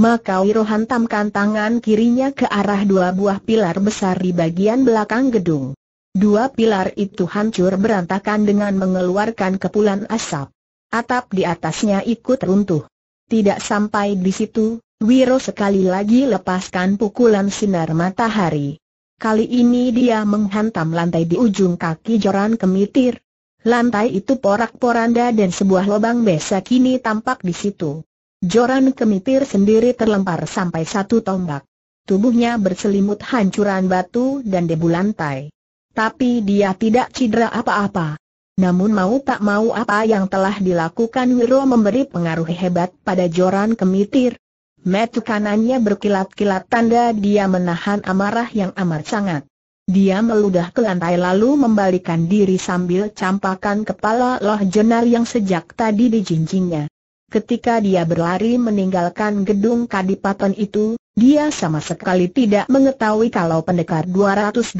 Maka Wiro hantamkan tangan kirinya ke arah dua buah pilar besar di bagian belakang gedung. Dua pilar itu hancur berantakan dengan mengeluarkan kepulan asap. Atap di atasnya ikut runtuh. Tidak sampai di situ, Wiro sekali lagi lepaskan pukulan sinar matahari. Kali ini dia menghantam lantai di ujung kaki joran kemitir, Lantai itu porak-poranda dan sebuah lubang besa kini tampak di situ. Joran kemitir sendiri terlempar sampai satu tombak. Tubuhnya berselimut hancuran batu dan debu lantai. Tapi dia tidak cedera apa-apa. Namun mau tak mau apa yang telah dilakukan Wiro memberi pengaruh hebat pada Joran kemitir. Metu kanannya berkilat-kilat tanda dia menahan amarah yang amat sangat. Dia meludah ke lantai lalu membalikan diri sambil campakan kepala Loh Jenar yang sejak tadi dijinjingnya. Ketika dia berlari meninggalkan gedung kadipaten itu, dia sama sekali tidak mengetahui kalau pendekar 212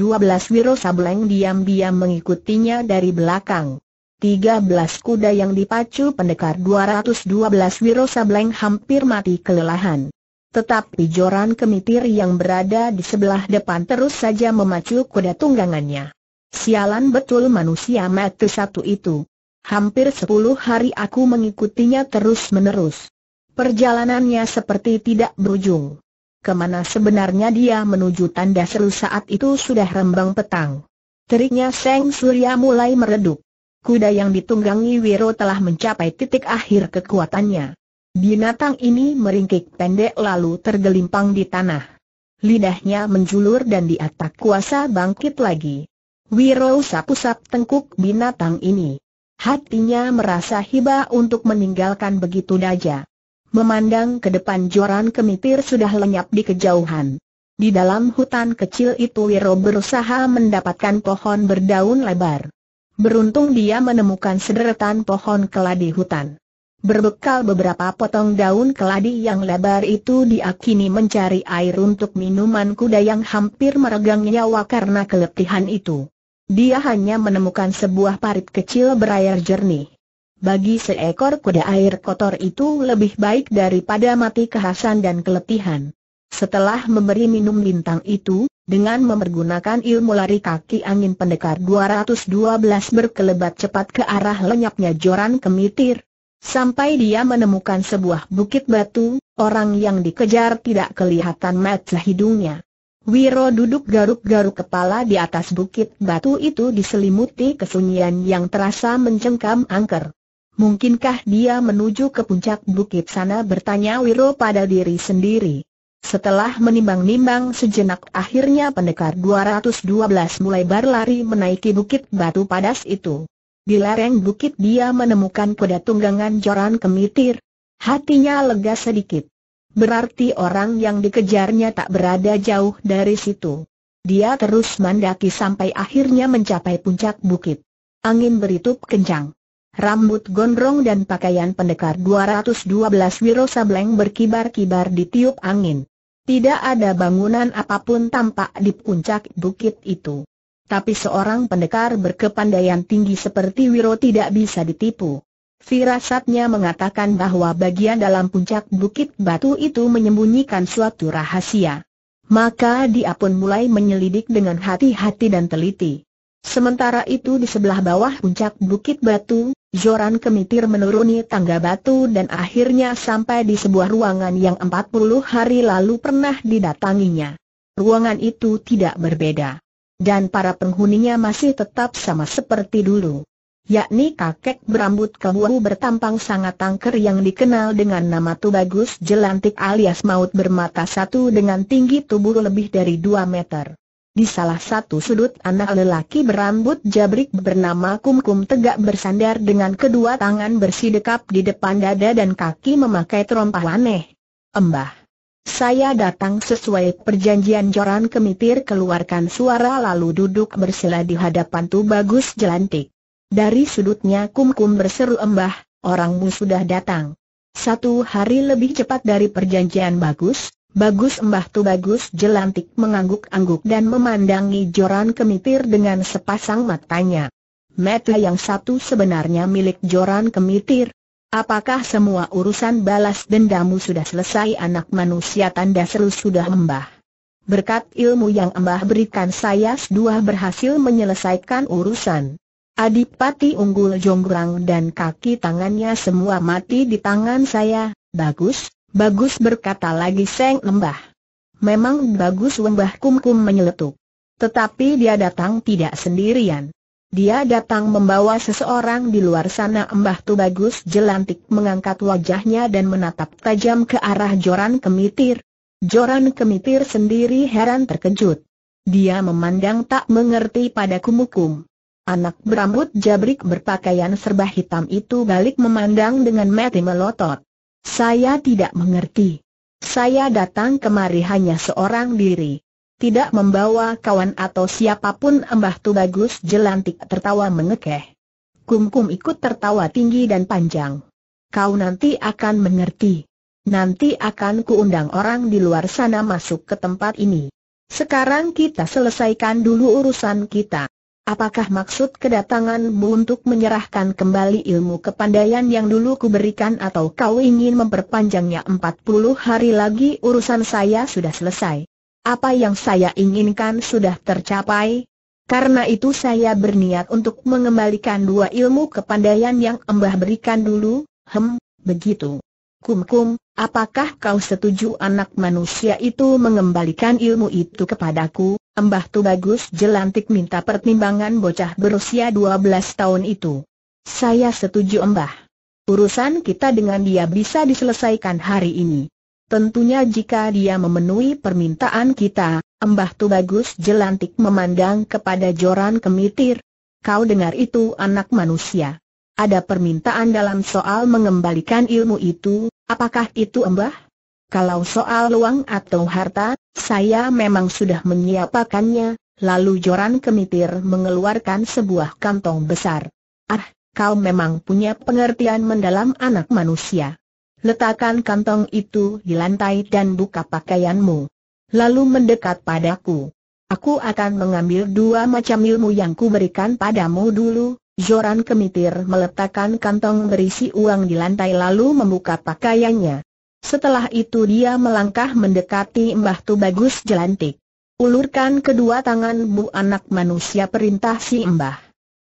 Wiro Sableng diam-diam mengikutinya dari belakang. 13 kuda yang dipacu pendekar 212 Wiro Sableng hampir mati kelelahan. Tetapi Joran Kemitir yang berada di sebelah depan terus saja memacu kuda tunggangannya. Sialan betul manusia mati satu itu. Hampir sepuluh hari aku mengikutinya terus-menerus. Perjalanannya seperti tidak berujung. Kemana sebenarnya dia menuju tanda seru saat itu sudah rembang petang. Teriknya Seng Surya mulai meredup. Kuda yang ditunggangi Wiro telah mencapai titik akhir kekuatannya. Binatang ini meringkik pendek lalu tergelimpang di tanah. Lidahnya menjulur dan di atas kuasa bangkit lagi. Wiro sapu-sap tengkuk binatang ini. Hatinya merasa hiba untuk meninggalkan begitu saja. Memandang ke depan joran kemitir sudah lenyap di kejauhan. Di dalam hutan kecil itu Wiro berusaha mendapatkan pohon berdaun lebar. Beruntung dia menemukan sederetan pohon keladi hutan. Berbekal beberapa potong daun keladi yang lebar itu diakini mencari air untuk minuman kuda yang hampir meregang nyawa karena keletihan itu. Dia hanya menemukan sebuah parit kecil berair jernih. Bagi seekor kuda air kotor itu lebih baik daripada mati kehasan dan keletihan. Setelah memberi minum lintang itu, dengan memergunakan ilmu lari kaki angin pendekar 212 berkelebat cepat ke arah lenyapnya Joran Kemitir. Sampai dia menemukan sebuah bukit batu, orang yang dikejar tidak kelihatan mata hidungnya. Wiro duduk garuk-garuk kepala di atas bukit batu itu diselimuti kesunyian yang terasa mencengkam angker. Mungkinkah dia menuju ke puncak bukit sana bertanya Wiro pada diri sendiri. Setelah menimbang-nimbang sejenak akhirnya pendekar 212 mulai berlari menaiki bukit batu padas itu. Di lereng bukit dia menemukan kuda tunggangan joran kemitir. Hatinya lega sedikit. Berarti orang yang dikejarnya tak berada jauh dari situ. Dia terus mendaki sampai akhirnya mencapai puncak bukit. Angin beritup kencang. Rambut gondrong dan pakaian pendekar 212 Wiro Sableng berkibar-kibar di tiup angin. Tidak ada bangunan apapun tampak di puncak bukit itu. Tapi seorang pendekar berkepandaian tinggi seperti Wiro tidak bisa ditipu. Firasatnya mengatakan bahwa bagian dalam puncak bukit batu itu menyembunyikan suatu rahasia. Maka dia pun mulai menyelidik dengan hati-hati dan teliti. Sementara itu di sebelah bawah puncak bukit batu, Joran Kemitir menuruni tangga batu dan akhirnya sampai di sebuah ruangan yang 40 hari lalu pernah didatanginya. Ruangan itu tidak berbeda dan para penghuninya masih tetap sama seperti dulu. Yakni kakek berambut kebuahu bertampang sangat tangker yang dikenal dengan nama Tubagus Jelantik alias Maut bermata satu dengan tinggi tubuh lebih dari dua meter. Di salah satu sudut anak lelaki berambut jabrik bernama Kumkum tegak bersandar dengan kedua tangan bersidekap di depan dada dan kaki memakai terompah aneh. Embah. Saya datang sesuai perjanjian Joran Kemitir keluarkan suara lalu duduk bersila di hadapan Tu Bagus Jelantik. Dari sudutnya kum-kum berseru embah, orangmu sudah datang. Satu hari lebih cepat dari perjanjian Bagus, Bagus Embah Tu Bagus Jelantik mengangguk-angguk dan memandangi Joran Kemitir dengan sepasang matanya. Mata yang satu sebenarnya milik Joran Kemitir, Apakah semua urusan balas dendamu sudah selesai anak manusia tanda seru sudah embah? Berkat ilmu yang Mbah berikan saya dua berhasil menyelesaikan urusan. Adipati unggul jonggrang dan kaki tangannya semua mati di tangan saya. Bagus, bagus berkata lagi Seng lembah. Memang bagus Mbah Kumkum menyeletuk. Tetapi dia datang tidak sendirian. Dia datang membawa seseorang di luar sana Mbah Tubagus Bagus jelantik mengangkat wajahnya dan menatap tajam ke arah Joran Kemitir. Joran Kemitir sendiri heran terkejut. Dia memandang tak mengerti pada kumukum. Anak berambut jabrik berpakaian serba hitam itu balik memandang dengan mati melotot. Saya tidak mengerti. Saya datang kemari hanya seorang diri tidak membawa kawan atau siapapun Embah Tu Bagus jelantik tertawa mengekeh. Kumkum ikut tertawa tinggi dan panjang. Kau nanti akan mengerti. Nanti akan kuundang orang di luar sana masuk ke tempat ini. Sekarang kita selesaikan dulu urusan kita. Apakah maksud kedatanganmu untuk menyerahkan kembali ilmu kepandaian yang dulu kuberikan atau kau ingin memperpanjangnya 40 hari lagi urusan saya sudah selesai? Apa yang saya inginkan sudah tercapai, karena itu saya berniat untuk mengembalikan dua ilmu kepandaian yang embah berikan dulu, hem, begitu. Kum-kum, apakah kau setuju anak manusia itu mengembalikan ilmu itu kepadaku? embah? tu bagus jelantik minta pertimbangan bocah berusia 12 tahun itu. Saya setuju embah. Urusan kita dengan dia bisa diselesaikan hari ini. Tentunya jika dia memenuhi permintaan kita, Embah Tu Bagus jelantik memandang kepada Joran Kemitir. Kau dengar itu anak manusia. Ada permintaan dalam soal mengembalikan ilmu itu, apakah itu Embah? Kalau soal uang atau harta, saya memang sudah menyiapkannya, lalu Joran Kemitir mengeluarkan sebuah kantong besar. Ah, kau memang punya pengertian mendalam anak manusia. Letakkan kantong itu di lantai dan buka pakaianmu. Lalu mendekat padaku. Aku akan mengambil dua macam ilmu yang kuberikan padamu dulu. Joran kemitir meletakkan kantong berisi uang di lantai lalu membuka pakaiannya. Setelah itu dia melangkah mendekati Mbah Tubagus Jelantik. Ulurkan kedua tanganmu anak manusia perintah si Mbah.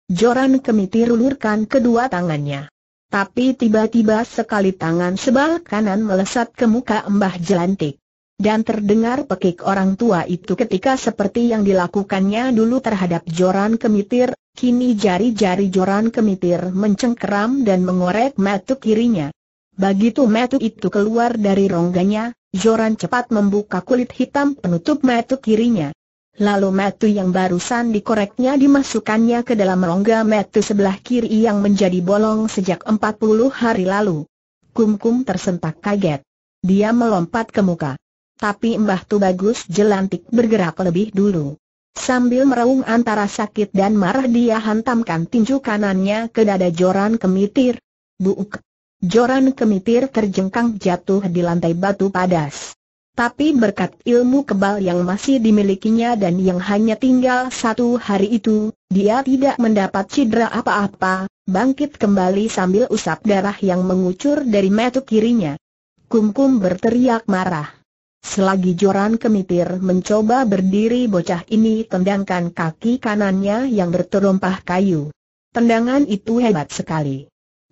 Joran kemitir ulurkan kedua tangannya. Tapi tiba-tiba sekali tangan sebal kanan melesat ke muka Mbah Jelantik. Dan terdengar pekik orang tua itu ketika seperti yang dilakukannya dulu terhadap Joran Kemitir, kini jari-jari Joran Kemitir mencengkeram dan mengorek matu kirinya. Begitu matu itu keluar dari rongganya, Joran cepat membuka kulit hitam penutup matu kirinya. Lalu metu yang barusan dikoreknya dimasukkannya ke dalam rongga metu sebelah kiri yang menjadi bolong sejak 40 hari lalu. Kumkum tersentak kaget. Dia melompat ke muka. Tapi Mbah Tu Bagus jelantik bergerak lebih dulu. Sambil meraung antara sakit dan marah dia hantamkan tinju kanannya ke dada Joran Kemitir. Buuk! Joran Kemitir terjengkang jatuh di lantai batu padas. Tapi berkat ilmu kebal yang masih dimilikinya dan yang hanya tinggal satu hari itu, dia tidak mendapat cedera apa-apa, bangkit kembali sambil usap darah yang mengucur dari metu kirinya. Kumkum berteriak marah. Selagi Joran kemitir mencoba berdiri bocah ini tendangkan kaki kanannya yang berterompah kayu. Tendangan itu hebat sekali.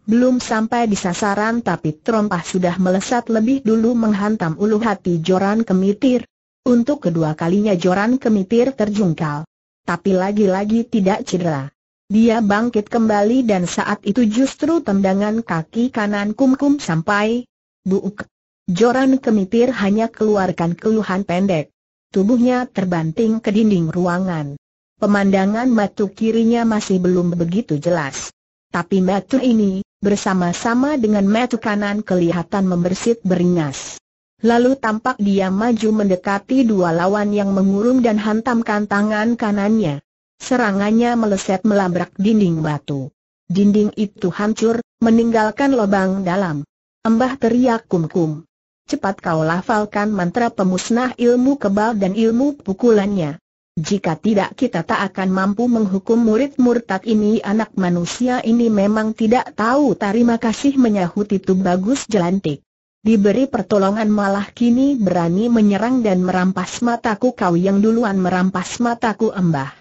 Belum sampai di sasaran tapi terompah sudah melesat lebih dulu menghantam ulu hati Joran Kemitir. Untuk kedua kalinya Joran Kemitir terjungkal. Tapi lagi-lagi tidak cedera. Dia bangkit kembali dan saat itu justru tendangan kaki kanan kumkum kum sampai buuk. Joran Kemitir hanya keluarkan keluhan pendek. Tubuhnya terbanting ke dinding ruangan. Pemandangan matu kirinya masih belum begitu jelas. Tapi matu ini, bersama-sama dengan metu kanan kelihatan membersit beringas. Lalu tampak dia maju mendekati dua lawan yang mengurung dan hantamkan tangan kanannya. Serangannya meleset melabrak dinding batu. Dinding itu hancur, meninggalkan lubang dalam. Embah teriak kum-kum. Cepat kau lafalkan mantra pemusnah ilmu kebal dan ilmu pukulannya. Jika tidak kita tak akan mampu menghukum murid murtad ini anak manusia ini memang tidak tahu terima kasih menyahut itu bagus jelantik. Diberi pertolongan malah kini berani menyerang dan merampas mataku kau yang duluan merampas mataku embah.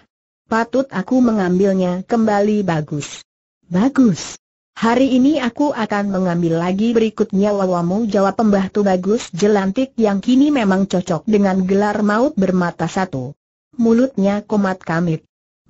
Patut aku mengambilnya kembali bagus. Bagus. Hari ini aku akan mengambil lagi berikutnya wawamu jawab Tu bagus jelantik yang kini memang cocok dengan gelar maut bermata satu mulutnya komat kamit.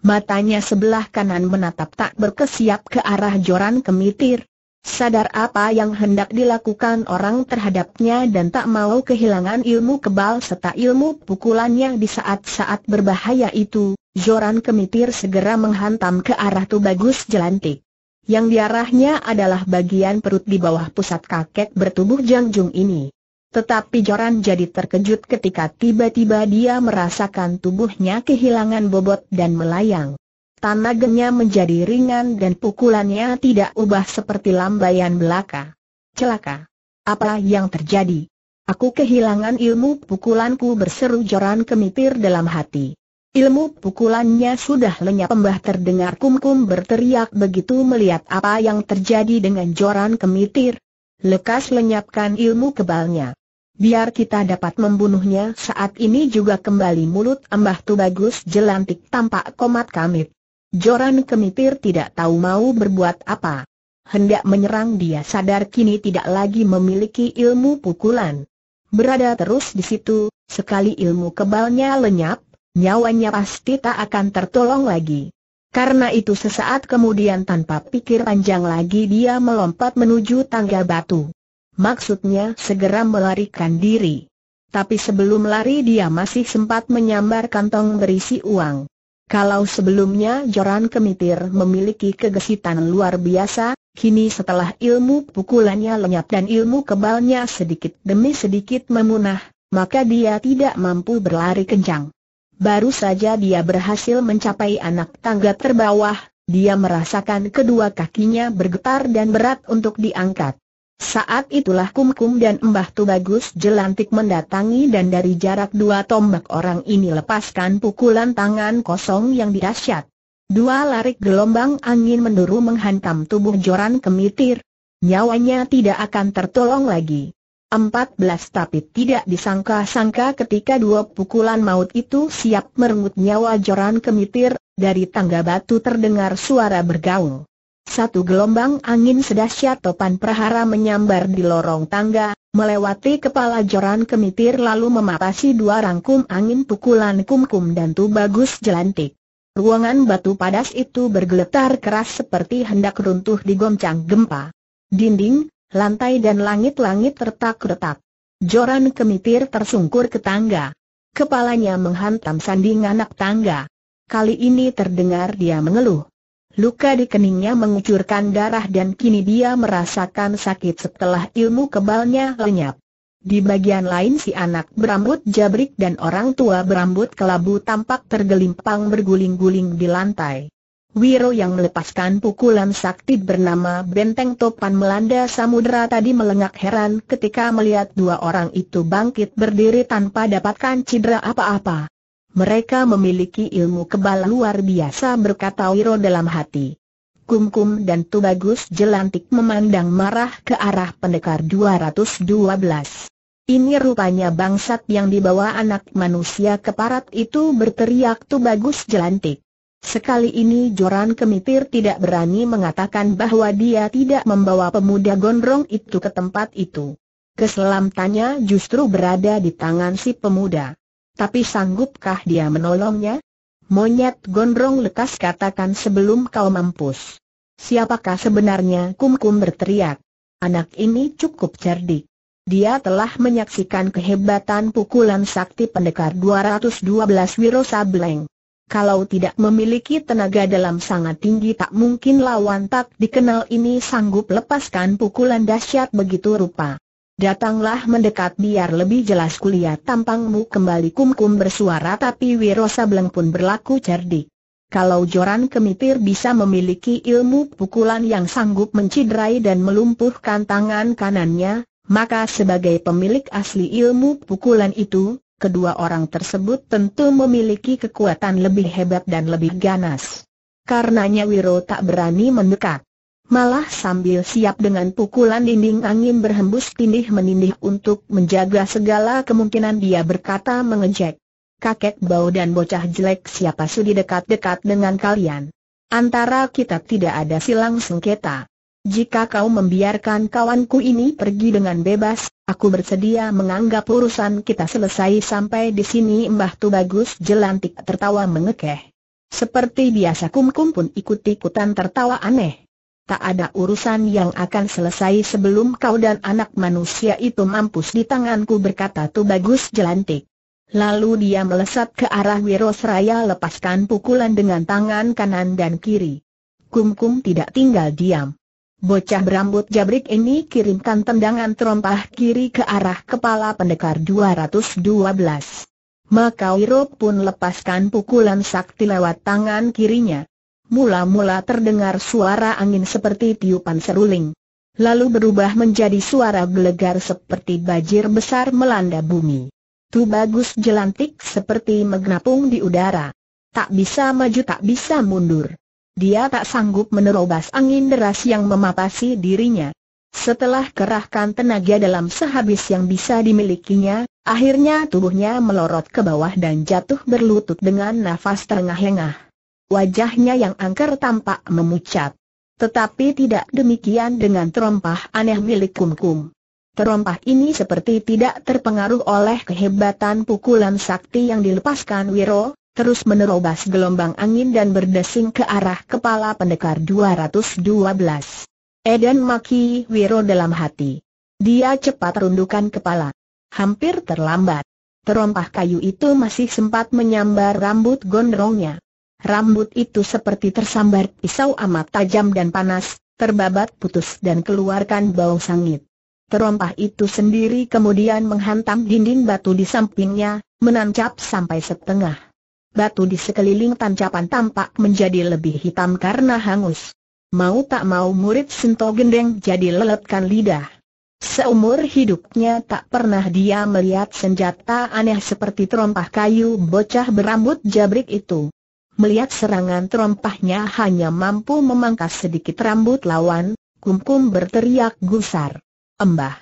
Matanya sebelah kanan menatap tak berkesiap ke arah joran kemitir. Sadar apa yang hendak dilakukan orang terhadapnya dan tak mau kehilangan ilmu kebal serta ilmu pukulannya di saat-saat berbahaya itu, joran kemitir segera menghantam ke arah Tubagus Jelantik. Yang diarahnya adalah bagian perut di bawah pusat kakek bertubuh Jangjung ini tetapi Joran jadi terkejut ketika tiba-tiba dia merasakan tubuhnya kehilangan bobot dan melayang. Tanaganya menjadi ringan dan pukulannya tidak ubah seperti lambaian belaka. Celaka! Apa yang terjadi? Aku kehilangan ilmu pukulanku berseru Joran kemitir dalam hati. Ilmu pukulannya sudah lenyap Pembah terdengar kumkum -kum berteriak begitu melihat apa yang terjadi dengan Joran kemitir lekas lenyapkan ilmu kebalnya. Biar kita dapat membunuhnya saat ini juga kembali mulut Mbah tu bagus jelantik tampak komat kamit. Joran kemipir tidak tahu mau berbuat apa. Hendak menyerang dia sadar kini tidak lagi memiliki ilmu pukulan. Berada terus di situ, sekali ilmu kebalnya lenyap, nyawanya pasti tak akan tertolong lagi. Karena itu sesaat kemudian tanpa pikir panjang lagi dia melompat menuju tangga batu. Maksudnya segera melarikan diri. Tapi sebelum lari dia masih sempat menyambar kantong berisi uang. Kalau sebelumnya Joran Kemitir memiliki kegesitan luar biasa, kini setelah ilmu pukulannya lenyap dan ilmu kebalnya sedikit demi sedikit memunah, maka dia tidak mampu berlari kencang. Baru saja dia berhasil mencapai anak tangga terbawah, dia merasakan kedua kakinya bergetar dan berat untuk diangkat. Saat itulah Kumkum -kum dan Mbah Tubagus jelantik mendatangi dan dari jarak dua tombak orang ini lepaskan pukulan tangan kosong yang dirasyat. Dua larik gelombang angin menduru menghantam tubuh Joran Kemitir. Nyawanya tidak akan tertolong lagi. 14 tapi tidak disangka-sangka ketika dua pukulan maut itu siap merengut nyawa joran kemitir, dari tangga batu terdengar suara bergaung. Satu gelombang angin sedahsyat topan prahara menyambar di lorong tangga, melewati kepala joran kemitir lalu memapasi dua rangkum angin pukulan kumkum dan tubagus jelantik. Ruangan batu padas itu bergeletar keras seperti hendak runtuh digoncang gempa. Dinding, lantai dan langit-langit retak-retak. Joran kemitir tersungkur ke tangga. Kepalanya menghantam sanding anak tangga. Kali ini terdengar dia mengeluh. Luka di keningnya mengucurkan darah dan kini dia merasakan sakit setelah ilmu kebalnya lenyap. Di bagian lain si anak berambut jabrik dan orang tua berambut kelabu tampak tergelimpang berguling-guling di lantai. Wiro yang melepaskan pukulan sakti bernama Benteng Topan melanda samudera tadi melengak heran ketika melihat dua orang itu bangkit berdiri tanpa dapatkan cedera apa-apa. Mereka memiliki ilmu kebal luar biasa berkata Wiro dalam hati. Kumkum -kum dan Tubagus Jelantik memandang marah ke arah pendekar 212. Ini rupanya bangsat yang dibawa anak manusia keparat itu berteriak Tubagus Jelantik. Sekali ini Joran Kemitir tidak berani mengatakan bahwa dia tidak membawa pemuda gondrong itu ke tempat itu. Keselamatannya justru berada di tangan si pemuda. Tapi sanggupkah dia menolongnya? Monyet gondrong lekas katakan sebelum kau mampus. Siapakah sebenarnya kumkum -kum berteriak? Anak ini cukup cerdik. Dia telah menyaksikan kehebatan pukulan sakti pendekar 212 Wiro Sableng kalau tidak memiliki tenaga dalam sangat tinggi tak mungkin lawan tak dikenal ini sanggup lepaskan pukulan dahsyat begitu rupa. Datanglah mendekat biar lebih jelas kulihat tampangmu kembali kumkum -kum bersuara tapi Wirosa Bleng pun berlaku cerdik. Kalau Joran Kemitir bisa memiliki ilmu pukulan yang sanggup menciderai dan melumpuhkan tangan kanannya, maka sebagai pemilik asli ilmu pukulan itu, kedua orang tersebut tentu memiliki kekuatan lebih hebat dan lebih ganas. Karenanya Wiro tak berani mendekat. Malah sambil siap dengan pukulan dinding angin berhembus tindih menindih untuk menjaga segala kemungkinan dia berkata mengejek. Kakek bau dan bocah jelek siapa sudi dekat-dekat dengan kalian. Antara kita tidak ada silang sengketa. Jika kau membiarkan kawanku ini pergi dengan bebas, aku bersedia menganggap urusan kita selesai sampai di sini Mbah Tu Bagus jelantik tertawa mengekeh. Seperti biasa kumkum -kum pun ikut-ikutan tertawa aneh. Tak ada urusan yang akan selesai sebelum kau dan anak manusia itu mampus di tanganku berkata Tu Bagus jelantik. Lalu dia melesat ke arah Wirosraya lepaskan pukulan dengan tangan kanan dan kiri. Kumkum -kum tidak tinggal diam. Bocah berambut jabrik ini kirimkan tendangan terompah kiri ke arah kepala pendekar 212. Maka Wiro pun lepaskan pukulan sakti lewat tangan kirinya. Mula-mula terdengar suara angin seperti tiupan seruling. Lalu berubah menjadi suara gelegar seperti banjir besar melanda bumi. Tu bagus jelantik seperti megnapung di udara. Tak bisa maju tak bisa mundur. Dia tak sanggup menerobas angin deras yang memapasi dirinya. Setelah kerahkan tenaga dalam sehabis yang bisa dimilikinya, akhirnya tubuhnya melorot ke bawah dan jatuh berlutut dengan nafas terengah-engah. Wajahnya yang angker tampak memucat. Tetapi tidak demikian dengan terompah aneh milik kumkum. -kum. Terompah ini seperti tidak terpengaruh oleh kehebatan pukulan sakti yang dilepaskan Wiro, terus menerobos gelombang angin dan berdesing ke arah kepala pendekar 212. Eden maki Wiro dalam hati. Dia cepat rundukan kepala. Hampir terlambat. Terompah kayu itu masih sempat menyambar rambut gondrongnya. Rambut itu seperti tersambar pisau amat tajam dan panas, terbabat putus dan keluarkan bau sangit. Terompah itu sendiri kemudian menghantam dinding batu di sampingnya, menancap sampai setengah batu di sekeliling tancapan tampak menjadi lebih hitam karena hangus. Mau tak mau murid Sinto Gendeng jadi leletkan lidah. Seumur hidupnya tak pernah dia melihat senjata aneh seperti terompah kayu bocah berambut jabrik itu. Melihat serangan terompahnya hanya mampu memangkas sedikit rambut lawan, kumkum berteriak gusar. Embah!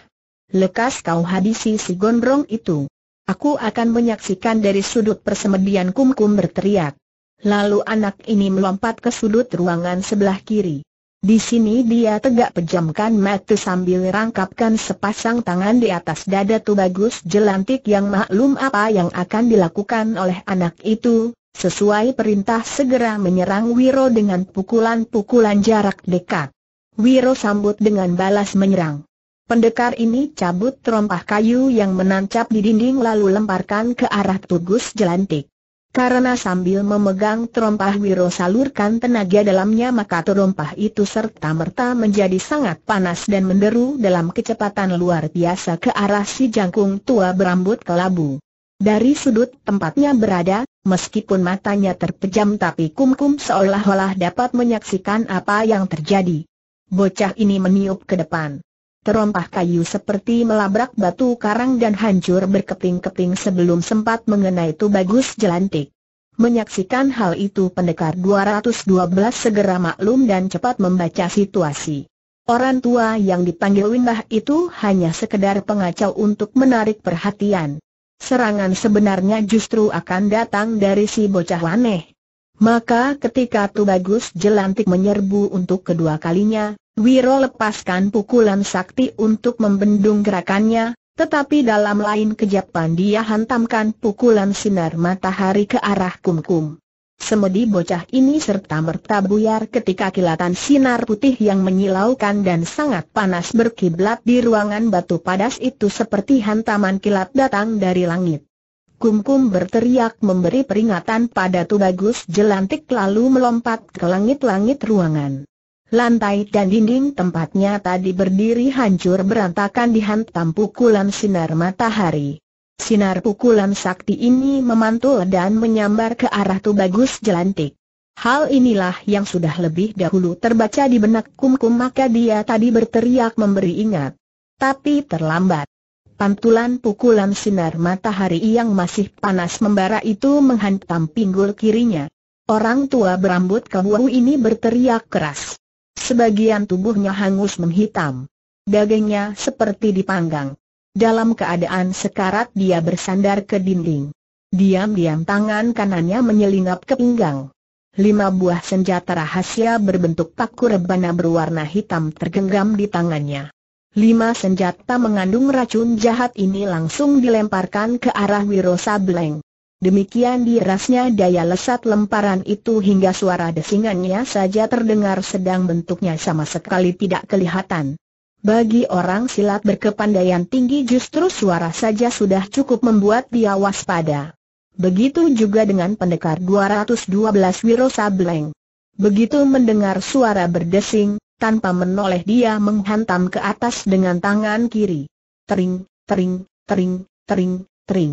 Lekas kau hadisi si gondrong itu. Aku akan menyaksikan dari sudut persemedian kumkum berteriak. Lalu anak ini melompat ke sudut ruangan sebelah kiri. Di sini dia tegak pejamkan mata sambil rangkapkan sepasang tangan di atas dada tu bagus jelantik yang maklum apa yang akan dilakukan oleh anak itu, sesuai perintah segera menyerang Wiro dengan pukulan-pukulan jarak dekat. Wiro sambut dengan balas menyerang. Pendekar ini cabut terompah kayu yang menancap di dinding lalu lemparkan ke arah tugus jelantik. Karena sambil memegang terompah Wiro salurkan tenaga dalamnya maka terompah itu serta-merta menjadi sangat panas dan menderu dalam kecepatan luar biasa ke arah si jangkung tua berambut kelabu. Dari sudut tempatnya berada, meskipun matanya terpejam tapi kumkum seolah-olah dapat menyaksikan apa yang terjadi. Bocah ini meniup ke depan terompah kayu seperti melabrak batu karang dan hancur berkeping-keping sebelum sempat mengenai bagus Jelantik. Menyaksikan hal itu pendekar 212 segera maklum dan cepat membaca situasi. Orang tua yang dipanggil Winbah itu hanya sekedar pengacau untuk menarik perhatian. Serangan sebenarnya justru akan datang dari si bocah aneh. Maka ketika Tubagus Jelantik menyerbu untuk kedua kalinya, Wiro lepaskan pukulan sakti untuk membendung gerakannya, tetapi dalam lain kejapan dia hantamkan pukulan sinar matahari ke arah kumkum. -kum. Semedi bocah ini serta merta buyar ketika kilatan sinar putih yang menyilaukan dan sangat panas berkiblat di ruangan batu padas itu seperti hantaman kilat datang dari langit. Kumkum berteriak memberi peringatan pada Tubagus Jelantik lalu melompat ke langit-langit ruangan. Lantai dan dinding tempatnya tadi berdiri hancur berantakan dihantam pukulan sinar matahari. Sinar pukulan sakti ini memantul dan menyambar ke arah Tubagus Jelantik. Hal inilah yang sudah lebih dahulu terbaca di benak Kumkum -kum maka dia tadi berteriak memberi ingat. Tapi terlambat. Pantulan pukulan sinar matahari yang masih panas membara itu menghantam pinggul kirinya. Orang tua berambut kebuahu ini berteriak keras. Sebagian tubuhnya hangus menghitam. Dagingnya seperti dipanggang. Dalam keadaan sekarat dia bersandar ke dinding. Diam-diam tangan kanannya menyelinap ke pinggang. Lima buah senjata rahasia berbentuk paku rebana berwarna hitam tergenggam di tangannya. Lima senjata mengandung racun jahat ini langsung dilemparkan ke arah Wiro Sableng. Demikian dirasnya daya lesat lemparan itu hingga suara desingannya saja terdengar sedang bentuknya sama sekali tidak kelihatan. Bagi orang silat berkepandaian tinggi justru suara saja sudah cukup membuat dia waspada. Begitu juga dengan pendekar 212 Wiro Sableng. Begitu mendengar suara berdesing, tanpa menoleh dia menghantam ke atas dengan tangan kiri. Tering, tering, tering, tering, tering.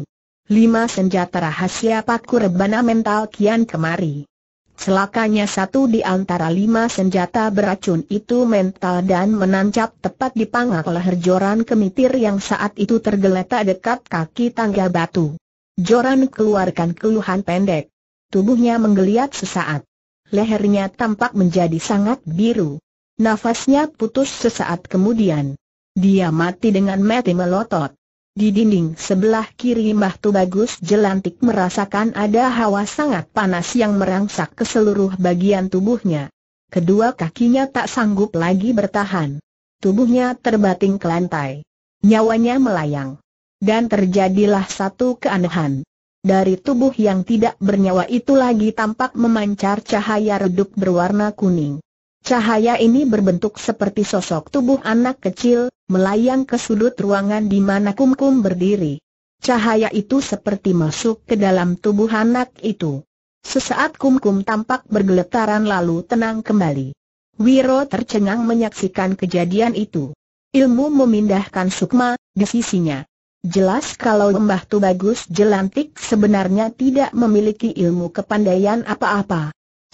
Lima senjata rahasia Paku Rebana mental kian kemari. Celakanya satu di antara lima senjata beracun itu mental dan menancap tepat di pangkal leher Joran kemitir yang saat itu tergeletak dekat kaki tangga batu. Joran keluarkan keluhan pendek. Tubuhnya menggeliat sesaat. Lehernya tampak menjadi sangat biru. Nafasnya putus sesaat kemudian. Dia mati dengan mati melotot. Di dinding sebelah kiri Mahtu Bagus Jelantik merasakan ada hawa sangat panas yang merangsak ke seluruh bagian tubuhnya. Kedua kakinya tak sanggup lagi bertahan. Tubuhnya terbating ke lantai. Nyawanya melayang. Dan terjadilah satu keanehan. Dari tubuh yang tidak bernyawa itu lagi tampak memancar cahaya redup berwarna kuning. Cahaya ini berbentuk seperti sosok tubuh anak kecil, melayang ke sudut ruangan di mana kumkum berdiri. Cahaya itu seperti masuk ke dalam tubuh anak itu. Sesaat kumkum tampak bergeletaran lalu tenang kembali. Wiro tercengang menyaksikan kejadian itu. Ilmu memindahkan sukma di sisinya. Jelas kalau Mbah Tubagus Jelantik sebenarnya tidak memiliki ilmu kepandaian apa-apa.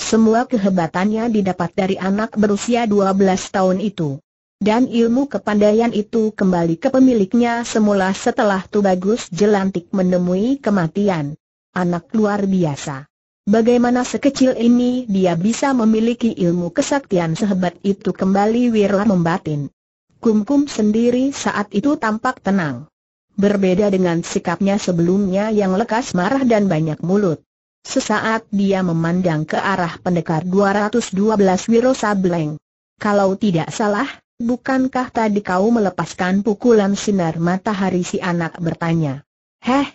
Semua kehebatannya didapat dari anak berusia 12 tahun itu. Dan ilmu kepandaian itu kembali ke pemiliknya semula setelah Tubagus Jelantik menemui kematian. Anak luar biasa. Bagaimana sekecil ini dia bisa memiliki ilmu kesaktian sehebat itu kembali Wira membatin. Kumkum -kum sendiri saat itu tampak tenang. Berbeda dengan sikapnya sebelumnya yang lekas marah dan banyak mulut. Sesaat dia memandang ke arah pendekar 212 Wiro Sableng. Kalau tidak salah, bukankah tadi kau melepaskan pukulan sinar matahari si anak bertanya. Heh?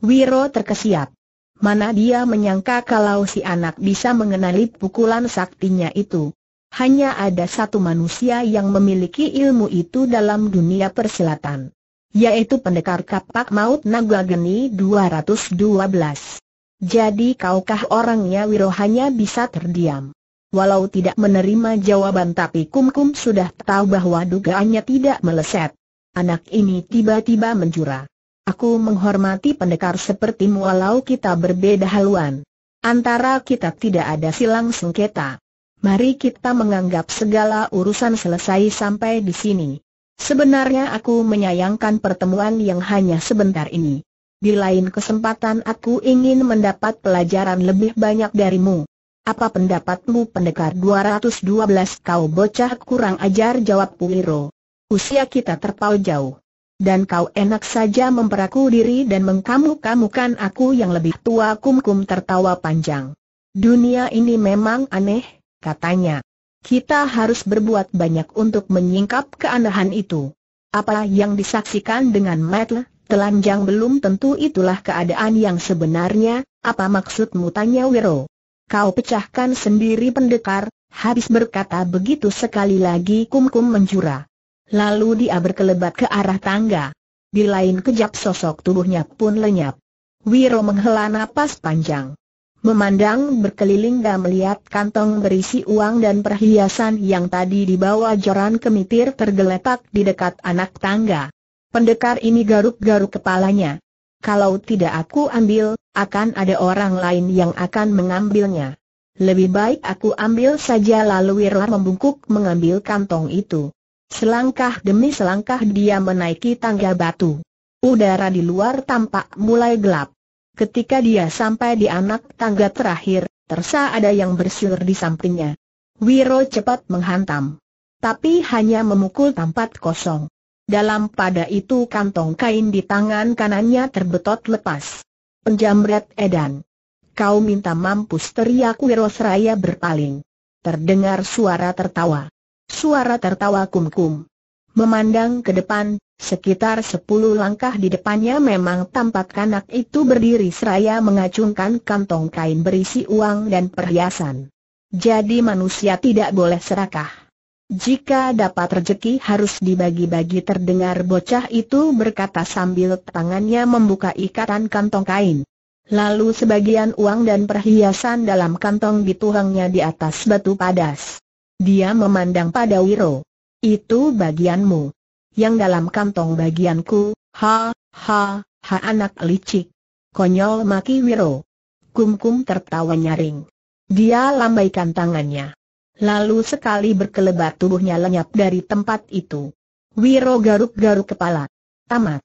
Wiro terkesiap. Mana dia menyangka kalau si anak bisa mengenali pukulan saktinya itu. Hanya ada satu manusia yang memiliki ilmu itu dalam dunia persilatan. Yaitu pendekar kapak maut naga geni 212. Jadi kaukah orangnya Wirohanya bisa terdiam? Walau tidak menerima jawaban tapi Kumkum -kum sudah tahu bahwa dugaannya tidak meleset. Anak ini tiba-tiba menjura. Aku menghormati pendekar sepertimu walau kita berbeda haluan. Antara kita tidak ada silang sengketa. Mari kita menganggap segala urusan selesai sampai di sini. Sebenarnya aku menyayangkan pertemuan yang hanya sebentar ini. Di lain kesempatan aku ingin mendapat pelajaran lebih banyak darimu. Apa pendapatmu pendekar 212 kau bocah kurang ajar jawab Puiro. Usia kita terpau jauh. Dan kau enak saja memperaku diri dan mengkamu-kamukan aku yang lebih tua kum-kum tertawa panjang. Dunia ini memang aneh, katanya. Kita harus berbuat banyak untuk menyingkap keanehan itu. Apa yang disaksikan dengan Matt Telanjang belum tentu itulah keadaan yang sebenarnya, apa maksudmu tanya Wiro? Kau pecahkan sendiri pendekar, habis berkata begitu sekali lagi kumkum kum menjura. Lalu dia berkelebat ke arah tangga. Di lain kejap sosok tubuhnya pun lenyap. Wiro menghela napas panjang. Memandang berkeliling dan melihat kantong berisi uang dan perhiasan yang tadi dibawa joran kemitir tergeletak di dekat anak tangga. Pendekar ini garuk-garuk kepalanya. Kalau tidak aku ambil, akan ada orang lain yang akan mengambilnya. Lebih baik aku ambil saja lalu Wirla membungkuk mengambil kantong itu. Selangkah demi selangkah dia menaiki tangga batu. Udara di luar tampak mulai gelap. Ketika dia sampai di anak tangga terakhir, tersa ada yang bersiul di sampingnya. Wiro cepat menghantam. Tapi hanya memukul tempat kosong. Dalam pada itu kantong kain di tangan kanannya terbetot lepas. Penjamret edan. Kau minta mampus teriak Wirosraya berpaling. Terdengar suara tertawa. Suara tertawa kum-kum. Memandang ke depan, sekitar sepuluh langkah di depannya memang tampak kanak itu berdiri seraya mengacungkan kantong kain berisi uang dan perhiasan. Jadi manusia tidak boleh serakah. Jika dapat rejeki harus dibagi-bagi terdengar bocah itu berkata sambil tangannya membuka ikatan kantong kain. Lalu sebagian uang dan perhiasan dalam kantong dituangnya di atas batu padas. Dia memandang pada Wiro. Itu bagianmu. Yang dalam kantong bagianku, ha, ha, ha anak licik. Konyol maki Wiro. Kumkum kum tertawa nyaring. Dia lambaikan tangannya. Lalu sekali berkelebat tubuhnya lenyap dari tempat itu. Wiro garuk-garuk kepala. Tamat.